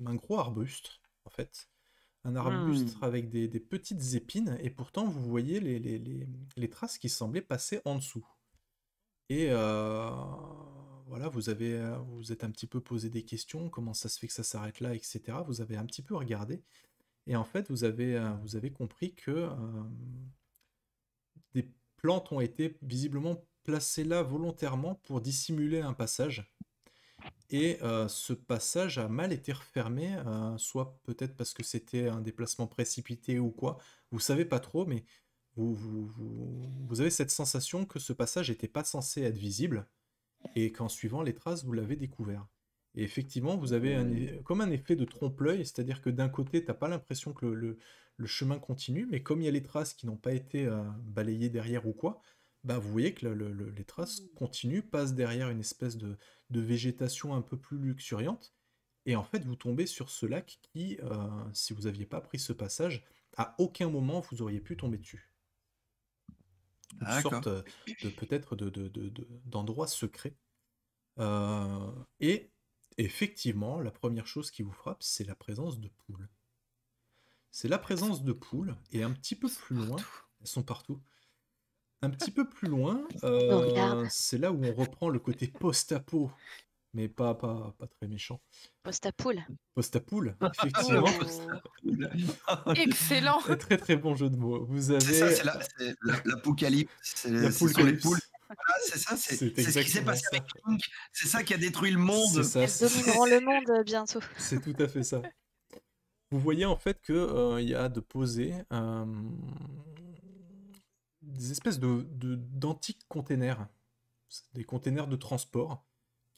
un arbuste, en fait. Un arbuste hmm. avec des, petites épines, et pourtant, vous voyez les, traces qui semblaient passer en dessous. Et. Euh voilà, vous, avez, euh, vous êtes un petit peu posé des questions, comment ça se fait que ça s'arrête là, etc. Vous avez un petit peu regardé. Et en fait, vous avez, euh, compris que euh, des plantes ont été visiblement placées là volontairement pour dissimuler un passage. Et ce passage a mal été refermé, soit peut-être parce que c'était un déplacement précipité ou quoi. Vous savez pas trop, mais vous avez cette sensation que ce passage n'était pas censé être visible et qu'en suivant les traces, vous l'avez découvert. Et effectivement, vous avez comme un effet de trompe-l'œil, c'est-à-dire que d'un côté, t'as pas l'impression que le, chemin continue, mais comme il y a les traces qui n'ont pas été euh, balayées derrière ou quoi, bah vous voyez que les traces continuent, passent derrière une espèce de, végétation un peu plus luxuriante, et en fait, vous tombez sur ce lac qui, euh, si vous n'aviez pas pris ce passage, à aucun moment vous auriez pu tomber dessus une sorte de peut-être de, d'endroit secret. Euh, et effectivement, la première chose qui vous frappe, c'est la présence de poules. C'est la présence de poules, et un petit peu plus loin, elles sont partout. Un petit peu plus loin, euh, c'est là où on reprend le côté post-apo mais pas, pas, pas très méchant. Postapoule. Postapoule, effectivement. Excellent. très très bon jeu de mots. Vous avez. C'est ça, c'est l'apocalypse. La, sur les poules. c'est ça, c'est ce qui s'est passé avec C'est ça qui a détruit le monde. Ça, le monde euh, C'est tout à fait ça. Vous voyez en fait qu'il euh, il y a de poser euh, des espèces d'antiques de, containers, des containers de transport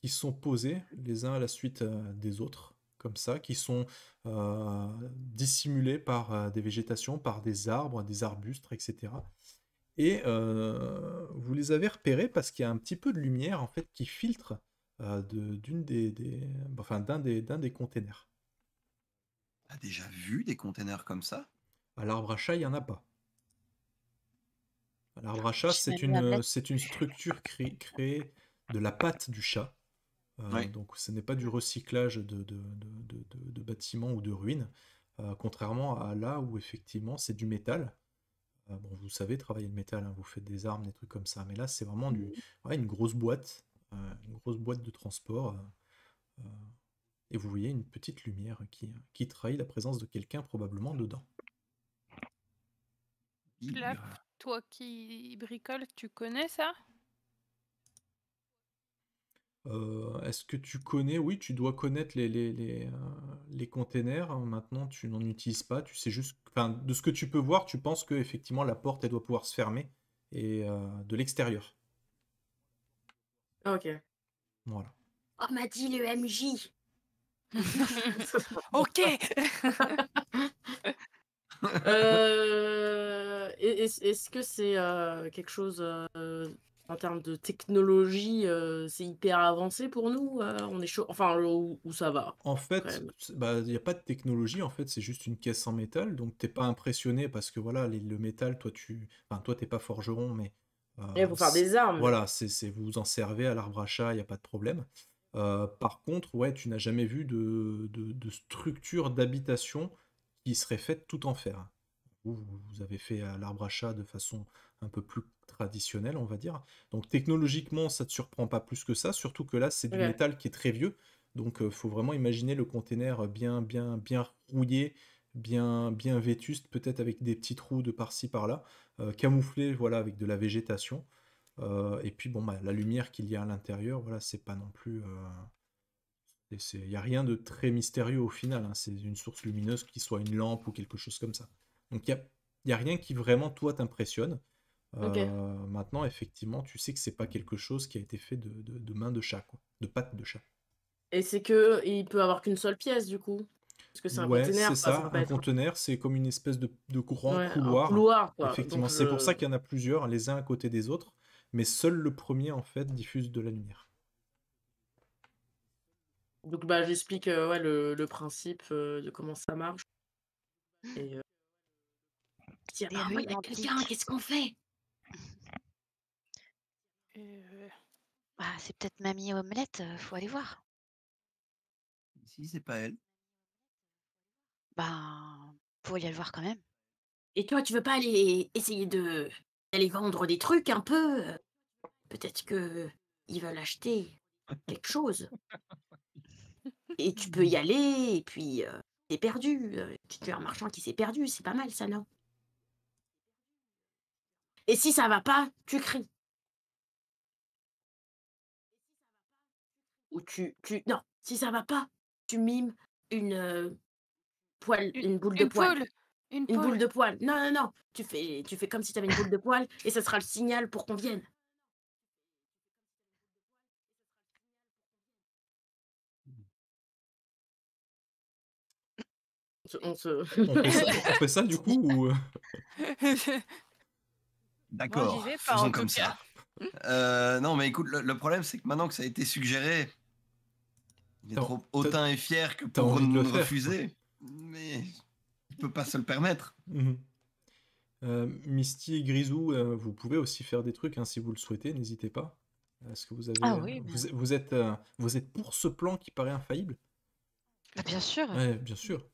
qui sont posés les uns à la suite euh, des autres, comme ça, qui sont euh, dissimulés par euh, des végétations, par des arbres, des arbustes, etc. Et vous les avez repérés parce qu'il y a un petit peu de lumière en fait qui filtre euh, d'une des, des, enfin d'un des d'un des containers. déjà vu des containers comme ça À l'arbre à chat, il y en a pas. À l'arbre à ah, chat, c'est une une structure créée de la patte du chat euh, donc ce n'est pas du recyclage de, de, bâtiments ou de ruines, euh, contrairement à là où effectivement c'est du métal. Euh, vous savez travailler le métal, hein, vous faites des armes, des trucs comme ça, mais là c'est vraiment du, une grosse boîte, une grosse boîte de transport. et vous voyez une petite lumière qui, qui trahit la présence de quelqu'un probablement dedans. Là, toi qui bricole, tu connais ça euh, est-ce que tu connais, oui, tu dois connaître les, les, euh, containers. Hein, maintenant, tu n'en utilises pas. Tu sais juste, de ce que tu peux voir, tu penses que effectivement la porte, elle doit pouvoir se fermer et euh, de l'extérieur. Ok. Voilà. Oh, m'a dit le MJ. ok. Est-ce que c'est quelque chose en termes de technologie, euh, c'est hyper avancé pour nous. Euh, on est chaud, enfin où, ça va. En fait, bah, il n'y a pas de technologie. En fait, c'est juste une caisse en métal. Donc t'es pas impressionné parce que voilà, le métal, toi tu, enfin toi t'es pas forgeron, mais euh, pour faire des armes. Voilà, c'est vous en servez à l'arbre à chat, il n'y a pas de problème. Euh, par contre, ouais, tu n'as jamais vu de, de, structure d'habitation qui serait faite tout en fer. Vous, vous avez fait à l'arbre à chat de façon un peu plus traditionnel, on va dire. Donc technologiquement, ça ne te surprend pas plus que ça, surtout que là, c'est du métal qui est très vieux. Donc il euh, faut vraiment imaginer le container bien, bien, bien rouillé, bien, bien vétuste, peut-être avec des petits trous de par-ci par-là, euh, camouflé, voilà, avec de la végétation. Euh, et puis bon, bah, la lumière qu'il y a à l'intérieur, voilà, c'est pas non plus. Il n'y a rien de très mystérieux au final. Hein. C'est une source lumineuse, qui soit une lampe ou quelque chose comme ça. Donc il n'y y a rien qui vraiment, toi, t'impressionne. Euh, maintenant, effectivement, tu sais que c'est pas quelque chose qui a été fait de, main de chat, de patte de chat. Et c'est que euh, il peut avoir qu'une seule pièce du coup. Parce que c'est un ouais, conteneur. C'est ça, un conteneur, c'est comme une espèce de, courant ouais, couloir. Effectivement, c'est pour ça qu'il y en a plusieurs, les uns à côté des autres, mais seul le premier en fait diffuse de la lumière. Donc bah j'explique euh, ouais, le, principe de comment ça marche. Et, y a bah, quelqu'un, qu'est-ce qu'on fait euh, bah, c'est peut-être Mamie Omelette, euh, faut aller voir. Si, c'est pas elle. Bah faut aller voir quand même. Et toi, tu veux pas aller essayer de aller vendre des trucs un peu Peut-être que ils veulent acheter quelque chose. Et tu peux y aller, et puis C'est euh, t'es perdu. Tu es un marchand qui s'est perdu, c'est pas mal ça, non et si ça va pas, tu cries. Ou tu, tu non, si ça va pas, tu mimes une une, boule de une Une, boule de poil. Non, non, non. Tu fais, tu fais comme si tu avais une boule de poil et ça sera le signal pour qu'on vienne. On, fait ça, on fait ça du coup ou... D'accord. Faisons comme ça. Hmm euh, non, mais écoute, le, problème, c'est que maintenant que ça a été suggéré, il est trop hautain et fier que pour nous le refuser. Mais il peut pas se le permettre. Mhm. Euh, Misty Grisou, euh, vous pouvez aussi faire des trucs hein, si vous le souhaitez, n'hésitez pas. Est-ce que vous avez Ah oui, vous, êtes vous êtes pour ce plan qui paraît infaillible bah, bien sûr. Ouais, bien sûr.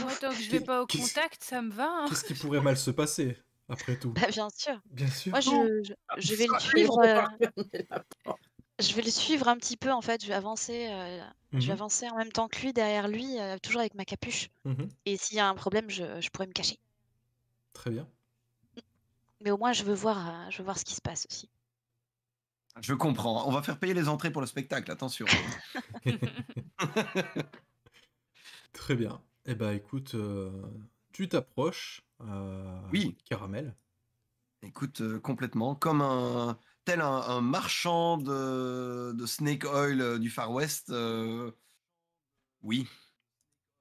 Moi, tant que je vais pas au contact, ça me va. Hein. Qu'est-ce qui pourrait mal se passer après tout. Bah, bien sûr. Bien sûr. Moi, je, ah, vais le suivre. Euh, je vais le suivre un petit peu en fait. Je vais avancer. Euh, je mmh en même temps que lui, derrière lui, euh, toujours avec ma capuche. Mmh Et s'il y a un problème, je, pourrais me cacher. Très bien. Mais au moins, je veux voir, je veux voir ce qui se passe aussi. Je comprends. On va faire payer les entrées pour le spectacle, attention. Très bien. Eh ben écoute, tu t'approches euh, oui. Caramel. Écoute, euh, complètement. Comme un. tel un, marchand de, de, snake oil euh, du Far West. oui.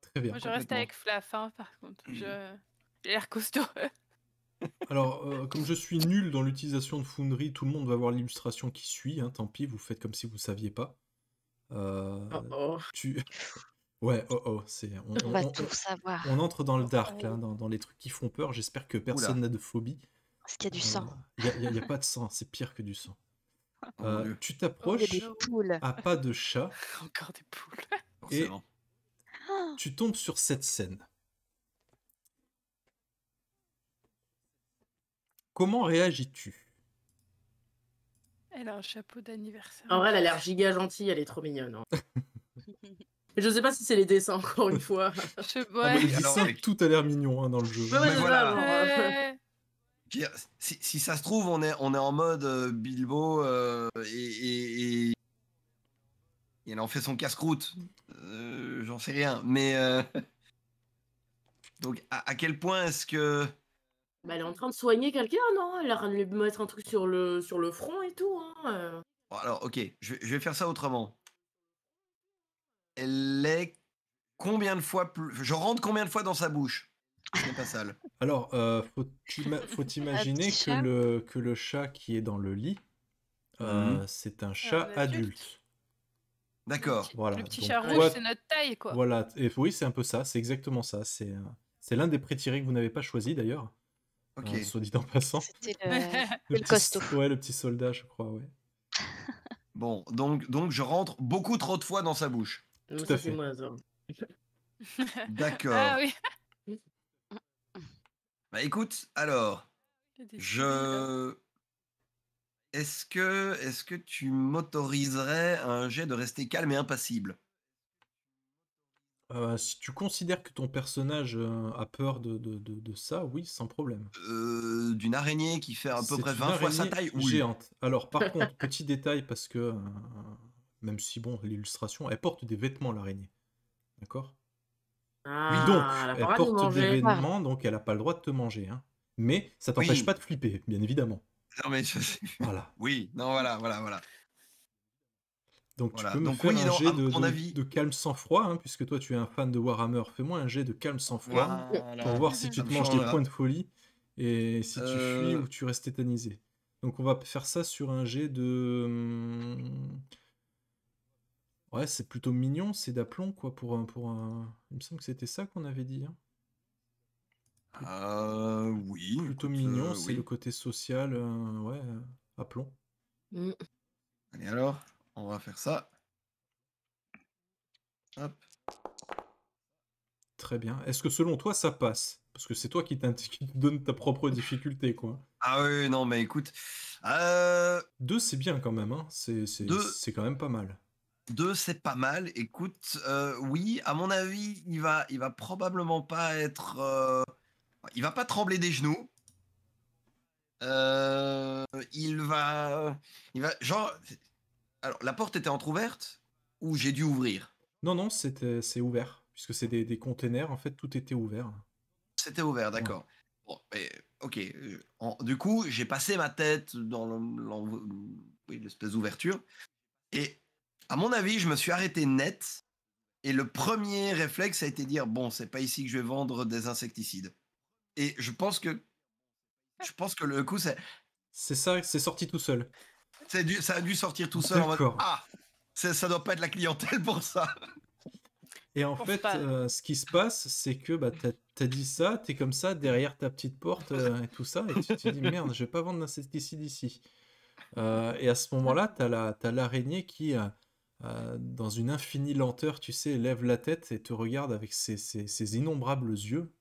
Très bien. Moi, je reste avec Flaff, par contre. J'ai l'air costaud. Alors, comme je suis nul dans l'utilisation de Foundry, tout le monde va voir l'illustration qui suit. Hein. tant pis, vous faites comme si vous ne saviez pas. oh oh. Tu... Ouais, oh oh, c'est. On, va tout savoir. On entre dans le oh, dark, oh, oh. dans, les trucs qui font peur. J'espère que personne n'a de phobie. Parce qu'il y a du euh, sang. Il n'y a, pas de sang, c'est pire que du sang. Euh, tu t'approches à pas de chat. Encore des poules. Et ah. tu tombes sur cette scène. Comment réagis-tu Elle a un chapeau d'anniversaire. En vrai, elle a l'air giga gentille, elle est trop mignonne. Hein. Je sais pas si c'est les dessins, encore une fois. Je... Ah, les dessins, tout a l'air mignon hein, dans le jeu. Euh, si, ça se trouve, on est, on est en mode euh, Bilbo euh, et, et, elle en fait son casse-croûte. J'en sais rien. Mais donc, à, quel point est-ce que bah, elle est en train de soigner quelqu'un, non Elle est en de lui mettre un truc sur le, sur le front et tout. Hein, alors, ok, je vais faire ça autrement elle est combien de fois plus. Je rentre combien de fois dans sa bouche C'est pas sale. Alors, euh, faut, imaginer que le, que le chat qui est dans le lit, euh, hum. c'est un chat adulte. D'accord. Le petit chat rouge, c'est notre taille, quoi. Voilà. Et oui, c'est un peu ça. C'est exactement ça. C'est euh, l'un des prétirés que vous n'avez pas choisi, d'ailleurs. Ok. soit dit en passant. le... Petit... Ouais, le petit soldat, je crois, ouais. Bon, donc, donc je rentre beaucoup trop de fois dans sa bouche. Ah D'accord. Bah écoute, alors, je. Est-ce que, est que tu m'autoriserais un jet de rester calme et impassible euh, si tu considères que ton personnage euh, a peur de, ça, oui, sans problème. Euh, d'une araignée qui fait à peu près 20 fois sa taille oui. Géante. Alors, par contre, petit détail, parce que même si, bon, l'illustration, elle porte des vêtements, l'araignée. D'accord ah, donc, elle, porte des vêtements, donc elle n'a pas le droit de te manger. Hein. Mais ça t'empêche pas de flipper, bien évidemment. Non, mais Voilà. Oui, non, voilà, voilà, voilà. Donc tu peux me faire un jet de, calme sans froid, hein, puisque toi tu es un fan de Warhammer, fais-moi un jet de calme sans froid pour voir si tu te manges des points de folie et si tu euh. fuis ou tu restes tétanisé. Donc on va faire ça sur un jet de... Hum, Ouais, c'est plutôt mignon, c'est d'aplomb, quoi, pour un, pour un... Il me semble que c'était ça qu'on avait dit. Hein. Euh, oui. Plutôt mignon, euh, c'est le côté social, euh, ouais, euh, aplomb. Et mmh. Allez alors, on va faire ça. Hop. Très bien. Est-ce que selon toi, ça passe Parce que c'est toi qui, te donne ta propre difficulté, quoi. Ah oui, non, mais écoute... Deux, c'est bien quand même, hein. C'est quand même pas mal. Deux, c'est pas mal. Écoute, euh, oui, à mon avis, il va, il va probablement pas être. Euh, il va pas trembler des genoux. Euh, il va. Il va. Genre. Alors, la porte était entr'ouverte ou j'ai dû ouvrir Non, non, c'est ouvert. Puisque c'est des, containers, en fait, tout était ouvert. C'était ouvert, d'accord. ok. du coup, j'ai passé ma tête dans l'espèce d'ouverture. Et à mon avis, je me suis arrêté net. Et le premier réflexe a été dire bon, c'est pas ici que je vais vendre des insecticides. Et je pense que je pense que le coup c'est c'est ça, c'est sorti tout seul. C'est ça a dû sortir tout seul. ah, ça doit pas être la clientèle pour ça. Et en fait, euh, ce qui se passe, c'est que bah, t'as as dit ça, t'es comme ça derrière ta petite porte euh, et tout ça, et tu te dis merde, je vais pas vendre d'insecticides ici. Euh, et à ce moment-là, t'as l'araignée qui qui euh, dans une infinie lenteur, tu sais, lève la tête et te regarde avec ces innombrables yeux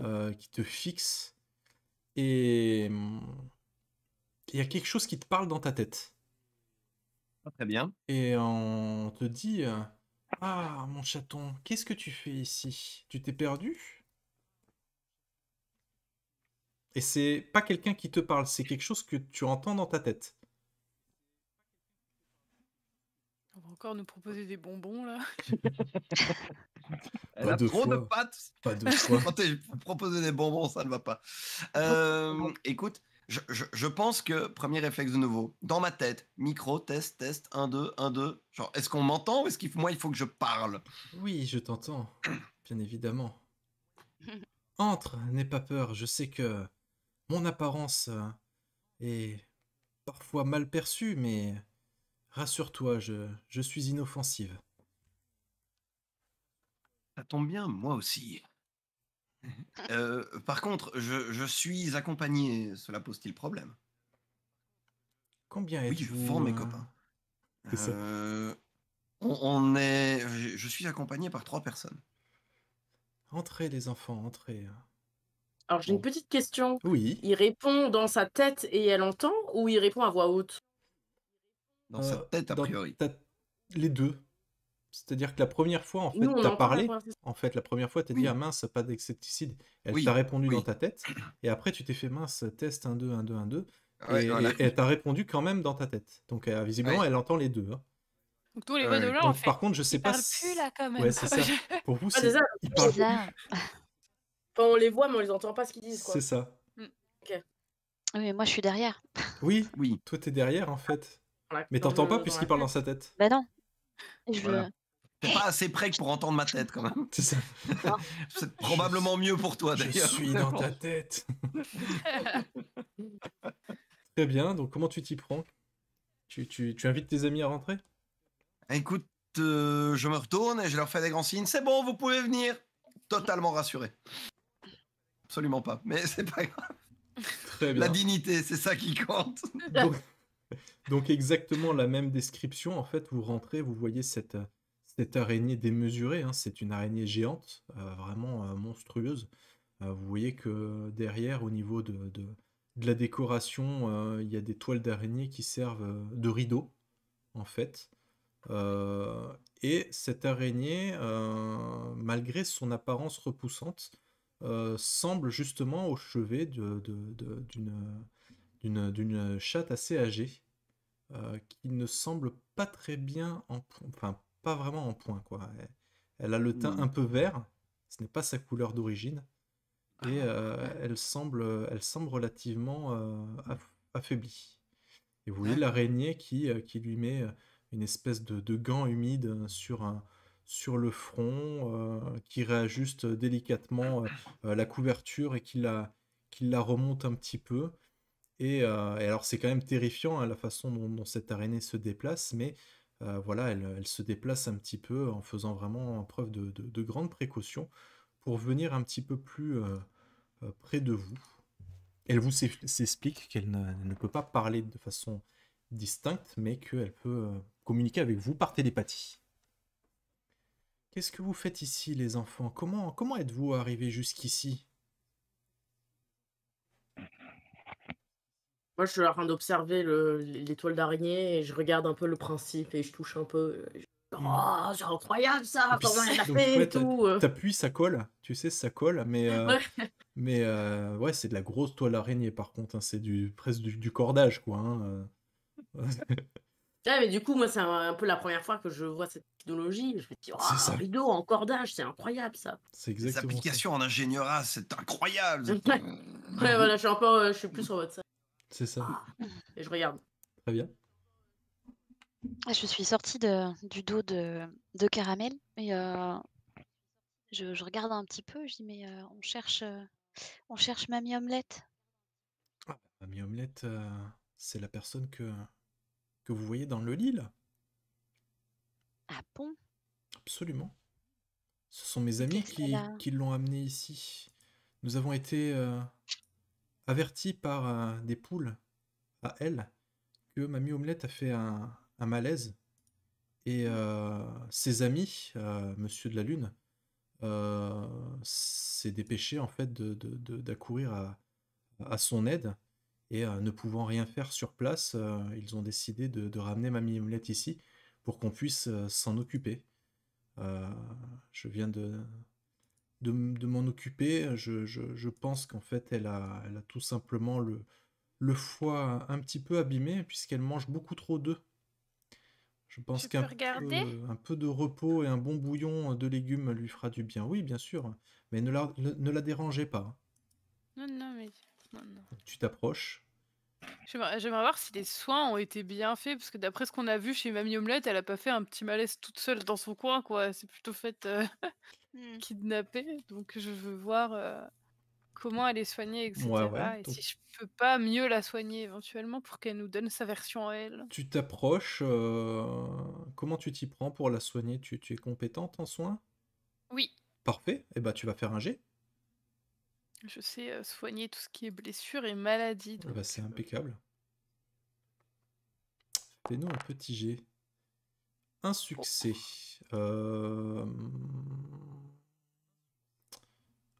euh, qui te fixent. Et mm, il y a quelque chose qui te parle dans ta tête. Ah, très bien. Et on te dit euh, Ah, mon chaton, qu'est-ce que tu fais ici Tu t'es perdu Et c'est pas quelqu'un qui te parle, c'est quelque chose que tu entends dans ta tête. encore nous proposer des bonbons là. Elle a trop de pâtes. Pas de choix. des bonbons, ça ne va pas. Euh, écoute, je, pense que, premier réflexe de nouveau, dans ma tête, micro, test, test, 1, 2, 1, 2. Genre, est-ce qu'on m'entend ou est-ce qu'il moi il faut que je parle Oui, je t'entends, bien évidemment. Entre, n'aie pas peur, je sais que mon apparence euh, est parfois mal perçue, mais Rassure-toi, je, suis inoffensive. Ça tombe bien, moi aussi. Euh, par contre, je, suis accompagné. Cela pose-t-il problème Combien êtes-vous Oui, je vends mes euh, copains. Euh, on, est. Je, suis accompagné par trois personnes. Entrez, les enfants, entrez. Alors, j'ai une petite question. Oui. Il répond dans sa tête et elle entend, ou il répond à voix haute dans sa euh, tête, a priori. les deux. C'est-à-dire que la première fois, en fait, tu as parlé. En fait, la première fois, tu as dit, ah mince, pas d'excepticide Elle t'a répondu dans ta tête. Et après, tu t'es fait, mince, test 1, 2, 1, 2, 1, 2. et, elle t'a répondu quand même dans ta tête. Donc, euh, visiblement, elle entend les deux. Hein. Donc, Par contre, je sais pas. Si... c'est ça. Pour vous, ah, on les voit, mais on les entend pas ce qu'ils disent. C'est ça. Mm. Oui, mais moi, je suis derrière. Oui, oui. Toi, t'es derrière, en fait. Mais t'entends pas puisqu'il parle dans sa tête. Bah non. Je... T'es pas assez près pour entendre ma tête quand même. C'est ça. C'est probablement mieux pour toi d'ailleurs. Je suis dans ta tête. Très bien, donc comment tu t'y prends tu, tu, tu, invites tes amis à rentrer Écoute, euh, je me retourne et je leur fais des grands signes. C'est bon, vous pouvez venir. Totalement rassuré. Absolument pas, mais c'est pas grave. Très bien. La dignité, c'est ça qui compte. Donc... Donc exactement la même description, en fait, vous rentrez, vous voyez cette, euh, cette araignée démesurée, hein. c'est une araignée géante, euh, vraiment euh, monstrueuse. vous voyez que derrière, au niveau de, de, la décoration, il y a des toiles d'araignée qui servent de rideau, en fait. et cette araignée, malgré son apparence repoussante, semble justement au chevet d'une d'une euh, chatte assez âgée euh, qui ne semble pas très bien en point, enfin pas vraiment en point quoi. Elle, a le teint hmm. un peu vert, ce n'est pas sa couleur d'origine et ah, euh, elle semble relativement affaiblie. Et vous voyez l'araignée qui lui met une espèce de, de gant humide sur le front, qui réajuste délicatement la couverture et qui la remonte un petit peu. Euh, et, alors c'est quand même terrifiant hein, la façon dont, cette araignée se déplace, mais euh, voilà, elle, se déplace un petit peu en faisant vraiment preuve de, grande précaution pour venir un petit peu plus euh, près de vous. Elle vous s'explique qu'elle ne, peut pas parler de façon distincte, mais qu'elle peut communiquer avec vous par télépathie. Qu'est-ce que vous faites ici, les enfants Comment, comment êtes-vous arrivés jusqu'ici Moi, je suis en train d'observer l'étoile d'araignée et je regarde un peu le principe et je touche un peu. Mm. Oh, c'est incroyable ça, comment elle a fait tout. Euh. T'appuies, ça colle, tu sais, ça colle, mais euh, ouais. mais euh, ouais, c'est de la grosse toile d'araignée par contre, hein, c'est du presque du, cordage quoi. Ah mais du coup, moi, c'est un, peu la première fois que je vois cette technologie. Je me dis, oh, ça. rideau en cordage, c'est incroyable ça. C'est exactement. Les applications en ingénierie, c'est incroyable. Ouais, voilà, je suis je suis plus sur votre site. C'est ça. Ah. Et je regarde. Très bien. Ah, je suis sortie de, du dos de, Caramel et euh, je, regarde un petit peu. Je dis mais euh, on cherche, euh, on cherche Mamie Omelette. Ah, Mamie Omelette, c'est la personne que que vous voyez dans le lit là. Ah bon Absolument. Ce sont mes amis qui, qui l'ont amenée ici. Nous avons été averti par euh, des poules à elle que Mamie Omelette a fait un, malaise. Et euh, ses amis, euh, Monsieur de la Lune, s'est dépêché en fait d'accourir à, à, son aide. Et ne pouvant rien faire sur place, ils ont décidé de, ramener Mamie Omelette ici pour qu'on puisse s'en occuper. je viens de, de, m'en occuper. Je, pense qu'en fait, elle a, elle a tout simplement le, le foie un petit peu abîmé puisqu'elle mange beaucoup trop d'œufs. Je pense qu'un peu, de repos et un bon bouillon de légumes lui fera du bien. Oui, bien sûr, mais ne la, ne, la dérangez pas. Non, non, mais... Tu t'approches. J'aimerais voir si les soins ont été bien faits, parce que d'après ce qu'on a vu chez Mamie Omelette, elle n'a pas fait un petit malaise toute seule dans son coin, quoi. C'est plutôt fait. Euh, Mmh. kidnappée, donc je veux voir comment elle est soignée, etc. et si je peux pas mieux la soigner éventuellement pour qu'elle nous donne sa version à elle. Tu t'approches, comment tu t'y prends pour la soigner tu, es compétente en soins Oui. Parfait, et bah ben, tu vas faire un G Je sais soigner tout ce qui est blessure et maladie. Bah, c'est impeccable. Fais-nous un petit G un succès. Euh,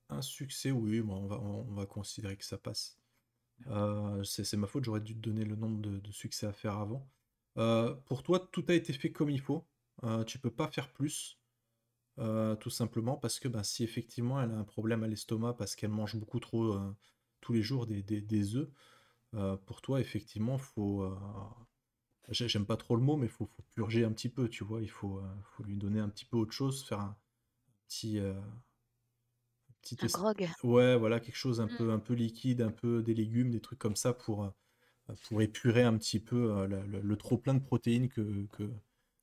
un succès, oui, on, va, considérer que ça passe. Euh, c'est ma faute, j'aurais dû te donner le nombre de, succès à faire avant. Euh, pour toi, tout a été fait comme il faut. tu peux pas faire plus, tout simplement parce que ben, si effectivement elle a un problème à l'estomac parce qu'elle mange beaucoup trop tous les jours des, des, œufs, pour toi, effectivement, faut j'aime pas trop le mot, mais il faut, purger un petit peu, tu vois. Il euh, faut, lui donner un petit peu autre chose, faire un petit. Euh, petit un grog. Ouais, voilà, quelque chose un, mm. peu, un peu liquide, un peu des légumes, des trucs comme ça pour, euh, pour épurer un petit peu euh, le, trop-plein de protéines que,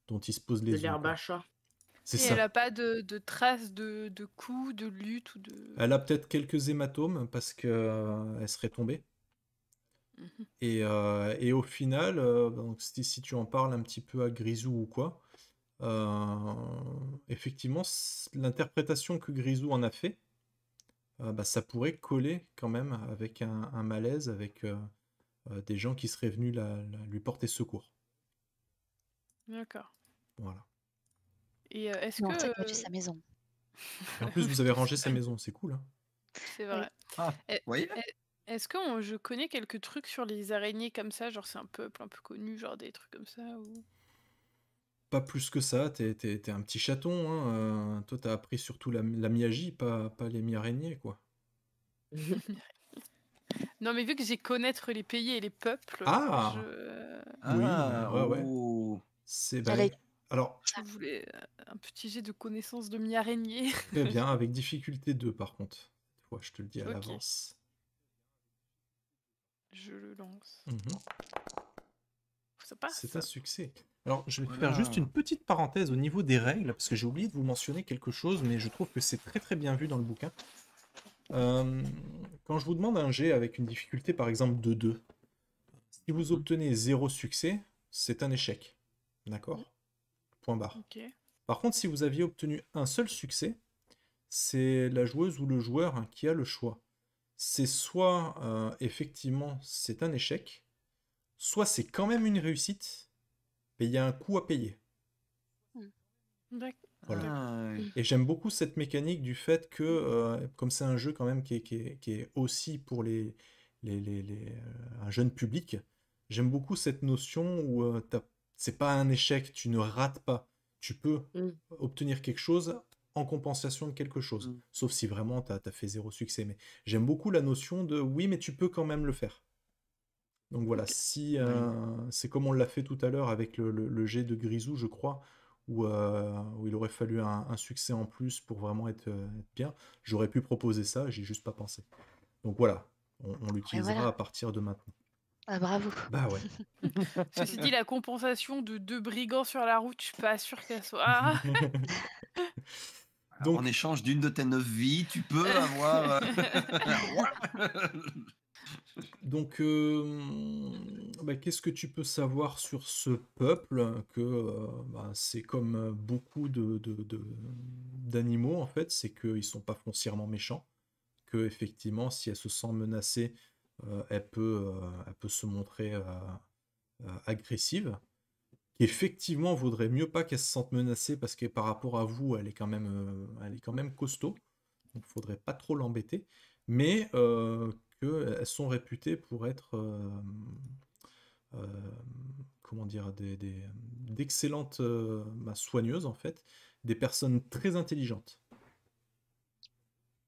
dont il se pose les. De l'herbe à Et ça. elle n'a pas de, traces de, coups, de lutte ou de... Elle a peut-être quelques hématomes parce qu'elle elle serait tombée. Mm-hmm. Et, euh, et, au final, euh, donc si, tu en parles un petit peu à Grisou ou quoi, euh, effectivement, l'interprétation que Grisou en a fait, bah, ça pourrait coller quand même avec un, malaise, avec des gens qui seraient venus lui porter secours. D'accord. Voilà. Et est-ce que. sa maison. en plus, vous avez rangé sa maison, c'est cool. Hein. C'est vrai. oui. Ah, eh, est-ce que je connais quelques trucs sur les araignées comme ça Genre, c'est un peuple un peu connu, genre des trucs comme ça Pas plus que ça, t'es, un petit chaton, hein, euh, toi t'as appris surtout la, la miagie, pas, pas les mi-araignées, quoi. Non, mais vu que j'ai connaître les pays et les peuples, Ah je, Ah, C'est bah, Alors, je voulais euh, un petit jet de connaissance de mi-araignée. très bien, avec difficulté 2 par contre. je te le dis à l'avance je le lance. Mhm. C'est un succès. Alors, je vais faire juste une petite parenthèse au niveau des règles, parce que j'ai oublié de vous mentionner quelque chose, mais je trouve que c'est très très bien vu dans le bouquin. Euh, quand je vous demande un jet avec une difficulté par exemple de 2, si vous mhm. obtenez 0 succès, c'est un échec. D'accord Point barre. Par contre, si vous aviez obtenu un seul succès, c'est la joueuse ou le joueur qui a le choix c'est soit euh, effectivement c'est un échec, soit c'est quand même une réussite, mais il y a un coût à payer. Hmm. Ah, Et j'aime beaucoup cette mécanique du fait que, euh, comme c'est un jeu quand même qui est, qui aussi pour les, les, les, les euh, un jeune public, j'aime beaucoup cette notion où c'est pas un échec, tu ne rates pas. Tu peux hmm. obtenir quelque chose en compensation de quelque chose. Mmh. Sauf si vraiment tu as, fait zéro succès. Mais j'aime beaucoup la notion de oui, mais tu peux quand même le faire. Donc voilà, si euh, c'est comme on l'a fait tout à l'heure avec le, jet de Grisou, je crois, où, euh, où il aurait fallu un, succès en plus pour vraiment être, euh, bien, j'aurais pu proposer ça, j'ai juste pas pensé. Donc voilà, on, l'utilisera à partir de maintenant. Ah bravo. Bah ouais. Ceci dit, la compensation de deux brigands sur la route, je suis pas sûr qu'elle soit. en échange d'une de tes neuf vies, tu peux euh. avoir. Euh, Donc, euh, bah, qu'est-ce que tu peux savoir sur ce peuple Que bah, c'est comme beaucoup d'animaux, en fait, c'est qu'ils ne sont pas foncièrement méchants. Que, effectivement, si elle se sent menacée, elle, elle peut se montrer agressive effectivement vaudrait mieux pas qu'elle se sente menacée parce que par rapport à vous, elle est quand même, euh, elle est quand même costaud. il faudrait pas trop l'embêter, mais euh, qu'elles euh, sont réputées pour être comment dire d'excellentes bah, soigneuses en fait, des personnes très intelligentes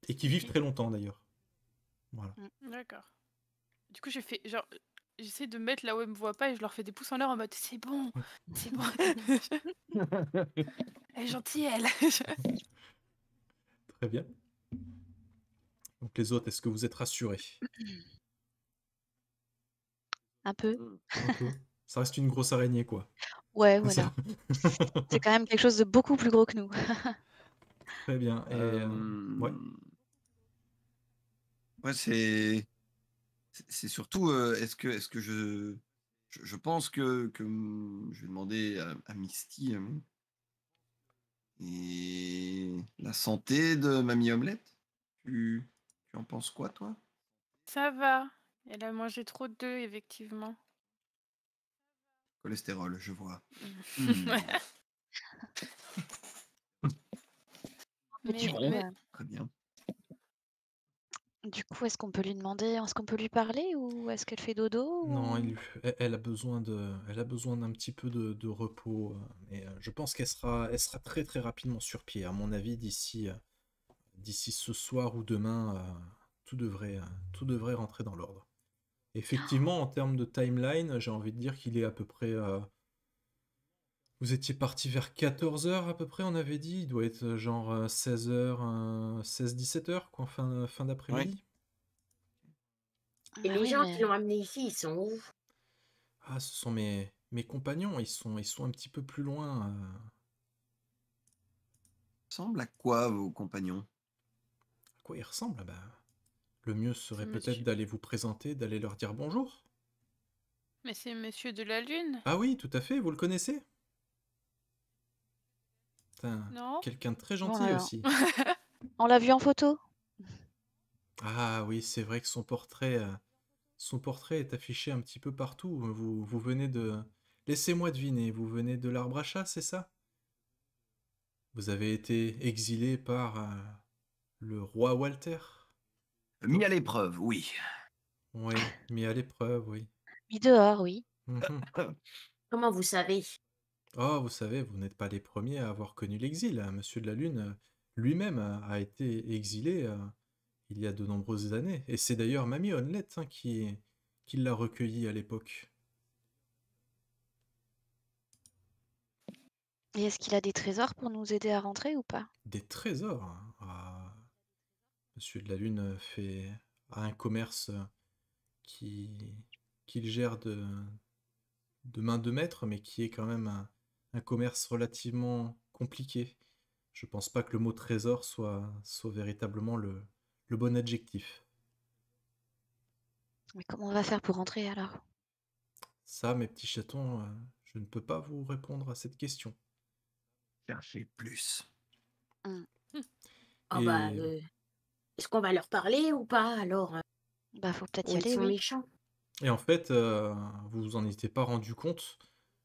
et qui vivent très longtemps d'ailleurs. Voilà. Mmh, d'accord. Du coup, j'ai fait genre j'essaie de mettre là où elle me voit pas et je leur fais des pouces en l'air en mode c'est bon, c'est bon. elle est gentille, elle. Très bien. Donc les autres, est-ce que vous êtes rassurés Un peu. Ça reste une grosse araignée, quoi. Ouais, voilà. c'est quand même quelque chose de beaucoup plus gros que nous. Très bien. Euh, euh, ouais, c'est c'est surtout, euh, est-ce que, est que je, je, pense que, je vais demander à, Misty euh, et la santé de Mamie Omelette. Tu, tu en penses quoi, toi Ça va. Elle a mangé trop d'œufs, effectivement. Cholestérol, je vois. Mmh. Mmh. Très bien. Du coup, est-ce qu'on peut lui demander, est-ce qu'on peut lui parler ou est-ce qu'elle fait dodo Non, elle, a besoin de, elle a besoin d'un petit peu de, repos. Euh, euh, je pense qu'elle sera, elle sera très très rapidement sur pied. À mon avis, d'ici, euh, d'ici ce soir ou demain, tout devrait, tout devrait rentrer dans l'ordre. Effectivement, en termes de timeline, j'ai envie de dire qu'il est à peu près, vous étiez parti vers 14h à peu près, on avait dit. Il doit être euh, genre 16h, euh, 16-17h, euh, quoi, fin, fin d'après-midi. Et ah les gens qui l'ont amené ici, ils sont où Ah, ce sont mes, mes compagnons. Ils sont, ils sont un petit peu plus loin. Ressemble à quoi vos compagnons À quoi ils ressemblent bah? Le mieux serait peut-être d'aller vous présenter, d'aller leur dire bonjour. Mais c'est Monsieur de la Lune. Ah oui, tout à fait, vous le connaissez quelqu'un de très gentil aussi. On l'a vu en photo. Ah oui, c'est vrai que son portrait, euh, son portrait est affiché un petit peu partout. Vous, venez de... Laissez-moi deviner, vous venez de l'arbre à chat, c'est ça Vous avez été exilé par euh, le roi Walter Mis à l'épreuve, oui. Oui, mis à l'épreuve, oui. Mis dehors, oui. Mmh Comment vous savez Oh, vous savez, vous n'êtes pas les premiers à avoir connu l'exil. Hein. Monsieur de la Lune euh, lui-même a, été exilé euh, il y a de nombreuses années. Et c'est d'ailleurs Mamie Onlet hein, qui, qui l'a recueilli à l'époque. Et est-ce qu'il a des trésors pour nous aider à rentrer ou pas Des trésors hein. ah, Monsieur de la Lune fait a un commerce qui qu'il gère de, de main de maître, mais qui est quand même un, un commerce relativement compliqué. Je pense pas que le mot trésor soit, soit véritablement le, le bon adjectif. Mais comment on va faire pour rentrer alors Ça, mes petits chatons, euh, je ne peux pas vous répondre à cette question. Cherchez plus. Hum. Ah bah, euh, est-ce qu'on va leur parler ou pas alors euh Bah, faut peut-être y aller. Et en fait, vous vous en étiez pas rendu compte,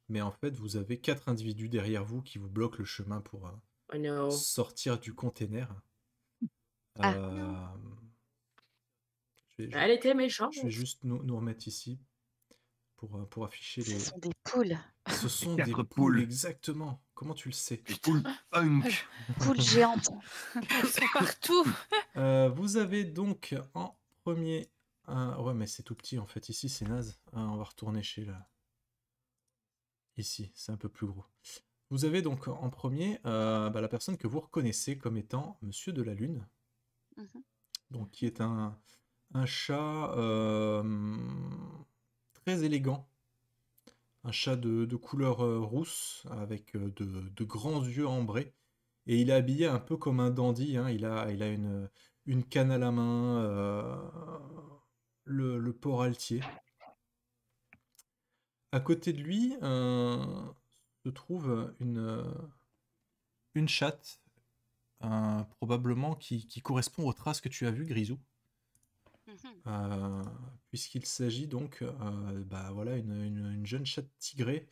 mais en fait, vous avez quatre individus derrière vous qui vous bloquent le chemin pour euh, oh sortir du container. Ah. Euh, Elle était méchante. Je vais juste nous, remettre ici pour, euh, pour afficher les. Ce sont des poules. Ce sont des poules. exactement. Comment tu le sais Des poules punk. poules géantes. Elles partout. vous avez donc en premier. Un... ouais, mais c'est tout petit en fait. Ici, c'est naze. on va retourner chez la Ici, c'est un peu plus gros. Vous avez donc en premier euh, bah, la personne que vous reconnaissez comme étant Monsieur de la Lune, mhm. donc qui est un, chat euh, très élégant, un chat de, couleur euh, rousse avec de, grands yeux ambrés, et il est habillé un peu comme un dandy. Hein. Il a, une, canne à la main, le, le, port altier, à côté de lui euh, se trouve une, euh, une chatte, euh, probablement qui, correspond aux traces que tu as vues, Grisou. Mhm. Puisqu'il s'agit donc, bah voilà, une, jeune chatte tigrée,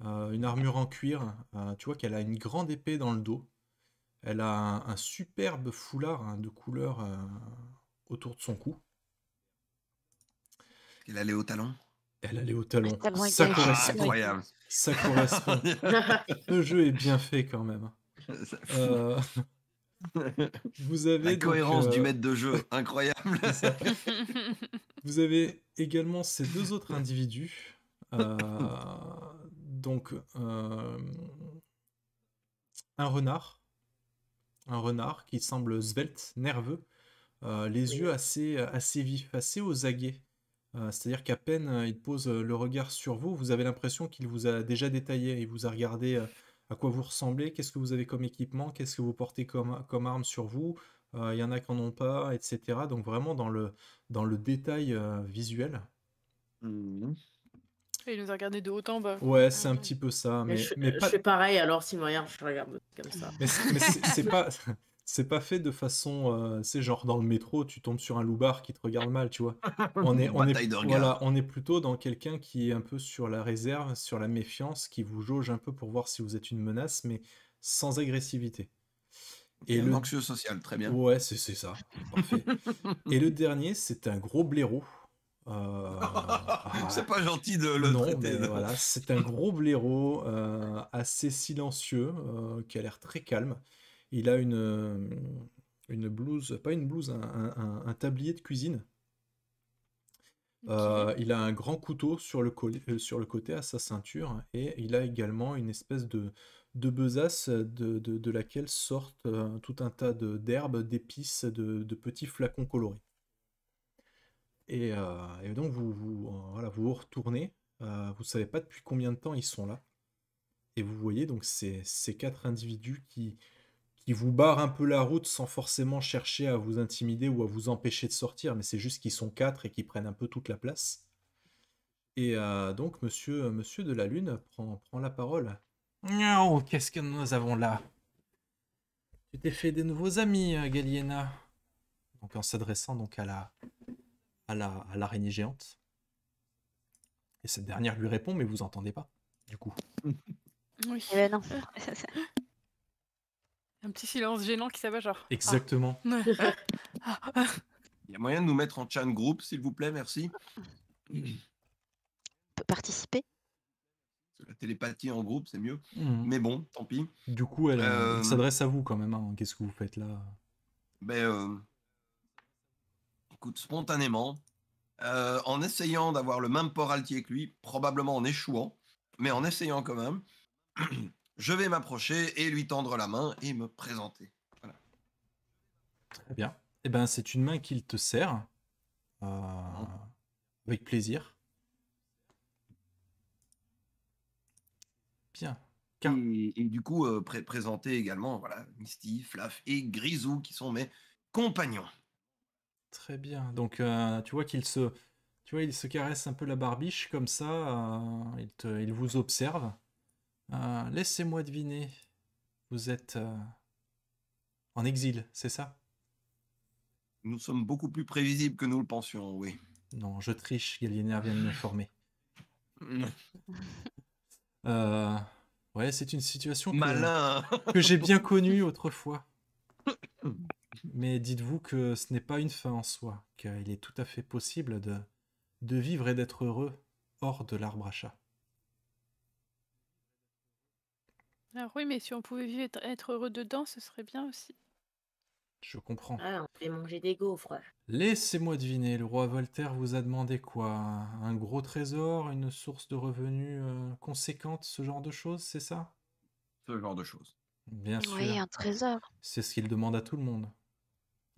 une armure en cuir. tu vois qu'elle a une grande épée dans le dos. Elle a un, superbe foulard hein, de couleur autour de son cou. Elle a les hauts talons. Elle allait au talon. Ah, ça, correspond. ça correspond. Le jeu est bien fait quand même. Euh, vous avez la cohérence du euh, maître de jeu, incroyable. Vous avez également ces deux autres individus. Euh, donc un renard, un renard qui semble svelte, nerveux, les yeux assez assez vifs, assez aux aguets euh, c'est-à-dire qu'à peine euh, il pose euh, le regard sur vous, vous avez l'impression qu'il vous a déjà détaillé, il vous a regardé à quoi vous ressemblez, qu'est-ce que vous avez comme équipement, qu'est-ce que vous portez comme, comme arme sur vous, il y en a qui n'en ont pas, etc. Donc vraiment dans le, dans le détail visuel. Mmh. il nous a regardé de haut en bas. Ouais, c'est ah un petit peu ça, Mais je, fais pareil, alors s'il me regarde, je regarde comme ça. mais c'est pas, c'est pas fait de façon, euh, c'est genre dans le métro, tu tombes sur un loupard qui te regarde mal, tu vois. On est, on bah, est, voilà, on est plutôt dans quelqu'un qui est un peu sur la réserve, sur la méfiance, qui vous jauge un peu pour voir si vous êtes une menace, mais sans agressivité. Et le... anxieux social, très bien. Ouais, c'est ça. Parfait. Et le dernier, c'est un gros blaireau. Euh, c'est pas gentil de le non, traiter. c'est un gros blaireau euh, assez silencieux, qui a l'air très calme il a une, euh, une blouse, pas une blouse, un, tablier de cuisine. Euh, il a un grand couteau sur le, euh, sur le, côté à sa ceinture et il a également une espèce de, besace de, laquelle sortent tout un tas d'herbes, d'épices, de, petits flacons colorés. Et, donc vous vous, retournez, vous ne savez pas depuis combien de temps ils sont là, et vous voyez donc ces quatre individus qui, qui vous barrent un peu la route sans forcément chercher à vous intimider ou à vous empêcher de sortir, mais c'est juste qu'ils sont quatre et qu'ils prennent un peu toute la place. Et euh, donc, monsieur, euh, monsieur de la Lune prend, prend la parole. Oh, qu'est-ce que nous avons là Tu t'es fait des nouveaux amis, euh, Galiena. » Donc, en s'adressant donc à la à la, à l'araignée géante. Et cette dernière lui répond, mais vous entendez pas, du coup. Oui. Eh ben un petit silence gênant qui s'abat genre. Exactement. Ah. Ah. Il y a moyen de nous mettre en chat groupe, s'il vous plaît, merci. On peut participer. La télépathie en groupe, c'est mieux. Mhm. Mais bon, tant pis. Du coup, elle, euh, s'adresse à vous quand même. Hein. Qu'est-ce que vous faites là ben, euh, Écoute, spontanément, euh, en essayant d'avoir le même port altier que lui, probablement en échouant, mais en essayant quand même, je vais m'approcher et lui tendre la main et me présenter. Voilà. Très bien. Eh ben, c'est une main qu'il te sert. Euh, avec plaisir. Bien. Et, du coup, euh, présenter également voilà, Misty, Flaff et Grisou qui sont mes compagnons. Très bien. Donc, euh, tu vois qu'il se, tu vois, il se caresse un peu la barbiche comme ça. il, il vous observe. Euh, laissez-moi deviner. Vous êtes euh, en exil, c'est ça Nous sommes beaucoup plus prévisibles que nous le pensions, oui. Non, je triche, Galiener vient de m'informer. euh, ouais, c'est une situation que, que j'ai bien connue autrefois. Mais dites-vous que ce n'est pas une fin en soi, il est tout à fait possible de, de vivre et d'être heureux hors de l'arbre à chat. oui, mais si on pouvait vivre, être heureux dedans, ce serait bien aussi. Je comprends. Ah, on fait manger des gaufres. Laissez-moi deviner, le roi Voltaire vous a demandé quoi Un gros trésor, une source de revenus euh, conséquente, ce genre de choses, c'est ça Ce genre de choses. Bien sûr. Oui, un trésor. C'est ce qu'il demande à tout le monde.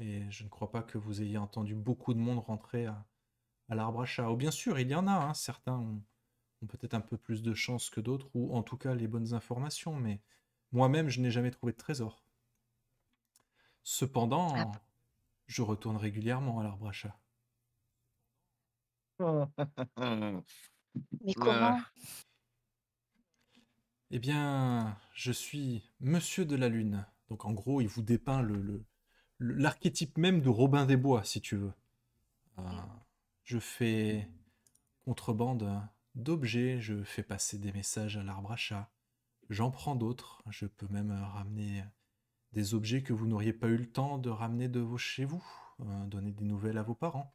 Et je ne crois pas que vous ayez entendu beaucoup de monde rentrer à, l'arbre à chat. Oh, bien sûr, il y en a, hein, certains ont ont peut-être un peu plus de chance que d'autres, ou en tout cas les bonnes informations, mais moi-même, je n'ai jamais trouvé de trésor. Cependant, ah je retourne régulièrement à l'arbre à chat. mais comment Eh bien, je suis Monsieur de la Lune. Donc en gros, il vous dépeint le, l'archétype même de Robin des Bois, si tu veux. Euh, je fais contrebande hein d'objets, je fais passer des messages à l'arbre à chat, j'en prends d'autres, je peux même euh, ramener euh, des objets que vous n'auriez pas eu le temps de ramener de vos chez vous, euh, donner des nouvelles à vos parents.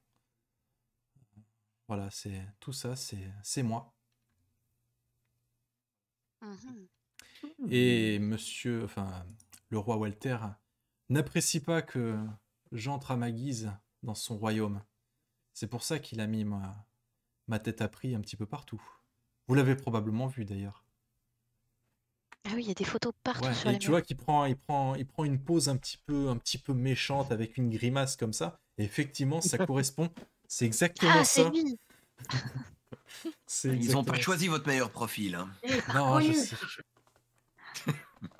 Voilà, c'est tout ça, c'est moi. Mmh. Et monsieur, enfin, le roi Walter n'apprécie pas que j'entre à ma guise dans son royaume. C'est pour ça qu'il a mis moi ma tête a pris un petit peu partout. Vous l'avez probablement vu d'ailleurs. Ah oui, il y a des photos partout tu vois qu'il prend, il prend, il prend une pose un petit peu, un petit peu méchante avec une grimace comme ça. effectivement, ça correspond. C'est ah, exactement ça. Ils n'ont pas choisi votre meilleur profil. Hein. Non, je sais.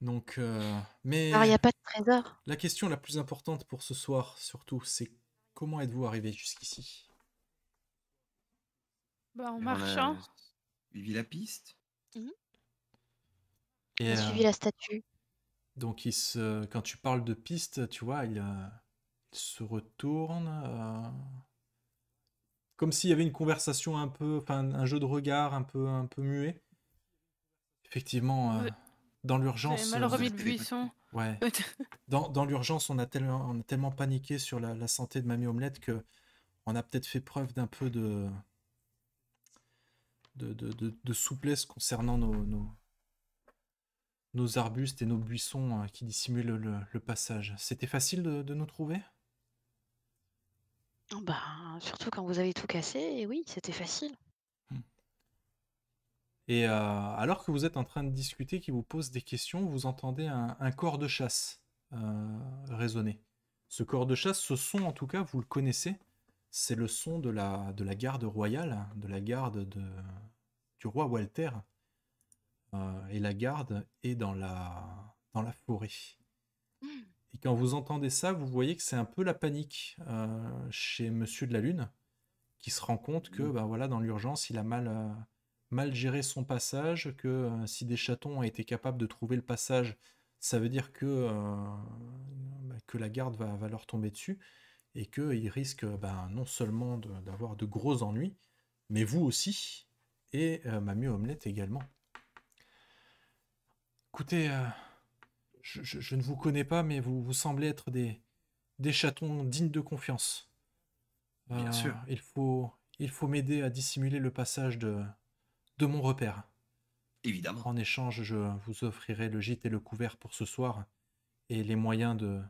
Donc, euh, mais. il a pas de trésor. La question la plus importante pour ce soir, surtout, c'est comment êtes-vous arrivé jusqu'ici bah, en marchant. la piste. Mhm. Et, euh, suivi la statue. Donc, il se... quand tu parles de piste, tu vois, il, euh, se retourne. Euh, comme s'il y avait une conversation un peu. Enfin, un jeu de regard un peu, un peu muet. Effectivement, dans l'urgence. mal remis de buisson. Ouais. dans, l'urgence, on, a tellement, tellement paniqué sur la, la santé de Mamie Omelette que on a peut-être fait preuve d'un peu de, de, souplesse concernant nos, arbustes et nos buissons hein, qui dissimulent le, passage. C'était facile de, nous trouver ben, surtout quand vous avez tout cassé, et oui, c'était facile. Hmm. Et euh, alors que vous êtes en train de discuter, qui vous pose des questions, vous entendez un, corps de chasse euh, résonner. Ce corps de chasse, ce son en tout cas, vous le connaissez c'est le son de la, garde royale, de la garde du roi Walter. Euh, et la garde est dans la, forêt. Hmm. Et quand vous entendez ça, vous voyez que c'est un peu la panique euh, chez Monsieur de la Lune, qui se rend compte que hmm. bah voilà, dans l'urgence, il a mal, euh, géré son passage, que si des chatons ont été capables de trouver le passage, ça veut dire que, bah, que la garde va, va leur tomber dessus et qu'ils risquent ben, non seulement d'avoir de, gros ennuis, mais vous aussi, et ma euh, Mamie Omelette également. Écoutez, euh, je, ne vous connais pas, mais vous, vous semblez être des, des chatons dignes de confiance. Bien euh, sûr. Il faut, il faut m'aider à dissimuler le passage de, de mon repère. Évidemment. En échange, je vous offrirai le gîte et le couvert pour ce soir et les moyens de,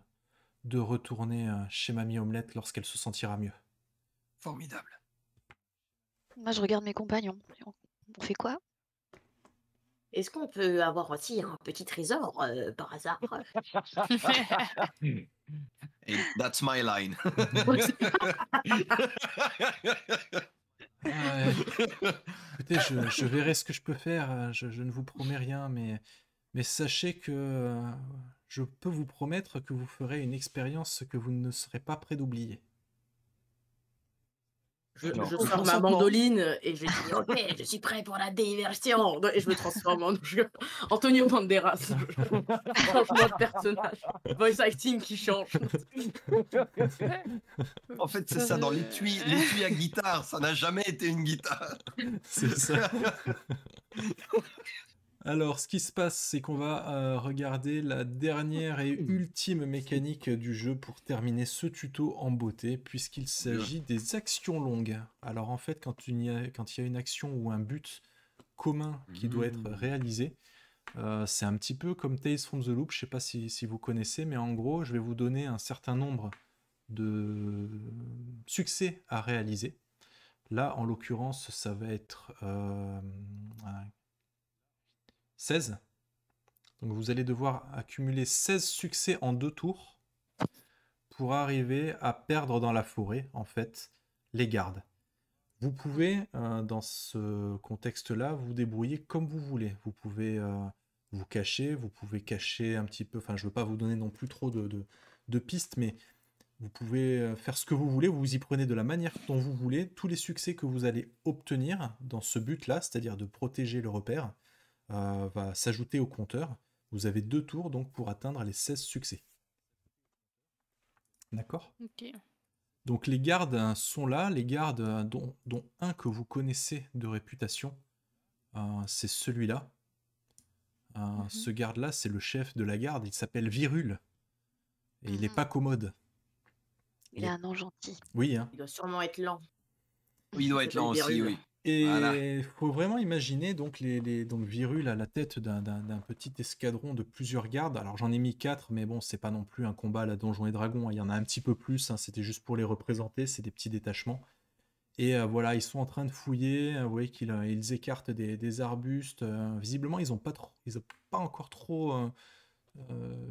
de retourner euh, chez Mamie Omelette lorsqu'elle se sentira mieux. Formidable. Moi, je regarde mes compagnons. On fait quoi Est-ce qu'on peut avoir aussi un petit trésor euh, par hasard That's my line. Ah Écoutez, je, verrai ce que je peux faire. Euh, je, ne vous promets rien, mais, mais sachez que je peux vous promettre que vous ferez une expérience que vous ne serez pas prêt d'oublier. Je, je sors ma mandoline et je dis Ok, je suis prêt pour la diversion Et je me transforme en Antonio Banderas. Changement de personnage. Voice acting qui change. en fait, c'est ça dans l'étui, l'étui à guitare. Ça n'a jamais été une guitare. C'est ça. Alors, ce qui se passe, c'est qu'on va euh, regarder la dernière et hmm. ultime mécanique du jeu pour terminer ce tuto en beauté, puisqu'il s'agit des actions longues. Alors, en fait, quand il, y a, une action ou un but commun qui doit être hmm. réalisé, euh, c'est un petit peu comme Tales from the Loop, je ne sais pas si, vous connaissez, mais en gros, je vais vous donner un certain nombre de succès à réaliser. Là, en l'occurrence, ça va être euh, 16. Donc vous allez devoir accumuler 16 succès en deux tours pour arriver à perdre dans la forêt, en fait, les gardes. Vous pouvez, euh, dans ce contexte-là, vous débrouiller comme vous voulez. Vous pouvez euh, vous cacher, vous pouvez cacher un petit peu, enfin je ne veux pas vous donner non plus trop de, de pistes, mais vous pouvez euh, faire ce que vous voulez, vous vous y prenez de la manière dont vous voulez. Tous les succès que vous allez obtenir dans ce but-là, c'est-à-dire de protéger le repère, euh, va s'ajouter au compteur. Vous avez deux tours donc pour atteindre les 16 succès. D'accord Ok. Donc les gardes euh, sont là, les gardes euh, dont, dont un que vous connaissez de réputation, c'est celui-là. Mhm. Ce garde-là, c'est le chef de la garde, il s'appelle Virule. Et il n'est mhm. pas commode. Il, a un nom gentil. Oui. Hein. Il doit sûrement être lent. Oui, il doit être lent aussi, oui. Et il faut vraiment imaginer donc les, donc Virul à la tête d'un petit escadron de plusieurs gardes. Alors j'en ai mis quatre, mais bon, c'est pas non plus un combat à la Donjon et Dragon. Hein. Il y en a un petit peu plus. Hein. C'était juste pour les représenter. C'est des petits détachements. Et euh, voilà, ils sont en train de fouiller. Hein. Vous voyez qu'ils euh, ils écartent des, arbustes. Euh. visiblement, ils n'ont pas pas encore trop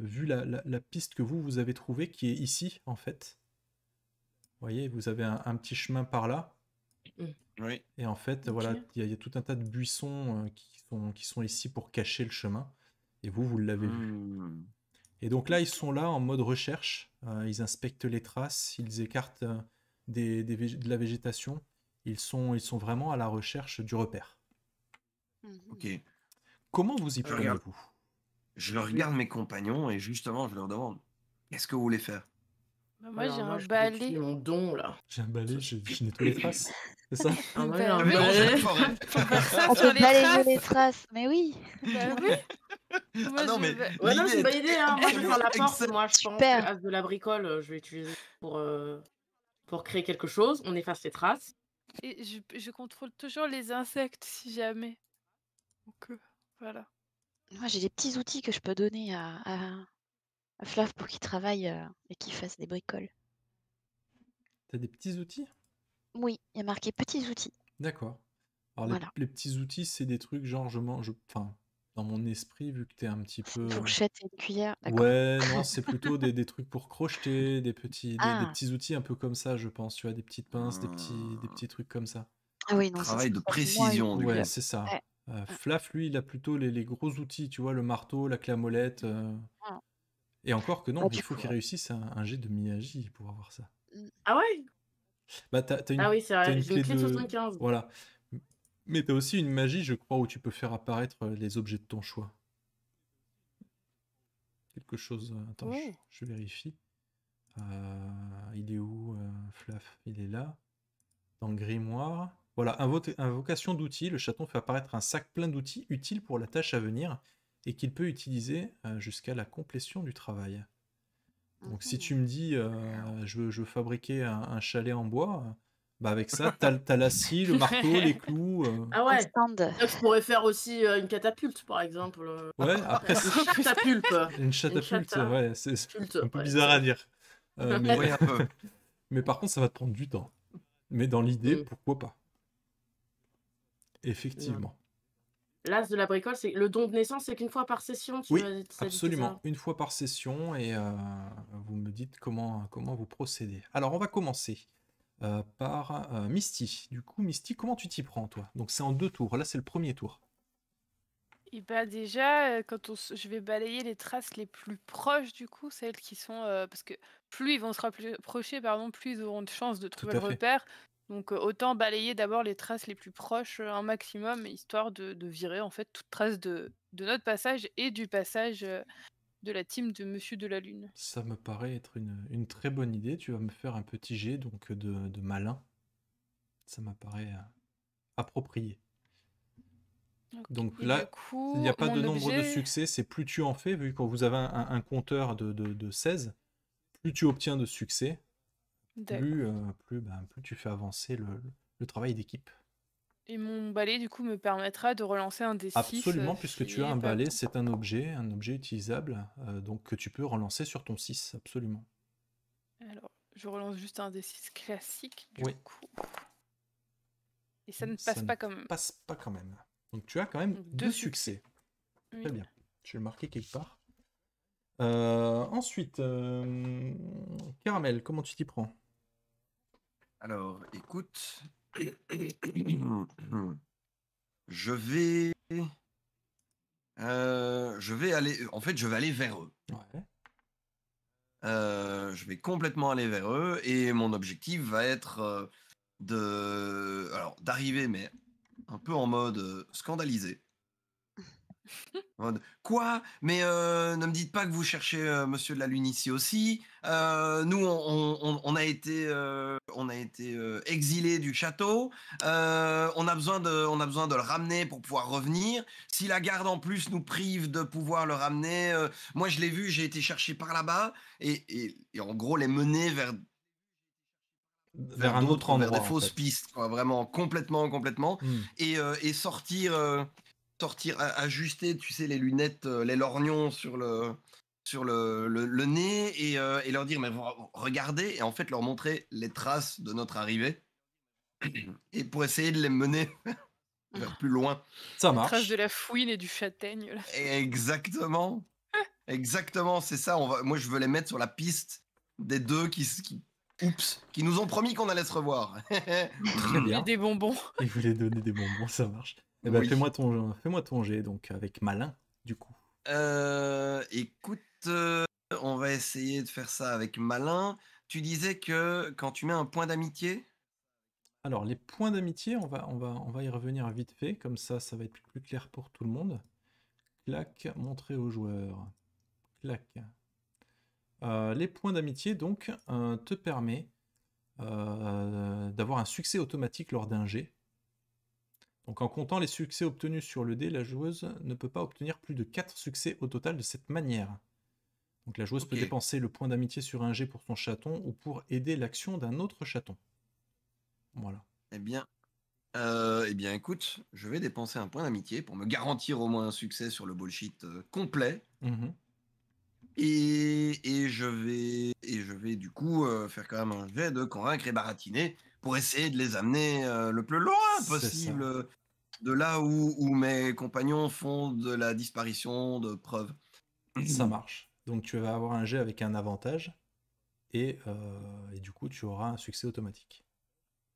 vu la, piste que vous vous avez trouvée, qui est ici en fait. Vous voyez, vous avez un petit chemin par là. Et en fait, voilà, il y, a tout un tas de buissons euh, qui, sont, ici pour cacher le chemin. Et vous, vous l'avez vu. Hmm. Et donc là, ils sont là en mode recherche. Euh, ils inspectent les traces, ils écartent euh, de la végétation. Ils sont, ils sont vraiment à la recherche du repère. Mhm. Ok. Comment vous y prenez-vous je, je regarde mes compagnons et justement, je leur demande qu'est-ce que vous voulez faire bah, moi, j'ai un balai. Mon don, là. J'ai un balai, je, n'ai nettoie les traces. C'est ça ah, bah, Un balai, un balai. On peut balayer les traces, mais oui. Bah, ah non, mais. Ouais, non, c'est une bonne idée. Hein. Moi, je vais faire la porte. Moi, je pense que de la bricole, euh, je vais utiliser pour, euh, pour créer quelque chose. On efface les traces. Et je, je contrôle toujours les insectes si jamais. Donc, euh, voilà. Moi, j'ai des petits outils que je peux donner à, Flav pour qu'il travaille euh, et qu'il fasse des bricoles. T'as des petits outils Oui, il y a marqué petits outils. D'accord. Alors les, petits outils, c'est des trucs genre je mange, enfin, dans mon esprit, vu que t'es un petit peu. Euh, fourchette et cuillère, Ouais, non, c'est plutôt des, trucs pour crocheter, des petits, des, ah. petits outils un peu comme ça, je pense. Tu as des petites pinces, des petits, des petits trucs comme ça. Ah oui, non, Travail de précision, Ouais, c'est ça. Ouais. Euh, lui, il a plutôt les, les gros outils, tu vois, le marteau, la clamolette. Ah. Et encore que non, il faut qu'il réussisse un, jet de Miyagi pour avoir ça. Mmh. Ah ouais bah, Ah oui, c'est vrai, une clé, 75. Voilà. Mais t'as aussi une magie, je crois, où tu peux faire apparaître euh, les objets de ton choix. Quelque chose. Euh, attends, je, vérifie. Euh, il est où, Flaff, Flaf Il est là. Dans le grimoire. Voilà, invocation d'outils. Le chaton fait apparaître un sac plein d'outils utiles pour la tâche à venir et qu'il peut utiliser euh, jusqu'à la complétion du travail. Donc si tu me dis, euh, je, veux, fabriquer un, chalet en bois, bah avec ça, tu as, la scie, le marteau, les clous. Euh. Ah ouais, je pourrais faire aussi une catapulte, par exemple. Ouais, après... Une catapulte. Une catapulte, ouais, c'est un peu bizarre à dire. mais, par contre, ça va te prendre du temps. Mais dans l'idée, mm. pourquoi pas Effectivement. Mm. L'as de la bricole, c'est le don de naissance, c'est qu'une fois par session. Tu oui, absolument, une fois par session, et euh, vous me dites comment comment vous procédez. Alors on va commencer euh, par euh, Misty. Du coup, Misty, comment tu t'y prends toi Donc c'est en deux tours. Là, c'est le premier tour. Et eh bien, déjà, quand je vais balayer les traces les plus proches du coup, celles qui sont parce que plus ils vont se rapprocher, pardon, plus ils auront de chances de trouver le repère. Donc autant balayer d'abord les traces les plus proches un maximum, histoire de, virer en fait toute trace de, notre passage et du passage de la team de Monsieur de la Lune. Ça me paraît être une, très bonne idée. Tu vas me faire un petit jet donc de, malin. Ça m'apparaît approprié. Donc là, il n'y a pas de nombre de succès, c'est plus tu en fais, vu que vous avez un, compteur de, de 16, plus tu obtiens de succès, plus, euh, ben, plus, tu fais avancer le, travail d'équipe. Et mon balai, du coup, me permettra de relancer un des 6 Absolument, euh, puisque tu as un balai, c'est un objet, un objet utilisable, euh, donc que tu peux relancer sur ton 6, absolument. Alors, je relance juste un des 6 classique, du coup. Et ça ne passe pas comme. Passe pas quand même. Donc tu as quand même deux, succès. Très bien. Je vais le marquer quelque part. ensuite, Caramel, comment tu t'y prends alors, écoute. Je vais. Euh, je vais aller. En fait, je vais aller vers eux. Euh, je vais complètement aller vers eux et mon objectif va être euh, de. Alors, d'arriver, mais un peu en mode scandalisé. Quoi Mais euh, ne me dites pas que vous cherchez euh, Monsieur de la Lune ici aussi. Euh, nous, on, a été, on a été exilés du château. on a besoin de, on a besoin de le ramener pour pouvoir revenir. Si la garde en plus nous prive de pouvoir le ramener, moi je l'ai vu, j'ai été cherché par là-bas et, en gros les mener vers vers, un autre endroit, vers des fausses pistes, vraiment complètement, complètement, mmh. et, et, sortir sortir, ajuster, tu sais, les lunettes, euh, les lorgnons sur le, sur le, le, nez et, euh, et, leur dire, mais regardez, et en fait leur montrer les traces de notre arrivée et pour essayer de les mener vers plus loin. Ça marche. Les traces de la fouine et du châtaigne. Là. Exactement. Exactement, c'est ça. On va... Moi, je veux les mettre sur la piste des deux qui, qui... Oups, qui nous ont promis qu'on allait se revoir. Très bien. des bonbons. Et vous donner des bonbons, ça marche. Eh ben, fais-moi ton, fais-moi jet, donc, avec malin, du coup. Euh, écoute, euh, on va essayer de faire ça avec malin. Tu disais que quand tu mets un point d'amitié. Alors, les points d'amitié, on va, on, va, on va y revenir vite fait, comme ça, ça va être plus clair pour tout le monde. Clac, montrer aux joueurs. Clac. Euh, les points d'amitié, donc, te permet d'avoir un succès automatique lors d'un jet donc en comptant les succès obtenus sur le dé, la joueuse ne peut pas obtenir plus de 4 succès au total de cette manière. Donc la joueuse peut dépenser le point d'amitié sur un G pour son chaton ou pour aider l'action d'un autre chaton. Voilà. Eh bien, euh, eh bien écoute, je vais dépenser un point d'amitié pour me garantir au moins un succès sur le bullshit euh, complet. Mm-hmm. Et, et, je vais, et je vais du coup euh, faire quand même un jet de convaincre et baratiner pour essayer de les amener euh, le plus loin possible euh, de là où, où, mes compagnons font de la disparition de preuves. Ça mmh. marche. Donc tu vas avoir un jet avec un avantage et, euh, du coup tu auras un succès automatique.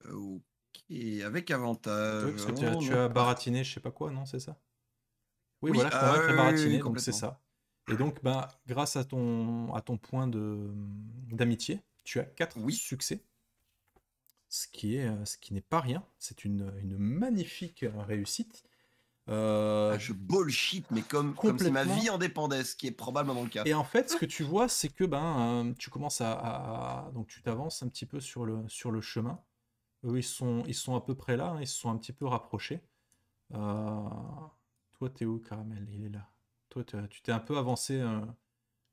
Ok, avec avantage. tu, as, oh, baratiné, je sais pas quoi, non, c'est ça oui, voilà, tu baratiné, donc c'est ça. Et donc, bah, grâce à ton, à ton point d'amitié, tu as 4 succès ce qui est euh, ce qui n'est pas rien. C'est une, magnifique euh, réussite. Euh, ah, je bullshit, mais comme, comme si ma vie en dépendait, ce qui est probablement le cas. Et en fait, ce que tu vois, c'est que ben, tu commences à, donc tu t'avances un petit peu sur le sur le chemin. Eux, ils sont ils sont à peu près là, hein, ils se sont un petit peu rapprochés. Euh, toi, t'es où, Caramel Il est là. Toi, tu t'es un peu avancé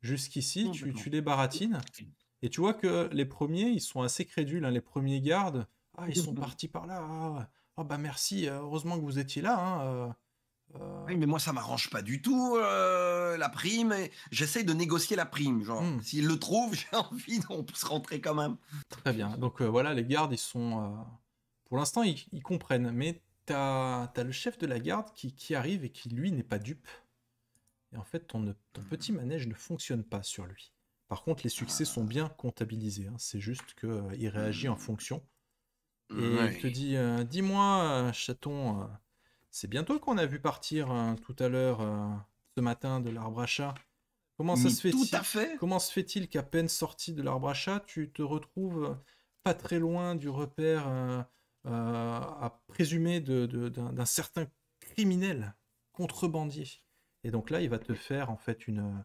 jusqu'ici. Tu, tu les baratines. Et tu vois que les premiers, ils sont assez crédules. Hein, les premiers gardes, ah, ils sont hum. partis par là. Ah, oh, bah merci, euh, heureusement que vous étiez là. Hein, euh, euh. Oui, mais moi, ça m'arrange pas du tout, la prime. J'essaye de négocier la prime. Genre, hum. s'ils le trouvent, j'ai envie, on peut rentrer quand même. Très bien. Donc voilà, les gardes, ils sont. Pour l'instant, ils, comprennent. Mais tu as le chef de la garde qui, arrive et qui, lui, n'est pas dupe. Et en fait, ton petit manège ne fonctionne pas sur lui. Par contre, les succès sont ah. bien comptabilisés. Hein. C'est juste qu'il euh, réagit en mmh. fonction. Mmh, Et il te dit euh, Dis-moi, euh, chaton, c'est bientôt qu'on a vu partir tout à l'heure, ce matin, de l'arbre à chat. Comment ça se fait fait. Comment se fait-il qu'à peine sorti de l'arbre à chat, tu te retrouves pas très loin du repère à présumer d'un certain criminel, contrebandier Et donc là, il va te faire en fait une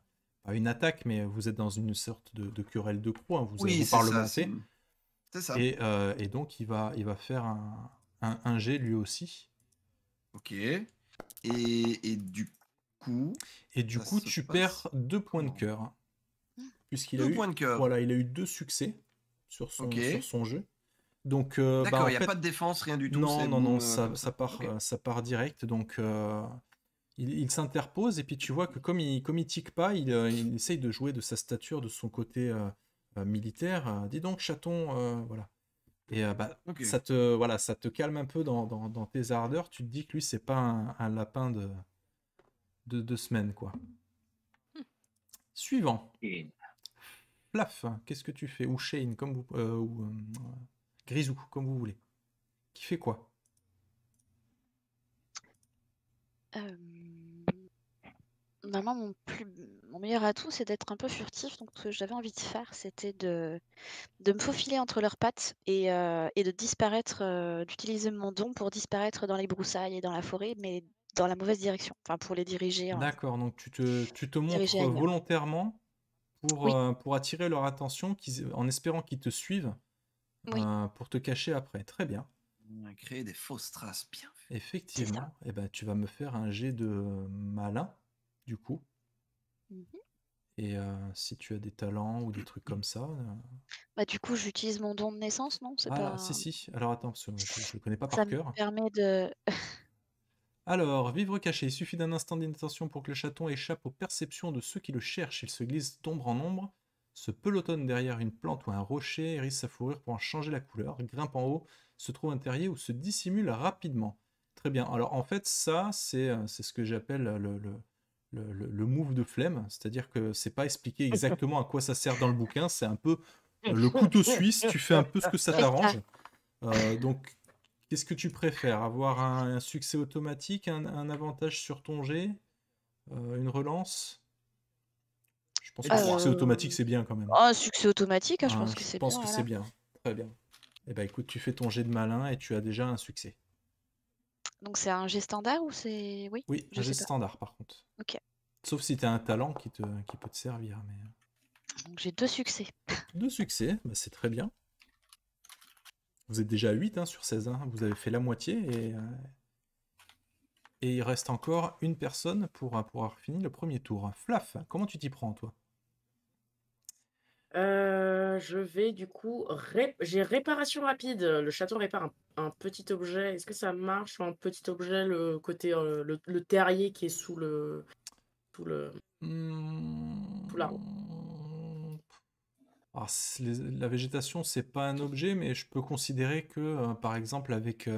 une attaque, mais vous êtes dans une sorte de, querelle de croix, hein. vous, oui, vous Ça, ça. Euh, et, donc il va, il va faire un, un, jet lui aussi. Ok. Et, du coup. Et du coup, tu perds deux points de cœur. Hein. Puisqu'il a eu, de cœur. Voilà, il a eu deux succès sur son, jeu. Donc, euh, d'accord, bah, il n'y a pas de défense, rien du tout. Non, non, non, euh, ça, part, ça part direct. Donc, il, s'interpose et puis tu vois que comme il ne tique pas, il, euh, il essaye de jouer de sa stature, de son côté euh, euh, militaire. dis donc chaton, voilà. Et bah, ça te voilà, ça te calme un peu dans, tes ardeurs. Tu te dis que lui c'est pas un, lapin de deux semaines quoi. Hum. Suivant. Plaf, qu'est-ce que tu fais Ou Shane, comme ou Grisou, comme vous voulez. Qui fait quoi Normalement euh, mon meilleur atout, c'est d'être un peu furtif. Donc, ce que j'avais envie de faire, c'était de me faufiler entre leurs pattes et euh, de disparaître, euh, d'utiliser mon don pour disparaître dans les broussailles et dans la forêt, mais dans la mauvaise direction, enfin pour les diriger D'accord, donc tu te tu montres volontairement pour, attirer leur attention en espérant qu'ils te suivent, pour te cacher après. Très bien. On a créé des fausses traces bien Effectivement, eh ben, tu vas me faire un jet de malin, du coup. Mmh Et euh, si tu as des talents ou des trucs comme ça. Euh bah, du coup, j'utilise mon don de naissance, non? Ah, si, si. Alors attends, je le connais pas Ça par me permet de. Alors, vivre caché, il suffit d'un instant d'intention pour que le chaton échappe aux perceptions de ceux qui le cherchent. Il se glisse tombe en ombre, se pelotonne derrière une plante ou un rocher, hérisse sa fourrure pour en changer la couleur, grimpe en haut, se trouve un terrier ou se dissimule rapidement. Très bien. Alors en fait, ça, c'est euh, ce que j'appelle euh, le, le, move de flemme, c'est-à-dire que c'est pas expliqué exactement à quoi ça sert dans le bouquin, c'est un peu euh, le couteau suisse, tu fais un peu ce que ça t'arrange. donc, qu'est-ce que tu préfères Avoir un, succès automatique, un, avantage sur ton jet, une relance Je pense que le succès automatique, c'est bien quand même. Un oh, succès automatique, hein, je ah, pense que c'est bien. Je pense que c'est bien. Très bien. Eh ben écoute, tu fais ton jet de malin et tu as déjà un succès. Donc c'est un jet standard ou c'est. Oui, oui un jet standard par contre. Ok. Sauf si tu as un talent qui, te, qui peut te servir. Mais... Euh. j'ai deux succès. Deux succès, bah, c'est très bien. Vous êtes déjà à 8 hein, sur 16. Hein. Vous avez fait la moitié et, euh, et il reste encore une personne pour avoir fini le premier tour. Flaf, comment tu t'y prends toi euh, je vais du coup. J'ai réparation rapide. Le château répare un, petit objet. Est-ce que ça marche un petit objet, le côté euh, le, terrier qui est sous le. tout le. Hmm. Ah, la végétation, c'est pas un objet, mais je peux considérer que, euh, par exemple, avec,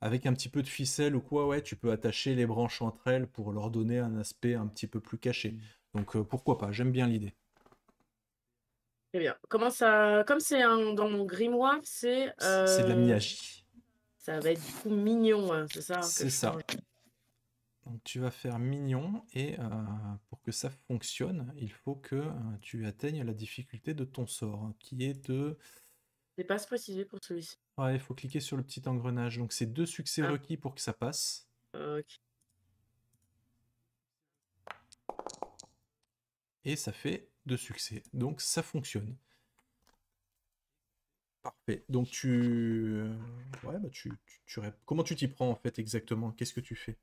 avec un petit peu de ficelle ou quoi, ouais, tu peux attacher les branches entre elles pour leur donner un aspect un petit peu plus caché. Hmm. Donc pourquoi pas, j'aime bien l'idée. Très bien. Comment ça... Comme c'est dans mon grimoire, c'est. C'est de euh, la Miyagi. Ça va être du coup mignon, hein, c'est ça C'est ça. Donc tu vas faire mignon et euh, pour que ça fonctionne, il faut que euh, tu atteignes la difficulté de ton sort, hein, qui est de. C'est pas spécifié pour celui-ci. Ouais, il faut cliquer sur le petit engrenage. Donc c'est deux succès ah. requis pour que ça passe. Ok. Et ça fait de succès. Donc ça fonctionne. Parfait. Donc tu... Euh, ouais, bah tu, tu, Comment tu t'y prends en fait exactement Qu'est-ce que tu fais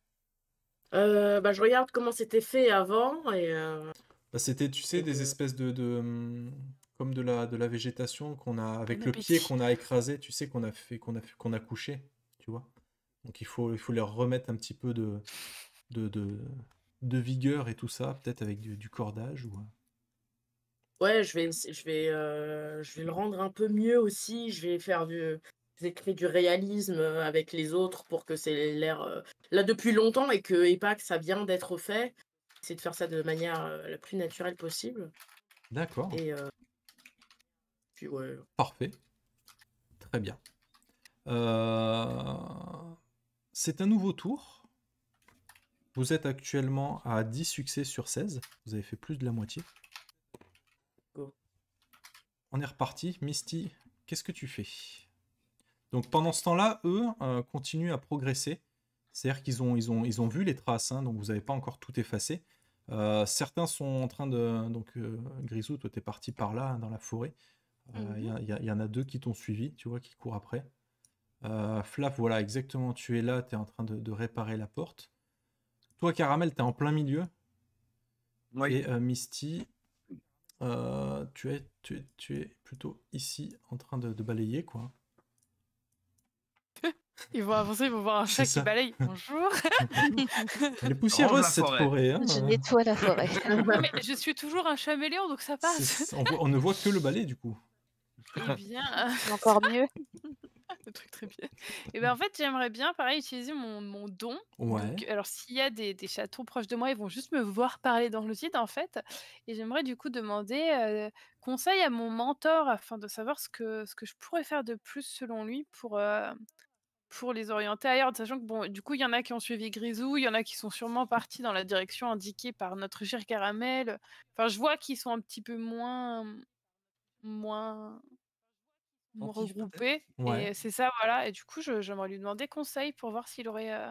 euh, bah, Je regarde comment c'était fait avant. et. Euh, bah, c'était, tu sais, des espèces de... Hum, comme de la, de la végétation qu'on a avec le pied qu'on a écrasé, tu sais qu'on a fait qu'on a qu'on a couché, tu vois. Donc il faut il faut leur remettre un petit peu de de, de, vigueur et tout ça, peut-être avec du, du cordage ou Ouais, je vais, je vais, je vais le rendre un peu mieux aussi. Je vais faire du, du réalisme avec les autres pour que c'est l'air là depuis longtemps et que et ça vient d'être fait. C'est de faire ça de manière la plus naturelle possible. D'accord. Et puis ouais. Parfait. Très bien. C'est un nouveau tour. Vous êtes actuellement à 10 succès sur 16. Vous avez fait plus de la moitié on est reparti. Misty, qu'est-ce que tu fais Donc pendant ce temps-là, eux euh, continuent à progresser. C'est-à-dire qu'ils ont, ils ont, ils ont vu les traces, hein, donc vous n'avez pas encore tout effacé. Euh, certains sont en train de... Donc euh, Grisou, toi, es parti par là, dans la forêt. Il mhm. y, en a deux qui t'ont suivi, tu vois, qui courent après. Flap, voilà, exactement, tu es là, tu es en train de, réparer la porte. Toi, Caramel, tu es en plein milieu. Et Misty, euh, tu, es, tu, es, plutôt ici en train de, balayer, quoi. Ils vont avancer, ils vont voir un chat qui balaye. Bonjour. Elle est poussiéreuse cette forêt. Hein. je nettoie la forêt. Mais je suis toujours un chaméléon, donc ça passe. On, ne voit que le balai du coup. Eh bien, euh, encore mieux. le truc très bien. Et mmh. ben en fait, j'aimerais bien, pareil, utiliser mon, mon don. Ouais. alors, s'il y a des, des, châteaux proches de moi, ils vont juste me voir parler dans le site, en fait. Et j'aimerais du coup demander euh, conseil à mon mentor afin de savoir ce que, ce que je pourrais faire de plus selon lui pour. Euh, pour les orienter ailleurs, sachant que bon, du coup, il y en a qui ont suivi Grisou, il y en a qui sont sûrement partis dans la direction indiquée par notre cher caramel. Enfin, je vois qu'ils sont un petit peu moins, moins regrouper. Et c'est ça, voilà. Et du coup, j'aimerais lui demander conseil pour voir s'il aurait euh,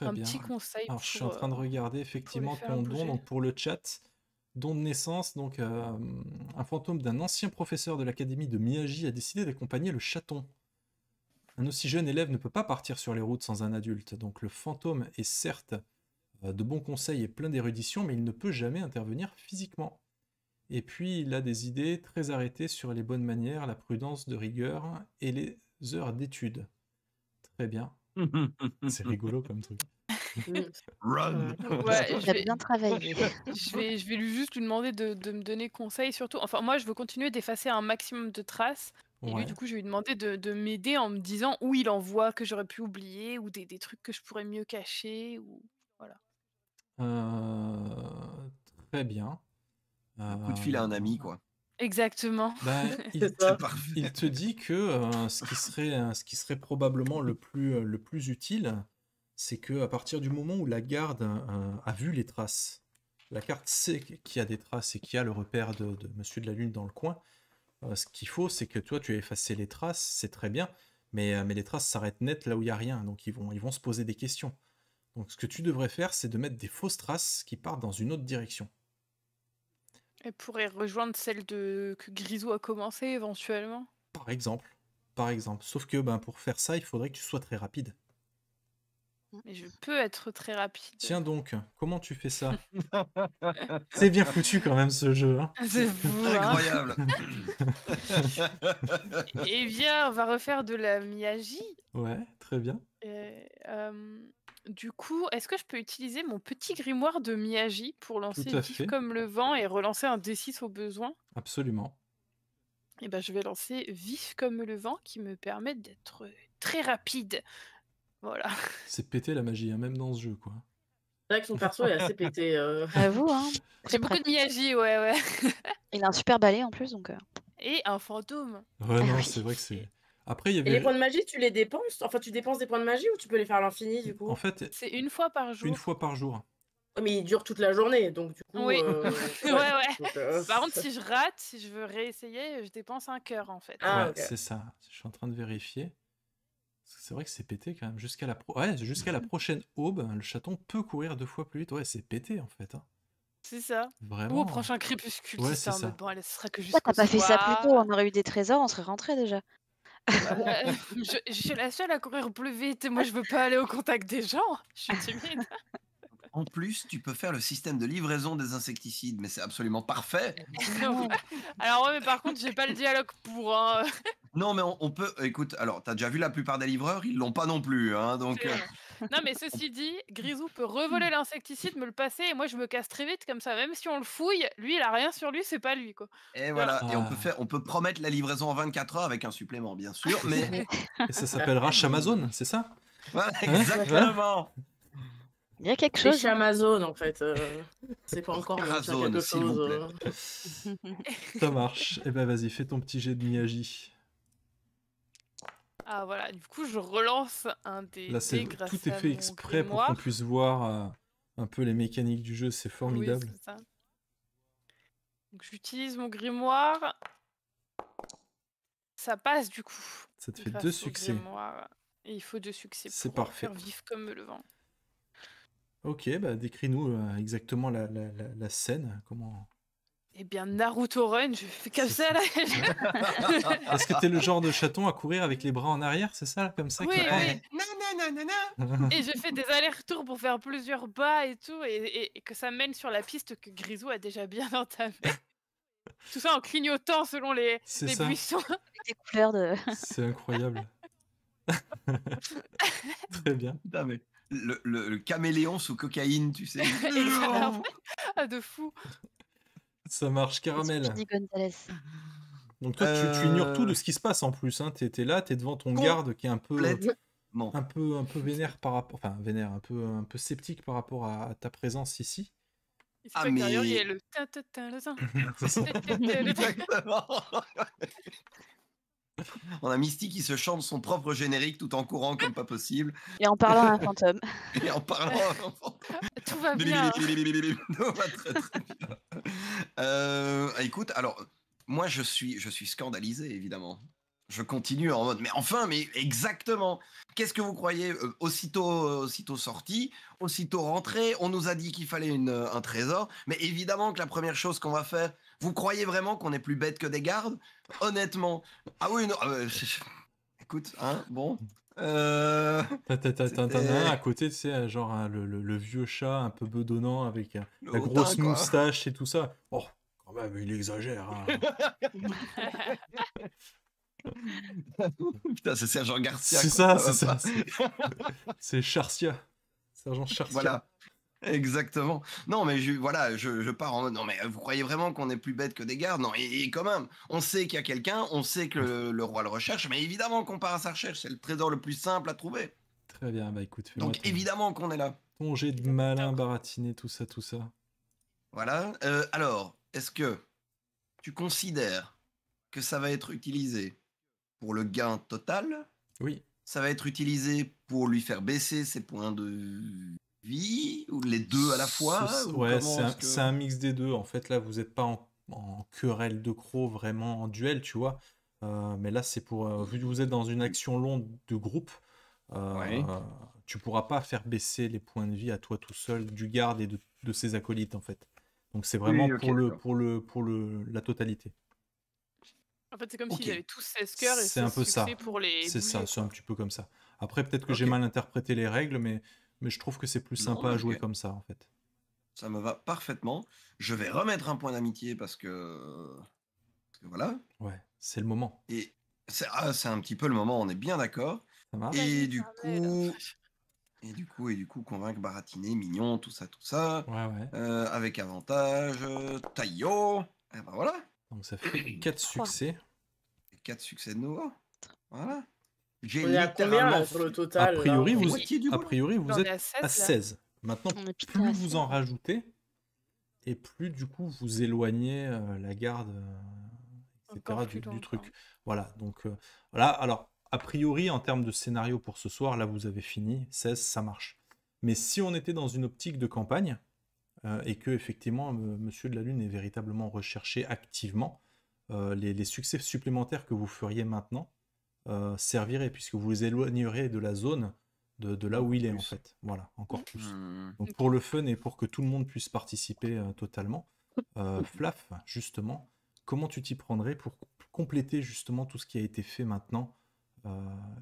un petit conseil. je suis en train de euh, regarder effectivement ton don donc pour le chat. Don de naissance, donc euh, un fantôme d'un ancien professeur de l'académie de Miyagi a décidé d'accompagner le chaton. Un aussi jeune élève ne peut pas partir sur les routes sans un adulte, donc le fantôme est certes de bons conseils et plein d'érudition, mais il ne peut jamais intervenir physiquement. Et puis, il a des idées très arrêtées sur les bonnes manières, la prudence de rigueur et les heures d'étude. Très bien. C'est rigolo comme truc. Mm. Run ouais, je vais... bien travaillé. Je vais, je vais lui juste lui demander de, de, me donner conseil, surtout. Enfin, moi, je veux continuer d'effacer un maximum de traces. Et lui, du coup, je vais lui demander de, de m'aider en me disant où il en voit que j'aurais pu oublier ou des, des, trucs que je pourrais mieux cacher. Ou... Voilà. Euh, très bien. Un ah, coup de ah, fil à un ami, quoi. Exactement. Bah, il, te, dit que euh, euh, ce, qui serait, probablement euh, le plus, utile, c'est que à partir du moment où la garde a vu les traces, la carte sait qu'il y a des traces et qu'il y a le repère de, Monsieur de la Lune dans le coin, ce qu'il faut, c'est que toi, tu as effacé les traces, c'est très bien, mais, les traces s'arrêtent net là où il n'y a rien, donc ils vont se poser des questions. Donc ce que tu devrais faire, c'est de mettre des fausses traces qui partent dans une autre direction. Elle pourrait rejoindre celle de... que Grisou a commencé éventuellement. Par exemple. Par exemple. Sauf que ben, pour faire ça, il faudrait que tu sois très rapide. Mm. Mais je peux être très rapide. Tiens donc, comment tu fais ça C'est bien foutu quand même ce jeu. Hein. C'est hein. incroyable. eh bien, on va refaire de la Miyagi. Ouais, très bien. Euh, du coup, est-ce que je peux utiliser mon petit grimoire de Miyagi pour lancer Vif comme le vent et relancer un D6 au besoin Absolument. Et eh ben, je vais lancer Vif comme le vent qui me permet d'être euh, très rapide. Voilà. C'est pété la magie, hein, même dans ce jeu, quoi. C'est vrai que son perso est assez pété. Euh. vous, hein. J'ai beaucoup de Miyagi, ouais, ouais. Il a un super balai en plus, donc. Euh. Et un fantôme. Ouais, ah non, c'est vrai que c'est. Et les points de magie, tu les dépenses Enfin, tu dépenses des points de magie ou tu peux les faire à l'infini, du coup En fait... C'est une fois par jour. Une fois par jour. Mais il dure toute la journée, donc du coup... Oui, euh, ouais, ouais. Euh, par contre, si je rate, si je veux réessayer, je dépense un cœur, en fait. Ah, c'est ça. Je suis en train de vérifier. C'est vrai que c'est pété, quand même. Jusqu'à la, jusqu'à la mhm. prochaine aube, le chaton peut courir deux fois plus vite. Ouais, c'est pété, en fait. Hein. C'est ça. Vraiment. Ou au prochain crépuscule. c'est ça. ça. Bon, ce sera que juste. t'as pas fait ça plus tôt On aurait eu des trésors, on serait rentré déjà. je, suis la seule à courir plus vite. Et Moi, je veux pas aller au contact des gens. Je suis timide. En plus, tu peux faire le système de livraison des insecticides, mais c'est absolument parfait. Eh ben, alors ouais, mais par contre, j'ai pas le dialogue pour. Hein. Non, mais on, peut. Écoute, alors t'as déjà vu la plupart des livreurs, ils l'ont pas non plus, hein, donc. Non, mais ceci dit, Grisou peut revoler mmh. l'insecticide, me le passer, et moi je me casse très vite comme ça. Même si on le fouille, lui il a rien sur lui, c'est pas lui quoi. Et voilà. Et on peut faire, on peut promettre la livraison en 24 heures avec un supplément, bien sûr, mais. et ça s'appellera Amazon, c'est ça Voilà, hein exactement. Il y a quelque chose. Chez hein. Amazon, en fait. Euh, c'est pas encore Amazon, Vous euh. ça marche. Eh ben, vas-y, fais ton petit jet de Miyagi. Ah voilà, du coup je relance un des Là, c'est tout est fait exprès pour qu'on puisse voir euh, un peu les mécaniques du jeu, c'est formidable. j'utilise mon grimoire. Ça passe du coup. Ça te fait deux succès. Et il faut deux succès pour parfait. faire comme le vent. Ok, bah décris-nous euh, exactement la, la scène. Comment eh bien, Naruto Run, je fais comme ça Est-ce que t'es le genre de chaton à courir avec les bras en arrière, c'est ça, comme ça Oui, oui. Non, non, non, non, Et je fais des allers-retours pour faire plusieurs bas et tout, et, que ça mène sur la piste que Grisou a déjà bien entamée. tout ça en clignotant selon les, buissons. couleurs de. c'est incroyable. Très bien. Le, le, caméléon sous cocaïne, tu sais. ah, de fou. Ça marche, caramel. Donc toi, tu, ignores tout de ce qui se passe en plus. Hein. T'es es là, t'es devant ton garde qui est un peu, un peu, un peu vénère par rapport, enfin vénère, un peu, un peu sceptique par rapport à, ta présence ici. ah, mais... derrière, il On a Misty qui se chante son propre générique tout en courant comme pas possible. Et en parlant à un fantôme. Et en parlant à un fantôme. Tout va bien. écoute, alors, moi je suis, je suis scandalisé évidemment. Je continue en mode, mais enfin, mais exactement. Qu'est-ce que vous croyez euh, Aussitôt, aussitôt sorti, aussitôt rentré, on nous a dit qu'il fallait un trésor. Mais évidemment que la première chose qu'on va faire, vous croyez vraiment qu'on est plus bête que des gardes Honnêtement. Ah oui, non. Ah écoute, hein, bon. Euh, à côté, tu sais, euh, genre hein, le, vieux chat un peu bedonnant avec euh, la grosse moustache et tout ça. Oh, quand même, il exagère. Hein. Putain, c'est Sergent Garcia. C'est ça, c'est ça. C'est Charcia. Sergent Charcia. Voilà. Exactement. Non, mais voilà, je, pars en mode. Non, mais vous croyez vraiment qu'on est plus bête que des gardes Non, et, quand même, on sait qu'il y a quelqu'un, on sait que mmh. le, roi le recherche, mais évidemment qu'on part à sa recherche. C'est le trésor le plus simple à trouver. Très bien, bah écoute. Donc évidemment qu'on est là. Ton jet de malin, baratiné, tout ça, tout ça. Voilà. Euh, alors, est-ce que tu considères que ça va être utilisé pour le gain total Oui. Ça va être utilisé pour lui faire baisser ses points de vie ou les deux à la fois Ouais, c'est un, mix des deux. En fait, là, vous n'êtes pas en, querelle de crocs, vraiment en duel, tu vois. Euh, mais là, c'est pour. Euh, vu que vous êtes dans une action longue de groupe, euh, tu pourras pas faire baisser les points de vie à toi tout seul du garde et de, ses acolytes, en fait. Donc, c'est vraiment pour, le, pour, le, pour le, la totalité. En fait, c'est comme s'ils avaient tous 16 cœurs et c'est un peu ça. C'est un petit peu comme ça. Après, peut-être que j'ai mal interprété les règles, mais mais je trouve que c'est plus sympa à jouer comme ça en fait. Ça me va parfaitement. Je vais remettre un point d'amitié parce que... voilà. Ouais, c'est le moment. Et ah, c'est un petit peu le moment, on est bien d'accord. Et du coup, et du coup, et du coup, convaincre Baratiné, Mignon, tout ça, tout ça. Ouais, ouais. Euh, avec avantage, Taillot. Et eh ben voilà. Donc ça fait 4 succès. 4 succès de nouveau. Voilà total, a priori, vous, a priori, vous êtes à 16. Maintenant, plus vous en rajoutez, et plus du coup vous éloignez euh, la garde, euh, du, truc. Voilà, donc euh, voilà. Alors, a priori, en termes de scénario pour ce soir, là vous avez fini, 16, ça marche. Mais si on était dans une optique de campagne, et que effectivement Monsieur de la Lune est véritablement recherché activement, les, succès supplémentaires que vous feriez maintenant euh, servirait, puisque vous vous éloignerez de la zone, de, là où il est, en fait. Voilà, encore mmh, plus. Mmh, mmh. Donc pour le fun et pour que tout le monde puisse participer euh, totalement, euh, Flaf, justement, comment tu t'y prendrais pour compléter justement tout ce qui a été fait maintenant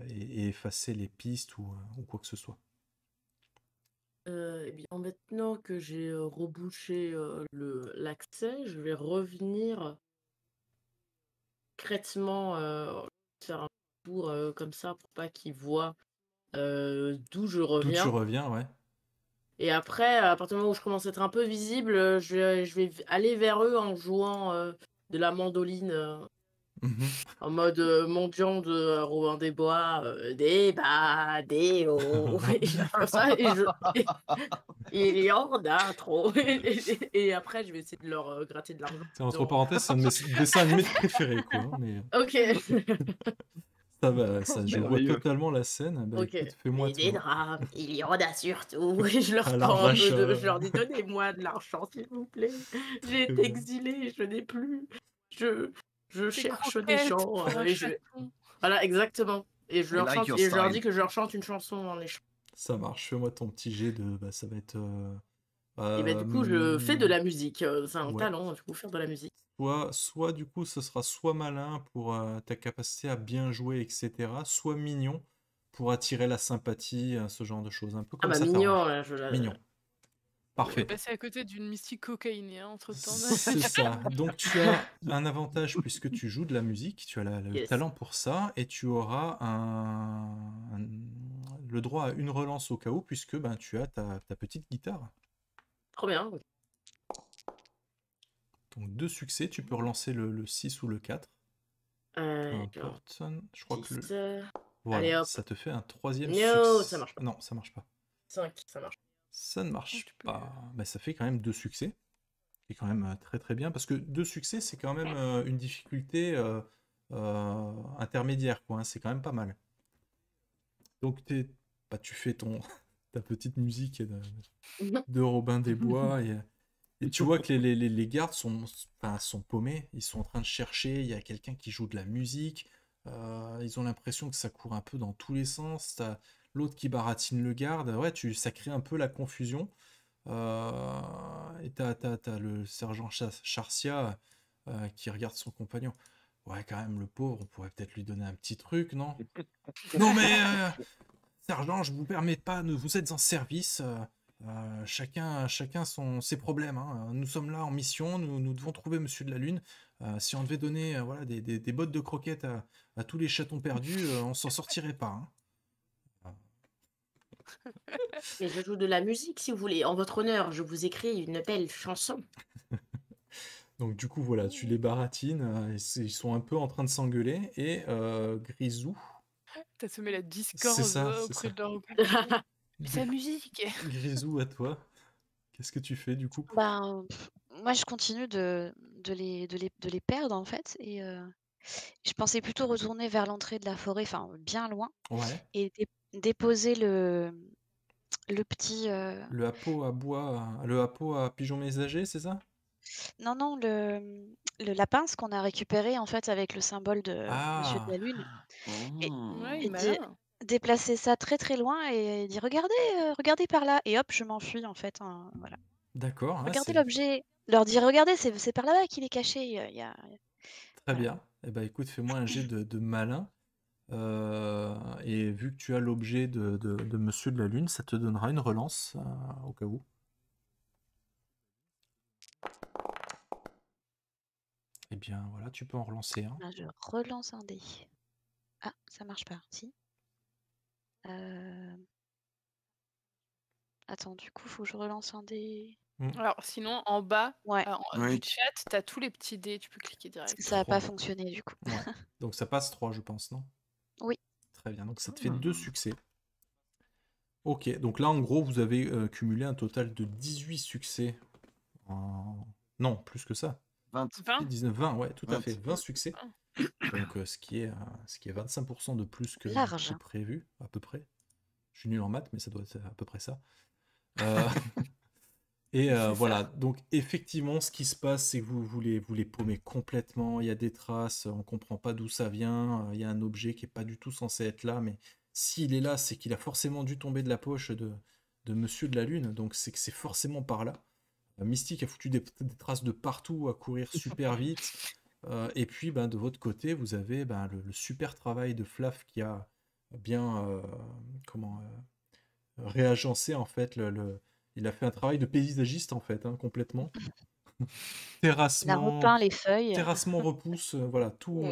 et, effacer les pistes ou, ou quoi que ce soit euh, eh bien, maintenant que j'ai rebouché le l'accès, je vais revenir concrètement faire un pour euh, comme ça, pour pas qu'ils voient d'où je reviens. reviens, ouais. Et après, à partir du moment où je commence à être un peu visible, je, je vais aller vers eux en jouant de la mandoline. Mmh en mode mendiant de Robin des Bois, des bas, des hauts, et, il y en a trop. Et, après, je vais essayer de leur gratter de l'argent. C'est entre parenthèses, c'est un de mes dessins animés préférés. Quoi, hein, mais... Euh. Ok. Ça, va, ça, je vois totalement la scène. Bah, fais-moi il il y en a surtout. je leur, ah, je, euh. leur dis donnez-moi de l'argent, s'il vous plaît. J'ai été exilé, je n'ai plus. Je, je cherche des gens. Oh, voilà, exactement. Et je, leur chante, je leur dis que je leur chante une chanson en échange. Ça marche, fais-moi ton petit jet de. Bah, ça va être. Euh, bah, du coup, je fais de euh, la musique. C'est un talent, du coup, faire de la musique soit du coup, ce sera soit malin pour euh, ta capacité à bien jouer, etc., soit mignon pour attirer la sympathie, euh, ce genre de choses. Un peu ah comme ah ça mignon, Parfait. à côté d'une mystique cocaïnée hein, entre temps. C'est ça. Donc tu as un avantage puisque tu joues de la musique, tu as le talent pour ça, et tu auras le droit à une relance au cas où puisque ben tu as ta, petite guitare. Trop bien. Donc deux succès, tu peux relancer le, 6 ou le 4. Je crois que ça te fait un troisième succès. ça Non, ça marche pas. ça ne marche ah, pas. Mais ça fait quand même deux succès. Et quand même euh, très très bien. Parce que deux succès, c'est quand même euh, une difficulté euh, intermédiaire. quoi. Hein. C'est quand même pas mal. Donc t'es... Bah, tu fais ton... ta petite musique de, de Robin des Bois. et tu vois que les, gardes sont, sont paumés, ils sont en train de chercher, il y a quelqu'un qui joue de la musique, euh, ils ont l'impression que ça court un peu dans tous les sens, l'autre qui baratine le garde, ouais, tu, ça crée un peu la confusion. Euh, et t'as, le sergent Charcia euh, qui regarde son compagnon. Ouais, quand même, le pauvre, on pourrait peut-être lui donner un petit truc, non Non mais, sergent, je vous permets pas, vous êtes en service, euh, chacun, chacun son, ses problèmes. Hein. Euh, nous sommes là en mission, nous, nous devons trouver Monsieur de la Lune. Euh, si on devait donner voilà, des, bottes de croquettes à, tous les chatons perdus, on s'en sortirait pas. Hein. Mais je joue de la musique si vous voulez. En votre honneur, je vous écris une belle chanson. Donc du coup voilà, tu les baratines, ils sont un peu en train de s'engueuler et Grisou, T'as semé la discorde auprès de Sa musique Grisou, à toi, qu'est-ce que tu fais du coup bah, Moi, je continue de, de, les, perdre en fait. Et euh, je pensais plutôt retourner vers l'entrée de la forêt, enfin bien loin, et déposer le, le petit. Euh, le hapeau à bois, le hapeau à pigeon messager, c'est ça Non, non, le, le lapin, ce qu'on a récupéré en fait avec le symbole de Monsieur de la ah. Lune déplacer ça très très loin et dire regardez, euh, regardez par là. Et hop, je m'enfuis en fait. Hein, voilà. D'accord. Regardez l'objet, leur dire regardez, c'est c'est par là-bas qu'il est caché. Il y a- très bien. et eh ben, écoute, fais-moi un jet de, malin. Euh, et vu que tu as l'objet de, Monsieur de la Lune, ça te donnera une relance euh, au cas où. et eh bien, voilà, tu peux en relancer un. Ben, je relance un dé. Ah, ça marche pas. Si. Attends, du coup, faut que je relance un dé. Mmh. Alors, sinon, en bas euh, en, chat, tu as tous les petits dés, tu peux cliquer direct. Ça n'a pas fonctionné, du coup. Donc, ça passe 3, je pense, non Oui. Très bien, donc ça te fait 2 ah. succès. Ok, donc là, en gros, vous avez euh, cumulé un total de 18 succès. Non, plus que ça. 20. 20 19, 20, ouais, tout à fait. 20 succès. Ah. Donc, euh, ce, qui est, euh, ce qui est 25% de plus que, prévu, à peu près. Je suis nul en maths, mais ça doit être à peu près ça. Euh, et voilà, donc effectivement, ce qui se passe, c'est que vous, vous, les, vous les paumez complètement, il y a des traces, on comprend pas d'où ça vient, il y a un objet qui est pas du tout censé être là, mais s'il est là, c'est qu'il a forcément dû tomber de la poche de, de Monsieur de la Lune, donc c'est que c'est forcément par là. Mystique a foutu des traces de partout, à courir super vite. Euh, et puis, ben, de votre côté, vous avez ben, le, super travail de Flaff qui a bien euh, comment euh, réagencé en fait. Le, il a fait un travail de paysagiste en fait, hein, complètement. terrassement. Il a repeint les feuilles. Terrassement repousse, voilà tout,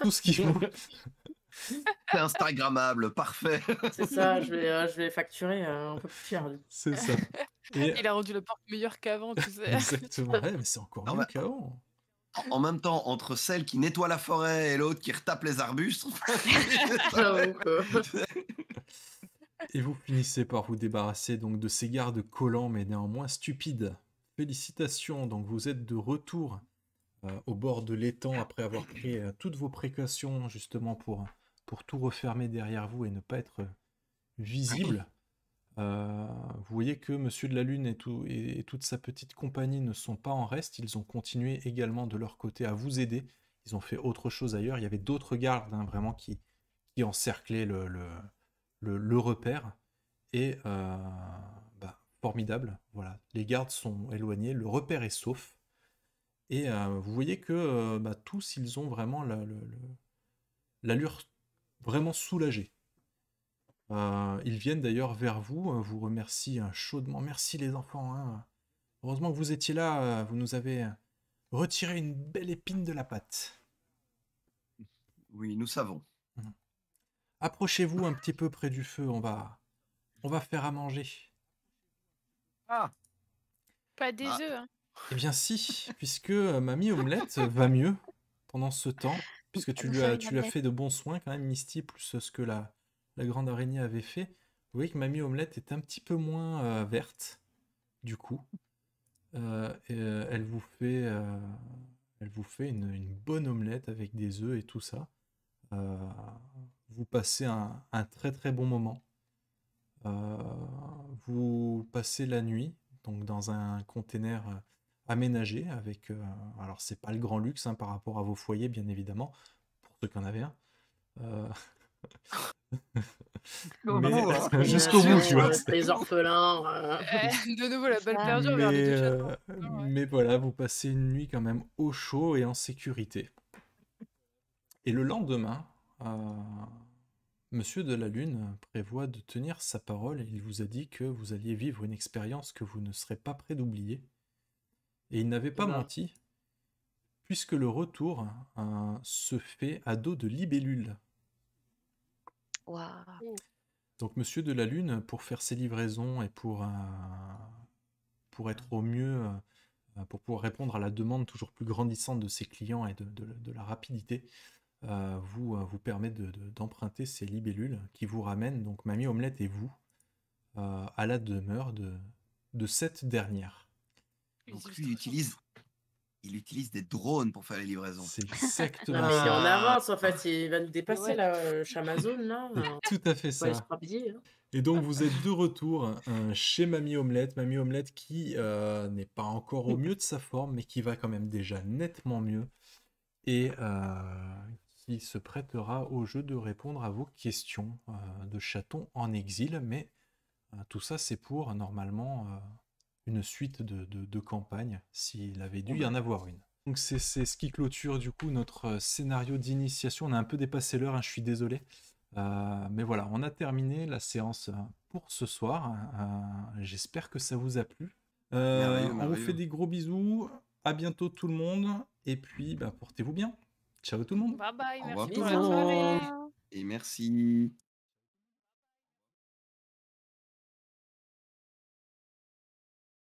tout ce qu'il faut. C'est Instagrammable, parfait. C'est ça, je vais, je vais facturer euh, un peu plus fier. C'est ça. Et... Il a rendu le porte meilleur qu'avant, tu sais. Exactement, mais c'est encore non, mieux qu'avant en même temps, entre celle qui nettoie la forêt et l'autre qui retape les arbustes. et vous finissez par vous débarrasser donc de ces gardes collants mais néanmoins stupides. Félicitations, donc vous êtes de retour euh, au bord de l'étang après avoir pris euh, toutes vos précautions justement pour, pour tout refermer derrière vous et ne pas être euh, visible. Euh, vous voyez que Monsieur de la Lune et, toute sa petite compagnie ne sont pas en reste. Ils ont continué également de leur côté à vous aider. Ils ont fait autre chose ailleurs. Il y avait d'autres gardes hein, vraiment qui, qui encerclaient le, le, repère. Et euh, bah, formidable. Voilà, les gardes sont éloignés. Le repère est sauf. Et euh, vous voyez que bah, tous ils ont vraiment l'allure vraiment soulagée. Euh, ils viennent d'ailleurs vers vous, hein, vous remercient hein, chaudement. Merci les enfants. Hein. Heureusement que vous étiez là, euh, vous nous avez euh, retiré une belle épine de la patte. Oui, nous savons. Mhm. Approchez-vous un petit peu près du feu, on va, on va faire à manger. Ah Pas des ah. œufs. Eh bien si, puisque mamie omelette va mieux pendant ce temps, puisque tu lui as, tu lui as fait de bons soins quand même, Misty, plus ce que la, la grande araignée avait fait, vous voyez que Mamie Omelette est un petit peu moins euh, verte, du coup. Euh, et, euh, elle vous fait, elle vous fait une, bonne omelette avec des œufs et tout ça. vous passez un, très très bon moment. vous passez la nuit, donc dans un container aménagé avec. alors c'est pas le grand luxe hein, par rapport à vos foyers, bien évidemment, pour ceux qui en avaient un. Hein. Jusqu'au bout, tu vois. Les orphelins. Euh, de nouveau, la balle perdue euh, hein. mais, voilà, vous passez une nuit quand même au chaud et en sécurité. Et le lendemain, euh, Monsieur de la Lune prévoit de tenir sa parole il vous a dit que vous alliez vivre une expérience que vous ne serez pas prêt d'oublier. Et il n'avait pas menti, puisque le retour se fait à dos de libellule. Mm. Donc Monsieur de la Lune, pour faire ses livraisons et pour, euh, pour être au mieux, euh, pour pouvoir répondre à la demande toujours plus grandissante de ses clients et de, la rapidité, euh, vous, vous permet d'emprunter ces libellules qui vous ramènent, donc Mamie Omelette et vous, à la demeure de, de cette dernière. Donc utilise il utilise des drones pour faire les livraisons. C'est exactement ça. en avance, en fait. Il va nous dépasser, la là, euh, là. Euh, tout à fait ça. Hein. Et donc, vous êtes de retour chez Mamie Omelette. Mamie Omelette qui euh, n'est pas encore au mieux de sa forme, mais qui va quand même déjà nettement mieux. Et qui se prêtera au jeu de répondre à vos questions de chatons en exil. Mais tout ça, c'est pour, normalement une suite de, de, s'il avait dû y en avoir une. Donc c'est ce qui clôture du coup notre euh, scénario d'initiation. On a un peu dépassé l'heure, hein, je suis désolé. Euh, mais voilà, on a terminé la séance euh, pour ce soir. J'espère que ça vous a plu. on vous fait des gros bisous. À bientôt tout le monde. Et puis, bah, portez-vous bien. Ciao tout le monde. Bye bye. Et merci.